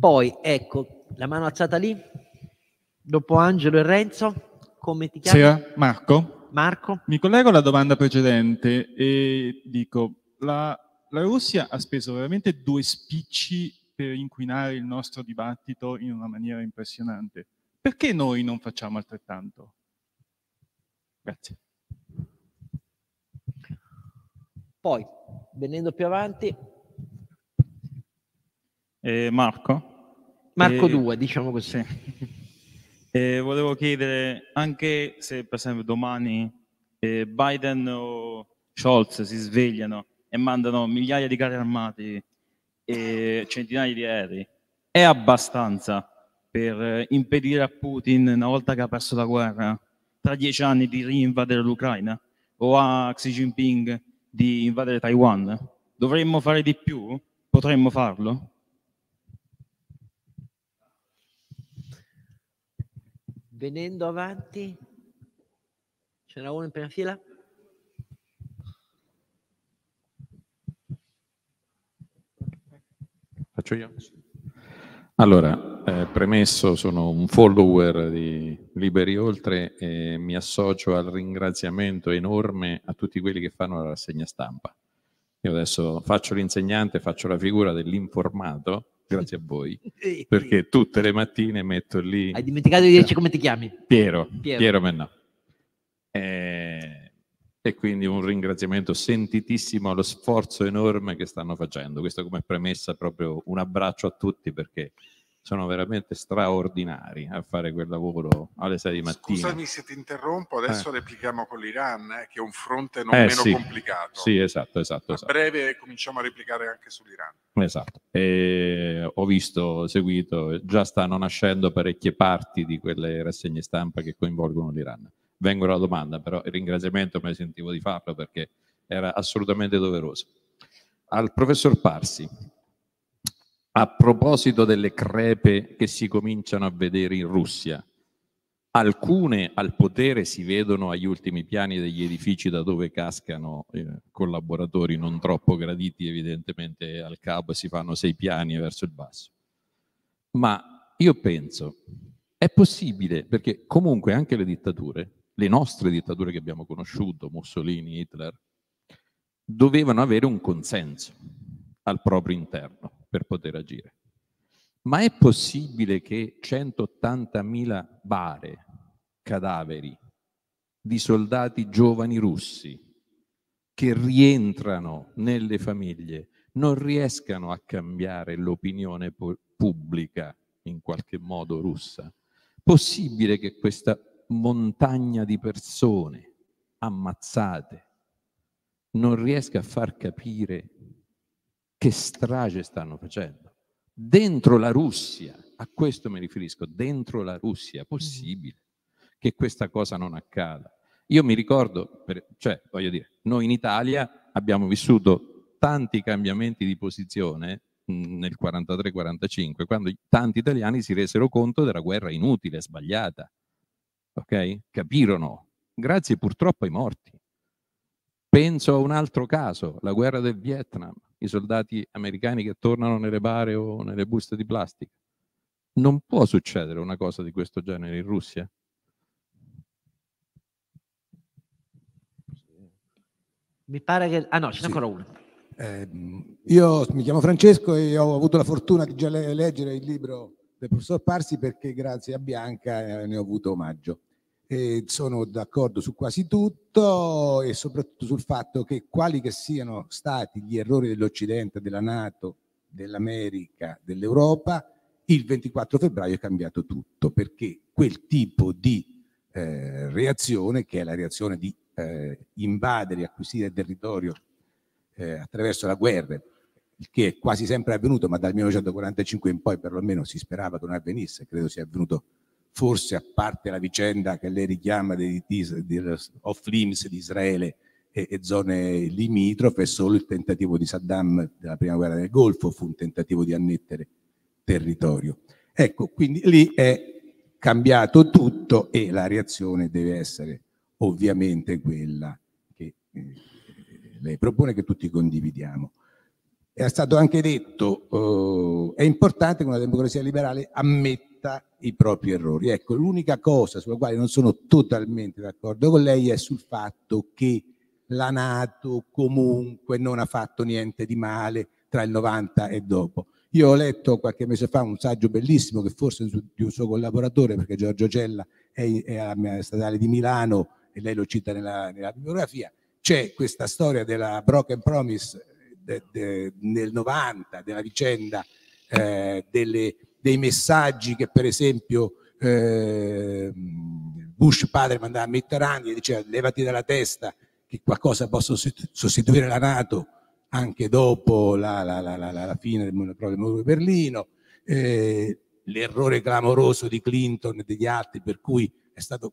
Poi, ecco, la mano alzata lì, dopo Angelo e Renzo, come ti chiami? Sera, eh, Marco. Marco. Mi collego alla domanda precedente e dico, la la Russia ha speso veramente due spicci per inquinare il nostro dibattito in una maniera impressionante. Perché noi non facciamo altrettanto? Grazie. Poi, venendo più avanti... Eh, Marco? Marco 2, eh, diciamo così. Sì. Eh, volevo chiedere, anche se per esempio domani eh, Biden o Scholz si svegliano e mandano migliaia di carri armati e centinaia di aerei, è abbastanza per eh, impedire a Putin, una volta che ha perso la guerra, tra dieci anni di rinvadere l'Ucraina? O a Xi Jinping di invadere Taiwan? Dovremmo fare di più? Potremmo farlo? Venendo avanti, c'era uno in prima fila? Faccio io? Allora, eh, premesso, sono un follower di Liberi Oltre e mi associo al ringraziamento enorme a tutti quelli che fanno la rassegna stampa. Io adesso faccio l'insegnante, faccio la figura dell'informato, grazie a voi, perché tutte le mattine metto lì... Hai dimenticato di dirci come ti chiami? Piero, Piero, Piero Mennò. Eh, e quindi un ringraziamento sentitissimo allo sforzo enorme che stanno facendo. Questo come premessa proprio un abbraccio a tutti perché sono veramente straordinari a fare quel lavoro alle 6 di mattina. Scusami se ti interrompo, adesso eh. replichiamo con l'Iran, eh, che è un fronte non eh, meno sì. complicato. Sì, esatto, esatto. A esatto. breve cominciamo a replicare anche sull'Iran. Esatto, e ho visto, seguito, già stanno nascendo parecchie parti di quelle rassegne stampa che coinvolgono l'Iran vengo alla domanda, però il ringraziamento mi sentivo di farlo perché era assolutamente doveroso. Al professor Parsi, a proposito delle crepe che si cominciano a vedere in Russia, alcune al potere si vedono agli ultimi piani degli edifici da dove cascano eh, collaboratori non troppo graditi evidentemente al capo e si fanno sei piani verso il basso. Ma io penso, è possibile, perché comunque anche le dittature le nostre dittature che abbiamo conosciuto, Mussolini, Hitler, dovevano avere un consenso al proprio interno per poter agire. Ma è possibile che 180.000 bare, cadaveri di soldati giovani russi che rientrano nelle famiglie non riescano a cambiare l'opinione pubblica in qualche modo russa? Possibile che questa montagna di persone ammazzate non riesca a far capire che strage stanno facendo. Dentro la Russia, a questo mi riferisco, dentro la Russia è mm-hmm. possibile che questa cosa non accada. Io mi ricordo, per, cioè voglio dire, noi in Italia abbiamo vissuto tanti cambiamenti di posizione mm, nel 43-45, quando tanti italiani si resero conto della guerra inutile, sbagliata, ok? Capirono, grazie purtroppo ai morti. Penso a un altro caso, la guerra del Vietnam, i soldati americani che tornano nelle bare o nelle buste di plastica. Non può succedere una cosa di questo genere in Russia. Mi pare che... Ah no, ce n'è sì. ancora uno. Eh, io mi chiamo Francesco e ho avuto la fortuna di già leggere il libro del professor Parsi perché grazie a Bianca eh, ne ho avuto omaggio eh, sono d'accordo su quasi tutto e soprattutto sul fatto che quali che siano stati gli errori dell'Occidente, della Nato, dell'America, dell'Europa, il 24 febbraio è cambiato tutto perché quel tipo di eh, reazione, che è la reazione di eh, invadere e acquisire territorio eh, attraverso la guerra, il che è quasi sempre avvenuto, ma dal 1945 in poi perlomeno si sperava che non avvenisse, credo sia avvenuto forse a parte la vicenda che lei richiama dei, off limits di Israele e, e zone limitrofe, solo il tentativo di Saddam della prima guerra del Golfo fu un tentativo di annettere territorio. Ecco, quindi lì è cambiato tutto e la reazione deve essere ovviamente quella che eh, lei propone, che tutti condividiamo. È stato anche detto, eh, è importante che una democrazia liberale ammetta ammetta i propri errori. Ecco, l'unica cosa sulla quale non sono totalmente d'accordo con lei è sul fatto che la Nato comunque non ha fatto niente di male tra il 90 e dopo. Io ho letto qualche mese fa un saggio bellissimo che forse di un suo collaboratore, perché Giorgio Cella è, è alla statale di Milano e lei lo cita nella, nella bibliografia, c'è questa storia della Broken Promise de, de, nel 90, della vicenda eh, delle dei messaggi che per esempio eh, Bush padre mandava a Mitterrand e diceva levati dalla testa che qualcosa possa sostituire la Nato anche dopo la, la, la, la fine del muro di Berlino, eh, l'errore clamoroso di Clinton e degli altri per cui è stato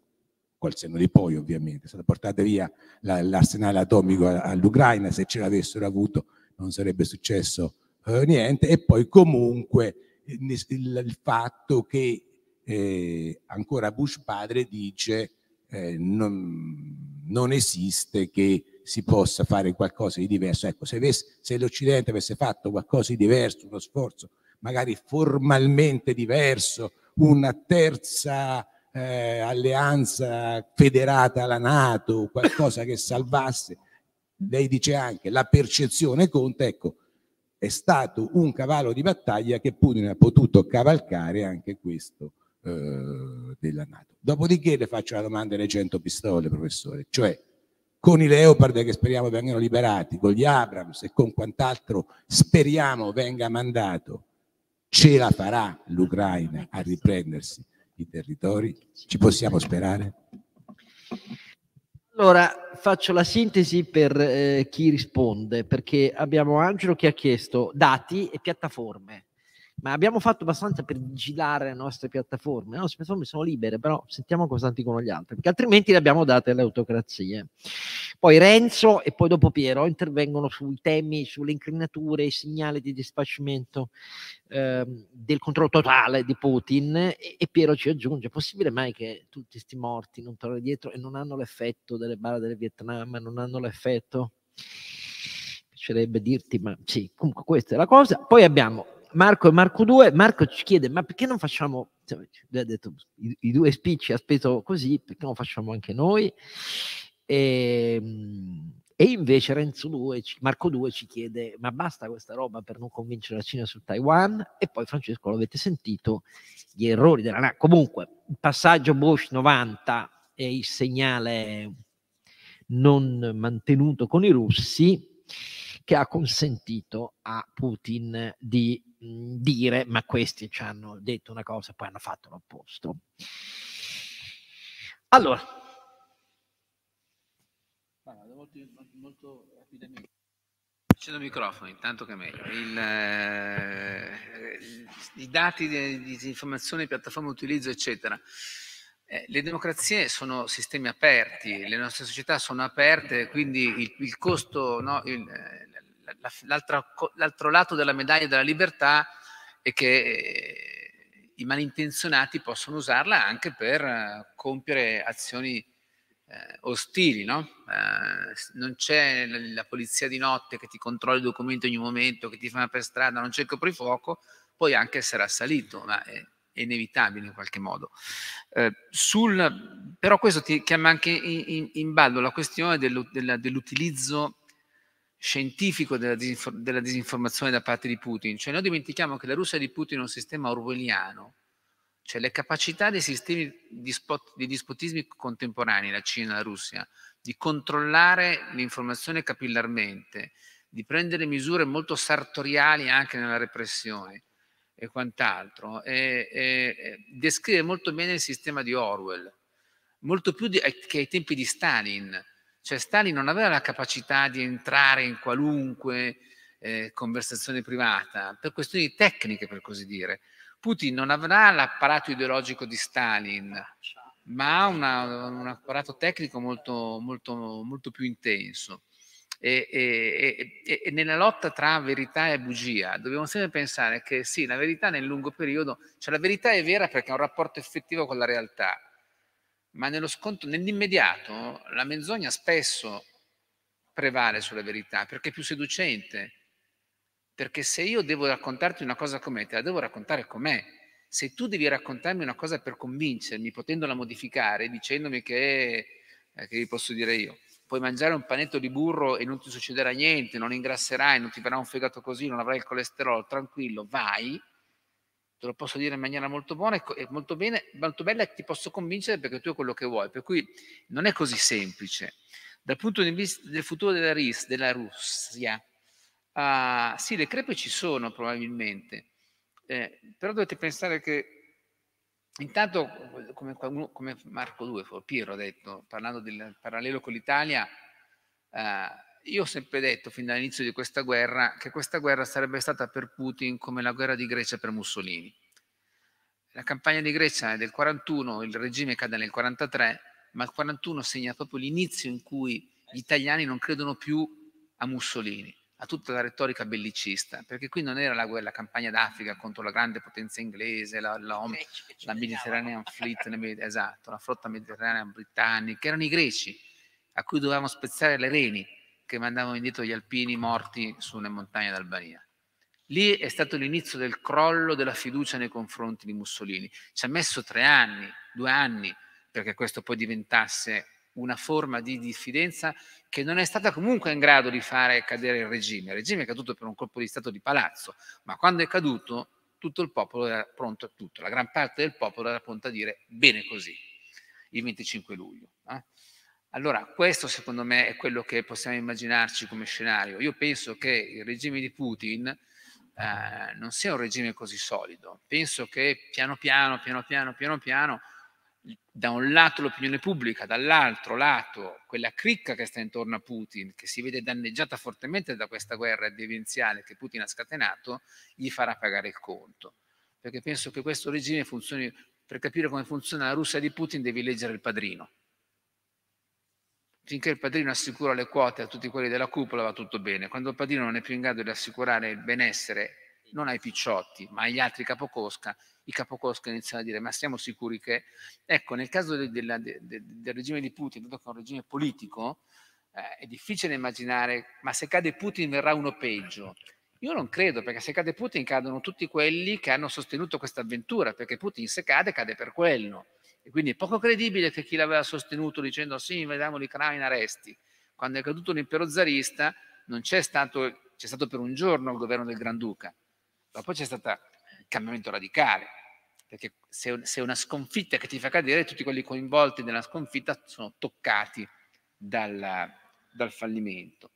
col senno di poi ovviamente, è stato portato via l'arsenale atomico all'Ucraina, se ce l'avessero avuto non sarebbe successo eh, niente e poi comunque il, fatto che eh, ancora Bush padre dice eh, non, non, esiste che si possa fare qualcosa di diverso. Ecco, se, avesse, se l'Occidente avesse fatto qualcosa di diverso, uno sforzo magari formalmente diverso, una terza eh, alleanza federata alla Nato, qualcosa che salvasse, lei dice anche la percezione conta, ecco, è stato un cavallo di battaglia che Putin ha potuto cavalcare anche questo eh, della Nato. Dopodiché le faccio la domanda delle 100 pistole, professore, cioè con i Leopard che speriamo vengano liberati, con gli Abrams e con quant'altro speriamo venga mandato, ce la farà l'Ucraina a riprendersi i territori? Ci possiamo sperare? Allora, faccio la sintesi per eh, chi risponde, perché abbiamo Angelo che ha chiesto dati e piattaforme ma abbiamo fatto abbastanza per vigilare le nostre piattaforme. Le nostre piattaforme sono libere, però sentiamo cosa dicono gli altri, perché altrimenti le abbiamo date alle autocrazie. Poi Renzo e poi dopo Piero intervengono sui temi, sulle inclinature, i segnali di dispacimento eh, del controllo totale di Putin e, e Piero ci aggiunge, possibile mai che tutti questi morti non tornano dietro e non hanno l'effetto delle barre del Vietnam, non hanno l'effetto? piacerebbe dirti, ma sì, comunque questa è la cosa. Poi abbiamo Marco e Marco 2, Marco ci chiede ma perché non facciamo, cioè, lui ha detto i, i due spicci ha speso così, perché non facciamo anche noi? E, ehm, e invece Renzo 2, Marco 2 ci chiede ma basta questa roba per non convincere la Cina sul Taiwan? E poi Francesco, l'avete sentito, gli errori della NAC. Comunque, il passaggio Bush 90 è il segnale non mantenuto con i russi che ha consentito a Putin di Mhmm, dire, ma questi ci hanno detto una cosa e poi hanno fatto l'opposto. Allora. Vado molto, rapidamente. Accedo il microfono, intanto che è meglio. Il, eh, I dati di disinformazione, piattaforme utilizzo, eccetera. Eh, le democrazie sono sistemi aperti, le nostre società sono aperte, quindi il, il costo, no, il, eh, l'altro lato della medaglia della libertà è che eh, i malintenzionati possono usarla anche per eh, compiere azioni eh, ostili, no? eh, non c'è la, la, polizia di notte che ti controlla i documenti ogni momento, che ti fa per strada, non c'è il coprifuoco, puoi anche essere assalito, ma è, è inevitabile in qualche modo. Eh, sul, però questo ti chiama anche in, in, in ballo la questione dell'utilizzo scientifico della, disinform- della, disinformazione da parte di Putin. Cioè, noi dimentichiamo che la Russia di Putin è un sistema orwelliano, cioè le capacità dei sistemi di, spot, di dispotismi contemporanei, la Cina e la Russia, di controllare l'informazione capillarmente, di prendere misure molto sartoriali anche nella repressione e quant'altro, e, e, e descrive molto bene il sistema di Orwell, molto più di, che ai tempi di Stalin cioè Stalin non aveva la capacità di entrare in qualunque eh, conversazione privata, per questioni tecniche per così dire. Putin non avrà l'apparato ideologico di Stalin, ma ha una, un apparato tecnico molto, molto, molto più intenso. E, e, e, e, nella lotta tra verità e bugia dobbiamo sempre pensare che sì, la verità nel lungo periodo, cioè la verità è vera perché ha un rapporto effettivo con la realtà, ma nello scontro, nell'immediato la menzogna spesso prevale sulla verità perché è più seducente. Perché se io devo raccontarti una cosa come te la devo raccontare com'è. Se tu devi raccontarmi una cosa per convincermi, potendola modificare, dicendomi che, eh, che posso dire io, puoi mangiare un panetto di burro e non ti succederà niente, non ingrasserai, non ti verrà un fegato così, non avrai il colesterolo, tranquillo, vai, te lo posso dire in maniera molto buona e molto, bene, molto bella e ti posso convincere perché tu è quello che vuoi. Per cui non è così semplice. Dal punto di vista del futuro della, RIS, della Russia, uh, sì, le crepe ci sono probabilmente, eh, però dovete pensare che intanto, come, come Marco II, Piero ha detto, parlando del parallelo con l'Italia, uh, io ho sempre detto fin dall'inizio di questa guerra che questa guerra sarebbe stata per Putin come la guerra di Grecia per Mussolini. La campagna di Grecia è del 41, il regime cade nel 43, ma il 41 segna proprio l'inizio in cui gli italiani non credono più a Mussolini, a tutta la retorica bellicista, perché qui non era la guerra, la campagna d'Africa contro la grande potenza inglese, la, la, la, *laughs* la Mediterranean Fleet, esatto, la flotta mediterranea britannica, erano i greci a cui dovevamo spezzare le reni che mandavano indietro gli alpini morti su una montagna d'Albania. Lì è stato l'inizio del crollo della fiducia nei confronti di Mussolini. Ci ha messo tre anni, due anni, perché questo poi diventasse una forma di diffidenza che non è stata comunque in grado di fare cadere il regime. Il regime è caduto per un colpo di Stato di palazzo, ma quando è caduto tutto il popolo era pronto a tutto, la gran parte del popolo era pronta a dire bene così, il 25 luglio. Eh? Allora, questo secondo me è quello che possiamo immaginarci come scenario. Io penso che il regime di Putin eh, non sia un regime così solido. Penso che piano piano, piano piano, piano piano, da un lato l'opinione pubblica, dall'altro lato quella cricca che sta intorno a Putin, che si vede danneggiata fortemente da questa guerra devienziale che Putin ha scatenato, gli farà pagare il conto. Perché penso che questo regime funzioni, per capire come funziona la Russia di Putin devi leggere il padrino. Finché il padrino assicura le quote a tutti quelli della cupola va tutto bene. Quando il padrino non è più in grado di assicurare il benessere non ai picciotti, ma agli altri capocosca, i capocosca iniziano a dire ma siamo sicuri che... Ecco, nel caso del, del, del, del regime di Putin, dato che è un regime politico, eh, è difficile immaginare, ma se cade Putin verrà uno peggio. Io non credo, perché se cade Putin cadono tutti quelli che hanno sostenuto questa avventura, perché Putin se cade, cade per quello. E quindi è poco credibile che chi l'aveva sostenuto dicendo sì, vediamo l'Ucraina resti. Quando è caduto l'impero zarista non c'è stato, c'è stato per un giorno il governo del Granduca, dopo c'è stato il cambiamento radicale, perché se, se una sconfitta che ti fa cadere, tutti quelli coinvolti nella sconfitta sono toccati dalla, dal fallimento.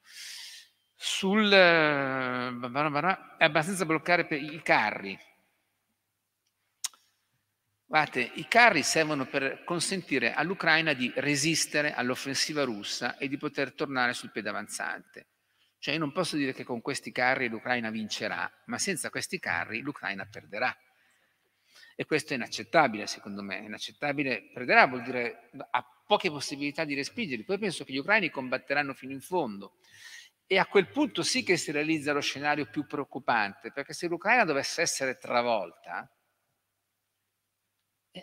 Sul eh, abbastanza bloccare i carri, Guardate, i carri servono per consentire all'Ucraina di resistere all'offensiva russa e di poter tornare sul piede avanzante. Cioè io non posso dire che con questi carri l'Ucraina vincerà, ma senza questi carri l'Ucraina perderà. E questo è inaccettabile, secondo me. Inaccettabile, perderà vuol dire ha poche possibilità di respingerli. Poi penso che gli ucraini combatteranno fino in fondo. E a quel punto sì che si realizza lo scenario più preoccupante, perché se l'Ucraina dovesse essere travolta,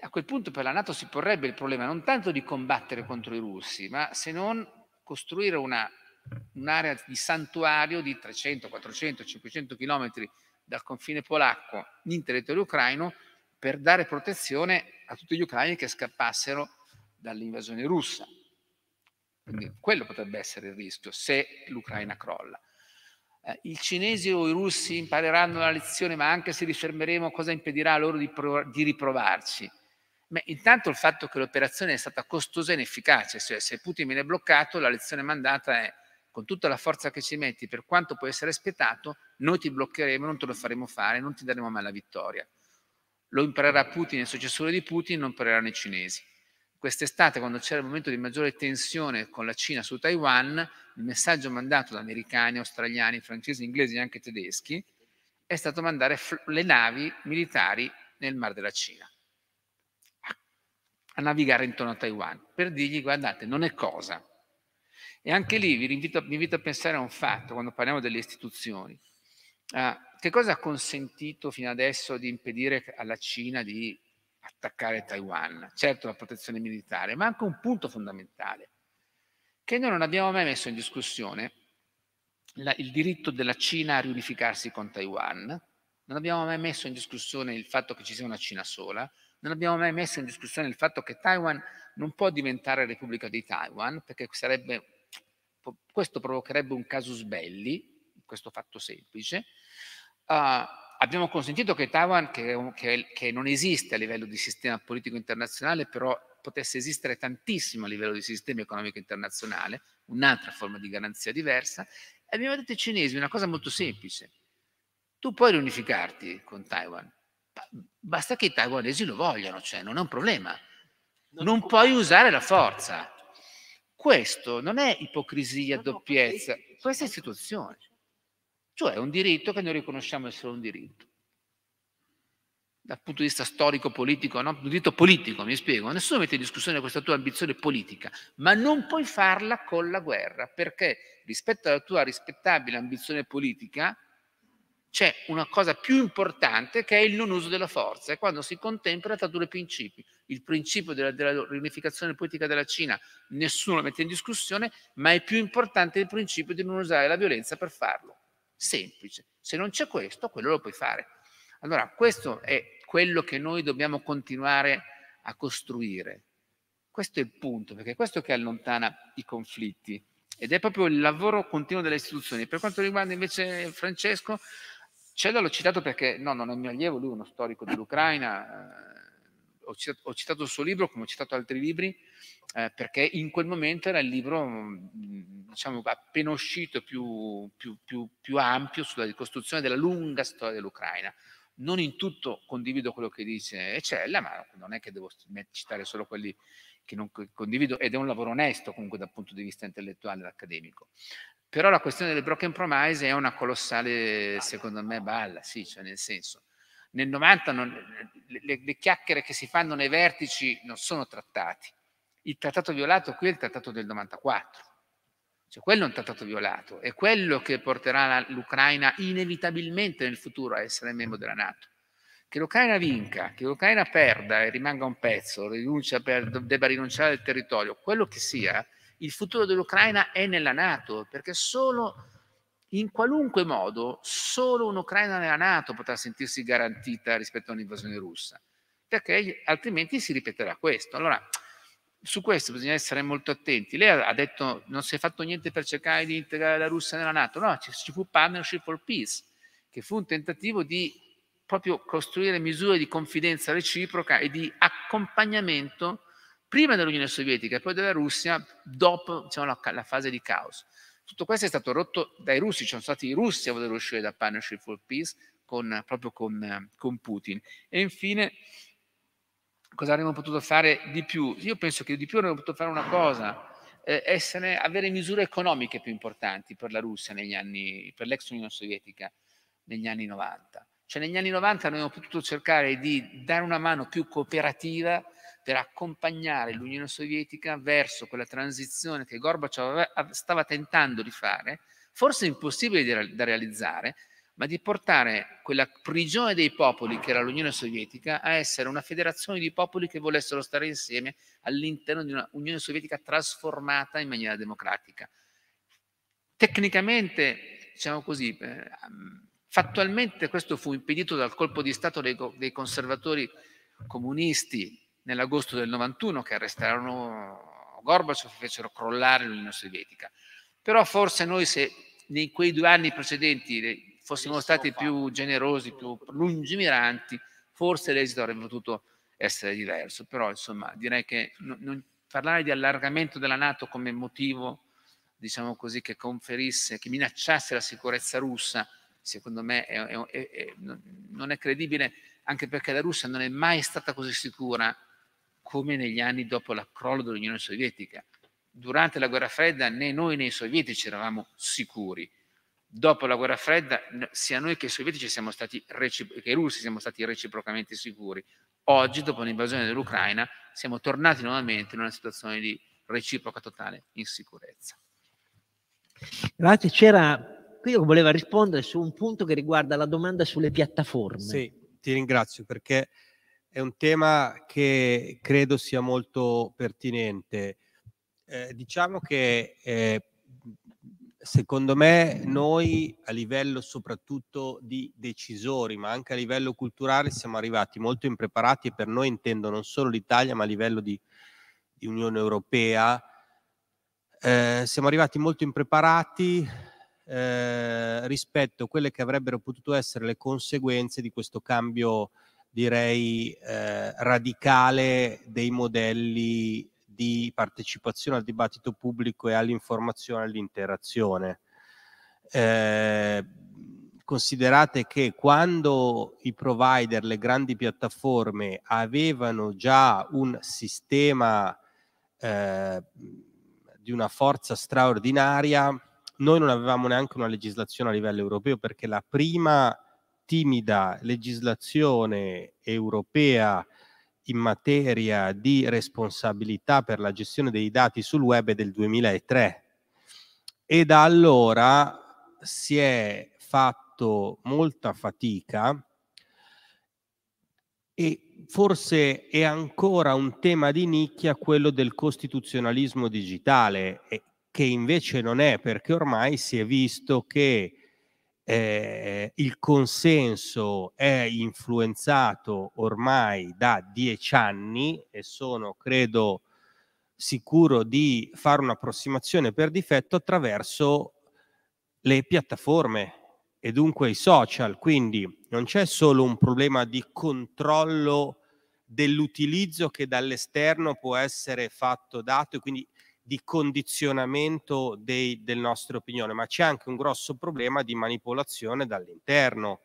a quel punto per la Nato si porrebbe il problema non tanto di combattere contro i russi, ma se non costruire una, un'area di santuario di 300, 400, 500 chilometri dal confine polacco in territorio ucraino per dare protezione a tutti gli ucraini che scappassero dall'invasione russa. Quindi quello potrebbe essere il rischio se l'Ucraina crolla. Eh, i cinesi o i russi impareranno la lezione, ma anche se li fermeremo, cosa impedirà loro di, di riprovarci? Beh, intanto il fatto che l'operazione è stata costosa e inefficace, cioè se Putin viene bloccato, la lezione mandata è con tutta la forza che ci metti, per quanto può essere aspettato, noi ti bloccheremo, non te lo faremo fare, non ti daremo mai la vittoria. Lo imparerà Putin e il successore di Putin, non impareranno i cinesi. Quest'estate, quando c'era il momento di maggiore tensione con la Cina su Taiwan, il messaggio mandato da americani, australiani, francesi, inglesi e anche tedeschi è stato mandare le navi militari nel Mar della Cina a navigare intorno a Taiwan per dirgli guardate, non è cosa. E anche lì vi invito, vi invito a pensare a un fatto quando parliamo delle istituzioni. Uh, che cosa ha consentito fino adesso di impedire alla Cina di attaccare Taiwan, certo la protezione militare, ma anche un punto fondamentale, che noi non abbiamo mai messo in discussione la, il diritto della Cina a riunificarsi con Taiwan, non abbiamo mai messo in discussione il fatto che ci sia una Cina sola, non abbiamo mai messo in discussione il fatto che Taiwan non può diventare Repubblica di Taiwan, perché sarebbe, questo provocherebbe un casus belli, questo fatto semplice. Uh, abbiamo consentito che Taiwan, che, che, che, non esiste a livello di sistema politico internazionale, però potesse esistere tantissimo a livello di sistema economico internazionale, un'altra forma di garanzia diversa, e abbiamo detto ai cinesi una cosa molto semplice. Tu puoi riunificarti con Taiwan, basta che i taiwanesi lo vogliano, cioè non è un problema. Non puoi usare la forza. Questo non è ipocrisia, doppiezza, questa è situazione cioè un diritto che noi riconosciamo essere un diritto. Dal punto di vista storico-politico, no? un diritto politico, mi spiego, nessuno mette in discussione questa tua ambizione politica, ma non puoi farla con la guerra, perché rispetto alla tua rispettabile ambizione politica c'è una cosa più importante che è il non uso della forza, è quando si contempla tra due principi. Il principio della, della riunificazione politica della Cina nessuno lo mette in discussione, ma è più importante il principio di non usare la violenza per farlo semplice. Se non c'è questo, quello lo puoi fare. Allora, questo è quello che noi dobbiamo continuare a costruire. Questo è il punto, perché è questo che allontana i conflitti ed è proprio il lavoro continuo delle istituzioni. Per quanto riguarda invece Francesco, Cella l'ho citato perché no, non è mio allievo, lui è uno storico dell'Ucraina, eh, ho citato, ho citato, il suo libro come ho citato altri libri eh, perché in quel momento era il libro mm, diciamo, appena uscito più, più, più, più, ampio sulla ricostruzione della lunga storia dell'Ucraina. Non in tutto condivido quello che dice Eccella ma non è che devo citare solo quelli che non condivido, ed è un lavoro onesto comunque dal punto di vista intellettuale e accademico. Però la questione delle broken promise è una colossale, secondo me, balla, sì, cioè nel senso, nel 90 non, le, le, chiacchiere che si fanno nei vertici non sono trattati. Il trattato violato qui è il trattato del 94. Cioè quello è un trattato violato, è quello che porterà l'Ucraina inevitabilmente nel futuro a essere membro della Nato. Che l'Ucraina vinca, che l'Ucraina perda e rimanga un pezzo, per, debba rinunciare al territorio, quello che sia, il futuro dell'Ucraina è nella Nato, perché solo in qualunque modo solo un'Ucraina nella Nato potrà sentirsi garantita rispetto a un'invasione russa, perché altrimenti si ripeterà questo. Allora, su questo bisogna essere molto attenti. Lei ha detto che non si è fatto niente per cercare di integrare la Russia nella Nato, no, ci, ci fu Partnership for Peace, che fu un tentativo di proprio costruire misure di confidenza reciproca e di accompagnamento prima dell'Unione Sovietica, e poi della Russia, dopo diciamo, la, la fase di caos. Tutto questo è stato rotto dai russi, ci sono stati i russi a voler uscire da Partnership for Peace con, proprio con, con Putin. E infine, cosa avremmo potuto fare di più? Io penso che di più avremmo potuto fare una cosa, eh, essere, avere misure economiche più importanti per la Russia negli anni, per l'ex Unione Sovietica negli anni 90. Cioè negli anni 90 noi abbiamo potuto cercare di dare una mano più cooperativa per accompagnare l'Unione Sovietica verso quella transizione che Gorbaciov stava tentando di fare, forse impossibile da realizzare, ma di portare quella prigione dei popoli che era l'Unione Sovietica a essere una federazione di popoli che volessero stare insieme all'interno di un'Unione Sovietica trasformata in maniera democratica. Tecnicamente, diciamo così, eh, fattualmente questo fu impedito dal colpo di Stato dei, conservatori comunisti nell'agosto del 91 che arrestarono Gorbaciov e fecero crollare l'Unione Sovietica. Però forse noi se in quei due anni precedenti fossimo stati più generosi, più lungimiranti, forse l'esito avrebbe potuto essere diverso. Però insomma direi che non, non, parlare di allargamento della Nato come motivo, diciamo così, che conferisse, che minacciasse la sicurezza russa, secondo me è, è, è, non è credibile, anche perché la Russia non è mai stata così sicura come negli anni dopo la crollo dell'Unione Sovietica. Durante la guerra fredda né noi né i sovietici eravamo sicuri. Dopo la guerra fredda, sia noi che i sovietici siamo stati, recipro- che i russi siamo stati reciprocamente sicuri. Oggi, dopo l'invasione dell'Ucraina, siamo tornati nuovamente in una situazione di reciproca totale insicurezza. Grazie, c'era, qui che voleva rispondere su un punto che riguarda la domanda sulle piattaforme. Sì, ti ringrazio perché è un tema che credo sia molto pertinente. Eh, diciamo che eh, secondo me noi a livello soprattutto di decisori, ma anche a livello culturale, siamo arrivati molto impreparati e per noi intendo non solo l'Italia, ma a livello di, di Unione Europea. Eh, siamo arrivati molto impreparati eh, rispetto a quelle che avrebbero potuto essere le conseguenze di questo cambio direi eh, radicale dei modelli di partecipazione al dibattito pubblico e all'informazione e all'interazione. Eh, considerate che quando i provider, le grandi piattaforme avevano già un sistema eh, di una forza straordinaria, noi non avevamo neanche una legislazione a livello europeo perché la prima timida legislazione europea in materia di responsabilità per la gestione dei dati sul web del 2003 e da allora si è fatto molta fatica e forse è ancora un tema di nicchia quello del costituzionalismo digitale che invece non è perché ormai si è visto che eh, il consenso è influenzato ormai da dieci anni e sono, credo, sicuro di fare un'approssimazione per difetto attraverso le piattaforme e dunque i social. Quindi non c'è solo un problema di controllo dell'utilizzo che dall'esterno può essere fatto dato e quindi di condizionamento dei, del nostro opinione, ma c'è anche un grosso problema di manipolazione dall'interno.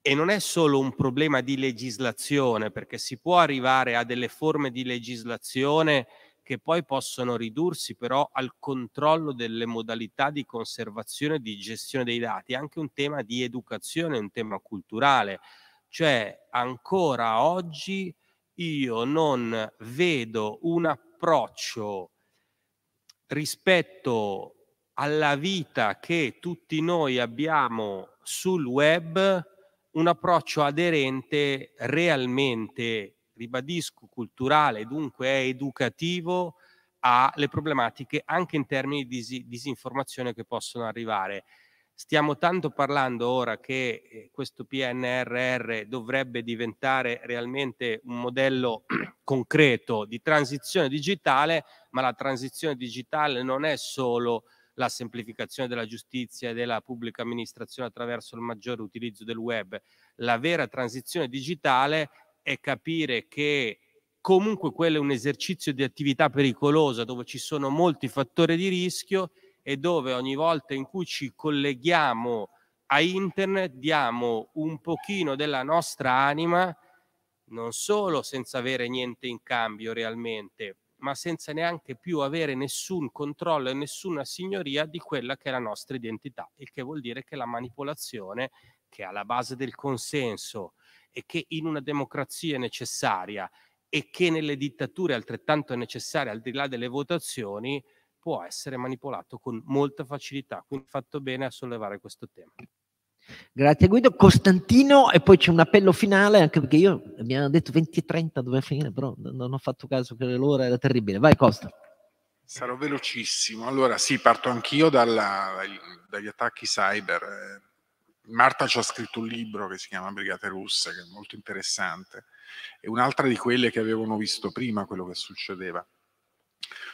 E non è solo un problema di legislazione, perché si può arrivare a delle forme di legislazione che poi possono ridursi però al controllo delle modalità di conservazione e di gestione dei dati, è anche un tema di educazione, un tema culturale. Cioè, ancora oggi io non vedo un approccio rispetto alla vita che tutti noi abbiamo sul web un approccio aderente realmente, ribadisco, culturale, dunque è educativo alle problematiche anche in termini di disinformazione che possono arrivare. Stiamo tanto parlando ora che eh, questo PNRR dovrebbe diventare realmente un modello *clears throat* concreto di transizione digitale, ma la transizione digitale non è solo la semplificazione della giustizia e della pubblica amministrazione attraverso il maggiore utilizzo del web. La vera transizione digitale è capire che comunque quello è un esercizio di attività pericolosa dove ci sono molti fattori di rischio e dove ogni volta in cui ci colleghiamo a internet diamo un pochino della nostra anima, non solo senza avere niente in cambio realmente, ma senza neanche più avere nessun controllo e nessuna signoria di quella che è la nostra identità, il che vuol dire che la manipolazione che è alla base del consenso e che in una democrazia è necessaria e che nelle dittature è altrettanto necessaria al di là delle votazioni, può essere manipolato con molta facilità, quindi fatto bene a sollevare questo tema. Grazie Guido. Costantino e poi c'è un appello finale, anche perché io mi hanno detto 20 e 30 doveva finire, però non ho fatto caso che l'ora era terribile. Vai Costa. Sarò velocissimo. Allora sì, parto anch'io dalla, dagli attacchi cyber. Eh, Marta ci ha scritto un libro che si chiama Brigate Russe, che è molto interessante, e un'altra di quelle che avevano visto prima quello che succedeva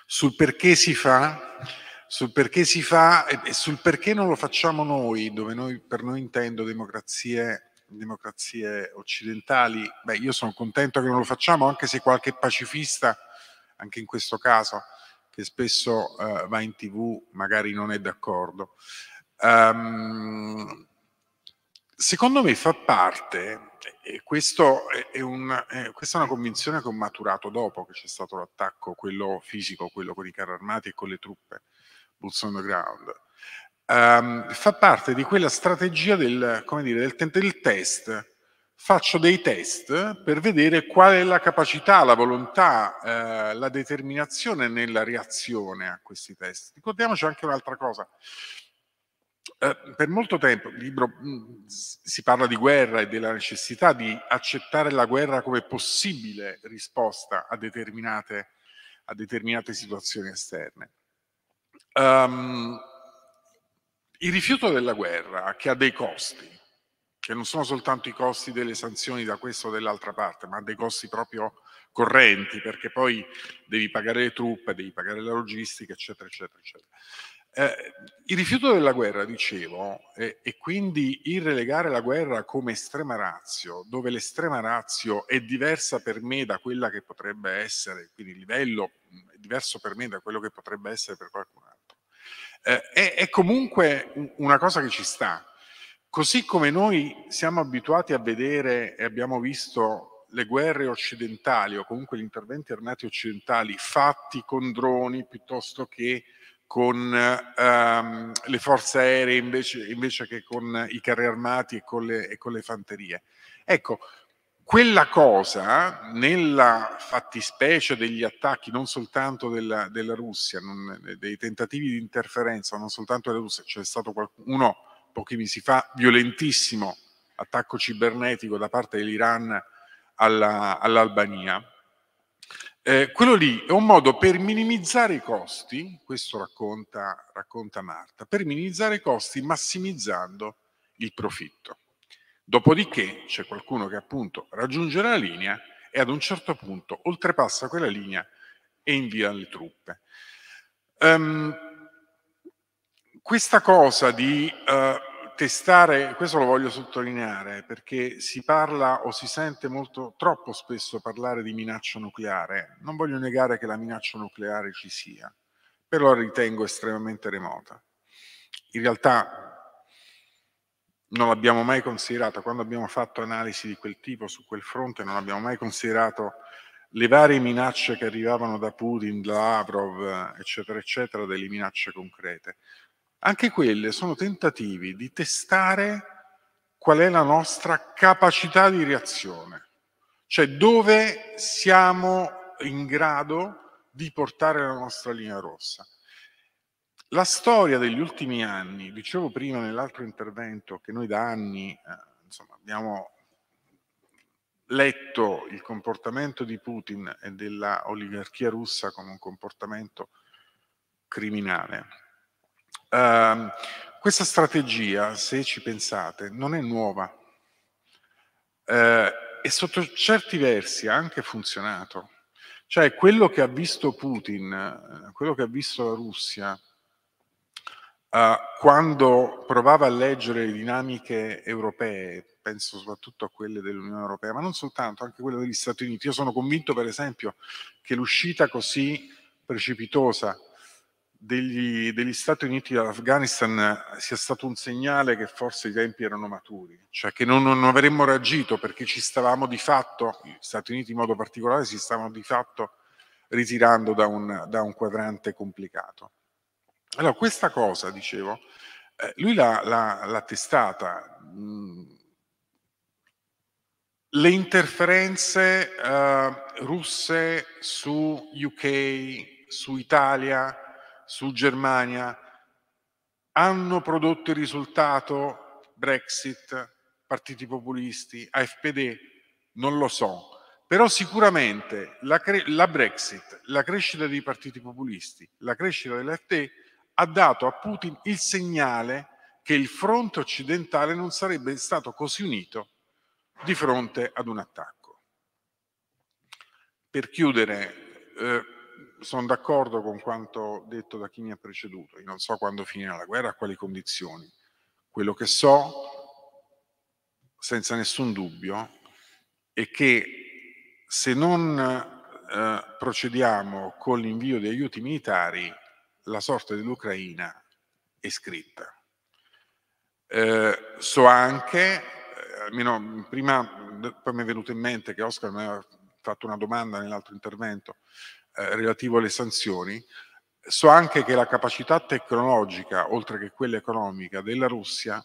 sul perché si fa, sul perché si fa e, sul perché non lo facciamo noi, dove noi, per noi intendo democrazie, democrazie occidentali. Beh, io sono contento che non lo facciamo, anche se qualche pacifista, anche in questo caso, che spesso uh, va in tv, magari non è d'accordo. Um, secondo me fa parte eh, questo è un, eh, questa è una convinzione che ho maturato dopo che c'è stato l'attacco, quello fisico, quello con i carri armati e con le truppe boots on the ground. Um, fa parte di quella strategia del, dire, del, del test. Faccio dei test per vedere qual è la capacità, la volontà, eh, la determinazione nella reazione a questi test. Ricordiamoci anche un'altra cosa eh, per molto tempo il libro mm, si parla di guerra e della necessità di accettare la guerra come possibile risposta a determinate, a determinate situazioni esterne. Um, il rifiuto della guerra, che ha dei costi, che non sono soltanto i costi delle sanzioni da questa o dall'altra parte, ma dei costi proprio correnti, perché poi devi pagare le truppe, devi pagare la logistica, eccetera, eccetera, eccetera. Eh, il rifiuto della guerra, dicevo, e, e, quindi il relegare la guerra come estrema razio, dove l'estrema razio è diversa per me da quella che potrebbe essere, quindi il livello mm, è diverso per me da quello che potrebbe essere per qualcun altro, eh, è, è comunque una cosa che ci sta. Così come noi siamo abituati a vedere e abbiamo visto le guerre occidentali o comunque gli interventi armati occidentali fatti con droni piuttosto che con ehm, le forze aeree invece, invece, che con i carri armati e con le, e con le fanterie. Ecco, quella cosa nella fattispecie degli attacchi non soltanto della, della Russia, non, dei tentativi di interferenza non soltanto della Russia, c'è stato qualcuno pochi mesi fa violentissimo attacco cibernetico da parte dell'Iran alla, all'Albania, eh, quello lì è un modo per minimizzare i costi, questo racconta, racconta Marta, per minimizzare i costi massimizzando il profitto. Dopodiché c'è qualcuno che appunto raggiunge la linea e ad un certo punto oltrepassa quella linea e invia le truppe. Um, questa cosa di uh, testare, questo lo voglio sottolineare perché si parla o si sente molto troppo spesso parlare di minaccia nucleare. Non voglio negare che la minaccia nucleare ci sia, però la ritengo estremamente remota. In realtà non l'abbiamo mai considerata, quando abbiamo fatto analisi di quel tipo su quel fronte, non abbiamo mai considerato le varie minacce che arrivavano da Putin, da Lavrov, eccetera, eccetera, delle minacce concrete anche quelle sono tentativi di testare qual è la nostra capacità di reazione, cioè dove siamo in grado di portare la nostra linea rossa. La storia degli ultimi anni, dicevo prima nell'altro intervento che noi da anni eh, insomma, abbiamo letto il comportamento di Putin e della oligarchia russa come un comportamento criminale Ehm, questa strategia, se ci pensate, non è nuova uh, e sotto certi versi ha anche funzionato. Cioè quello che ha visto Putin, eh, quello che ha visto la Russia Uh, quando provava a leggere le dinamiche europee, penso soprattutto a quelle dell'Unione Europea, ma non soltanto, anche quelle degli Stati Uniti. Io sono convinto, per esempio, che l'uscita così precipitosa degli, degli, Stati Uniti all'Afghanistan sia stato un segnale che forse i tempi erano maturi, cioè che non, non, avremmo reagito perché ci stavamo di fatto, gli Stati Uniti in modo particolare, si stavano di fatto ritirando da un, da un quadrante complicato. Allora, questa cosa, dicevo, eh, lui l'ha, l'ha, l'ha testata. Mm. le interferenze eh, russe su UK, su Italia, su Germania hanno prodotto il risultato Brexit, partiti populisti, AFPD? Non lo so. Però sicuramente la, la Brexit, la crescita dei partiti populisti, la crescita dell'AFD ha dato a Putin il segnale che il fronte occidentale non sarebbe stato così unito di fronte ad un attacco. Per chiudere, eh, sono d'accordo con quanto detto da chi mi ha preceduto. Io non so quando finirà la guerra, a quali condizioni. Quello che so, senza nessun dubbio, è che se non eh, procediamo con l'invio di aiuti militari, la sorte dell'Ucraina è scritta. Eh, so anche, eh, almeno prima, poi mi è venuto in mente che Oscar mi aveva fatto una domanda nell'altro intervento, eh, relativo alle sanzioni, so anche che la capacità tecnologica, oltre che quella economica, della Russia,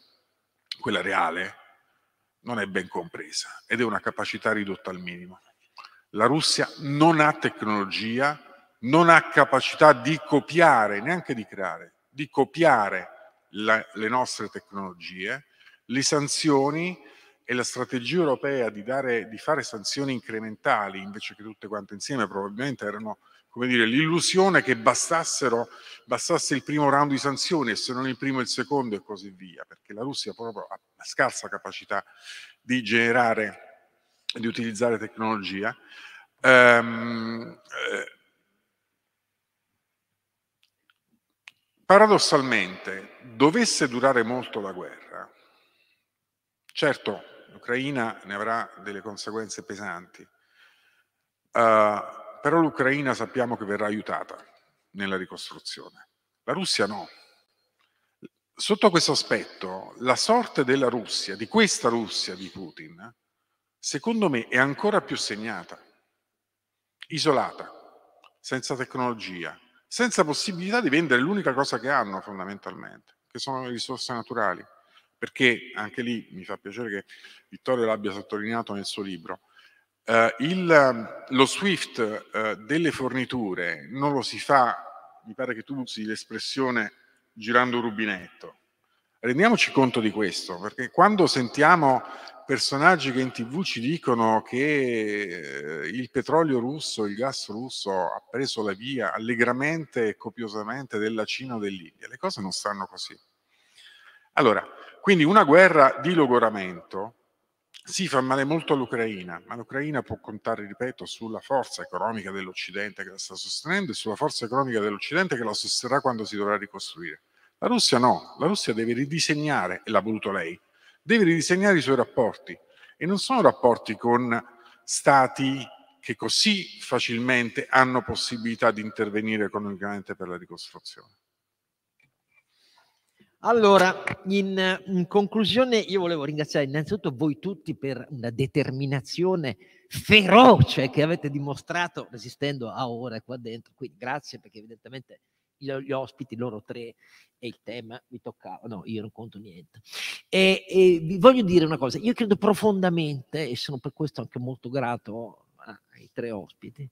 quella reale, non è ben compresa ed è una capacità ridotta al minimo. La Russia non ha tecnologia, non ha capacità di copiare, neanche di creare, di copiare la, le nostre tecnologie. Le sanzioni e la strategia europea di, dare, di fare sanzioni incrementali invece che tutte quante insieme probabilmente erano come dire, l'illusione che bastassero, bastasse il primo round di sanzioni e se non il primo il secondo e così via, perché la Russia proprio ha scarsa capacità di generare, di utilizzare tecnologia. Ehm, eh, paradossalmente, dovesse durare molto la guerra, certo L'Ucraina ne avrà delle conseguenze pesanti, uh, però l'Ucraina sappiamo che verrà aiutata nella ricostruzione. La Russia no. Sotto questo aspetto, la sorte della Russia, di questa Russia di Putin, secondo me è ancora più segnata, isolata, senza tecnologia, senza possibilità di vendere l'unica cosa che hanno fondamentalmente, che sono le risorse naturali perché anche lì mi fa piacere che Vittorio l'abbia sottolineato nel suo libro. Eh, il, ehm, lo Swift eh, delle forniture non lo si fa, mi pare che tu usi l'espressione girando un rubinetto. Rendiamoci conto di questo, perché quando sentiamo personaggi che in tv ci dicono che eh, il petrolio russo, il gas russo ha preso la via allegramente e copiosamente della Cina o dell'India. Le cose non stanno così. Allora, quindi una guerra di logoramento si fa male molto all'Ucraina, ma l'Ucraina può contare, ripeto, sulla forza economica dell'Occidente che la sta sostenendo e sulla forza economica dell'Occidente che la sosterrà quando si dovrà ricostruire. La Russia no, la Russia deve ridisegnare, e l'ha voluto lei, deve ridisegnare i suoi rapporti e non sono rapporti con stati che così facilmente hanno possibilità di intervenire economicamente per la ricostruzione. Allora, in, in, conclusione, io volevo ringraziare innanzitutto voi tutti per una determinazione feroce che avete dimostrato resistendo a ore qua dentro. Quindi grazie perché evidentemente gli ospiti, loro tre e il tema mi toccavano, io non conto niente. E, e vi voglio dire una cosa, io credo profondamente, e sono per questo anche molto grato ai tre ospiti,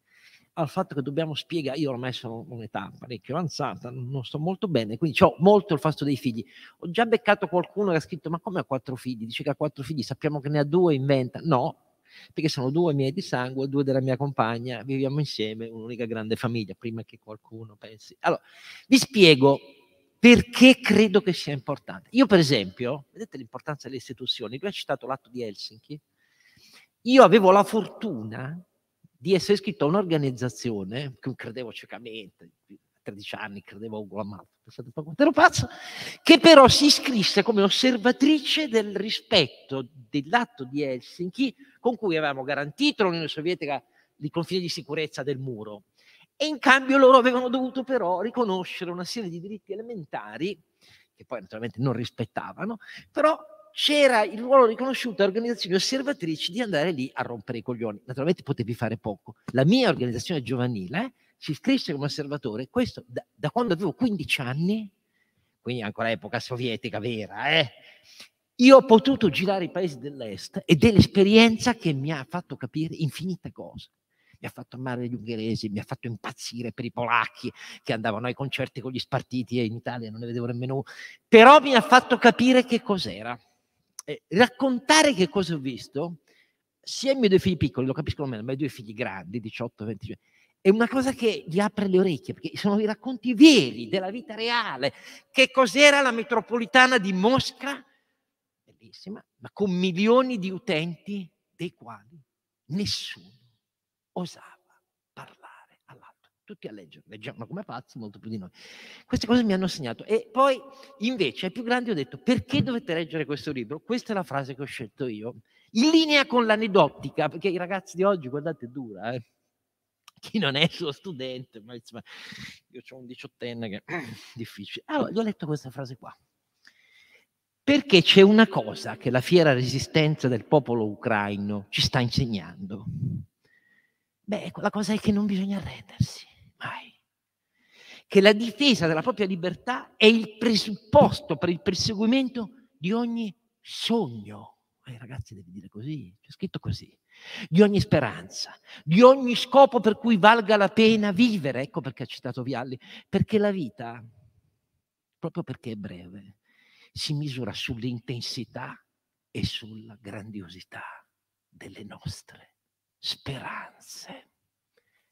al fatto che dobbiamo spiegare, io ormai sono un'età parecchio avanzata, non sto molto bene, quindi ho molto il fatto dei figli. Ho già beccato qualcuno che ha scritto, ma come ha quattro figli? Dice che ha quattro figli, sappiamo che ne ha due, inventa. No, perché sono due miei di sangue, due della mia compagna, viviamo insieme, un'unica grande famiglia, prima che qualcuno pensi. Allora, vi spiego perché credo che sia importante. Io per esempio, vedete l'importanza delle istituzioni, lui ha citato l'atto di Helsinki, io avevo la fortuna di essere iscritto a un'organizzazione che credevo ciecamente, a 13 anni credevo ugualmente, oh, pensate un po' quanto ero pazzo, che però si iscrisse come osservatrice del rispetto dell'atto di Helsinki con cui avevamo garantito l'Unione Sovietica i confini di sicurezza del muro. E in cambio loro avevano dovuto però riconoscere una serie di diritti elementari, che poi naturalmente non rispettavano, però c'era il ruolo riconosciuto a organizzazioni osservatrici di andare lì a rompere i coglioni. Naturalmente potevi fare poco. La mia organizzazione giovanile eh, si iscrisse come osservatore, questo da, da, quando avevo 15 anni, quindi ancora epoca sovietica vera, eh, io ho potuto girare i paesi dell'est ed è l'esperienza che mi ha fatto capire infinite cose mi ha fatto amare gli ungheresi, mi ha fatto impazzire per i polacchi che andavano ai concerti con gli spartiti e in Italia non ne vedevo nemmeno uno, però mi ha fatto capire che cos'era. Eh, raccontare che cosa ho visto, sia i miei due figli piccoli lo capiscono meno, ma i due figli grandi, 18, 20, è una cosa che gli apre le orecchie, perché sono i racconti veri della vita reale. Che cos'era la metropolitana di Mosca? Bellissima, ma con milioni di utenti dei quali nessuno osava tutti a leggere, leggiamo come pazzi molto più di noi. Queste cose mi hanno segnato. E poi, invece, ai più grandi ho detto, perché dovete leggere questo libro? Questa è la frase che ho scelto io, in linea con l'aneddotica, perché i ragazzi di oggi, guardate, è dura, eh? chi non è suo studente, ma insomma, io ho un diciottenne che è *clears throat* difficile. Allora, gli ho letto questa frase qua. Perché c'è una cosa che la fiera resistenza del popolo ucraino ci sta insegnando. Beh, ecco, la cosa è che non bisogna arrendersi che la difesa della propria libertà è il presupposto per il perseguimento di ogni sogno. Eh, ragazzi, devi dire così, c'è scritto così. Di ogni speranza, di ogni scopo per cui valga la pena vivere. Ecco perché ha citato Vialli, perché la vita, proprio perché è breve, si misura sull'intensità e sulla grandiosità delle nostre speranze.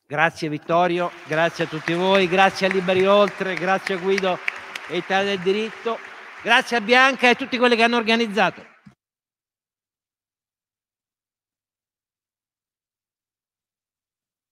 Grazie Vittorio, grazie a tutti voi, grazie a Liberi Oltre, grazie a Guido e Italia del Diritto, grazie a Bianca e a tutti quelli che hanno organizzato.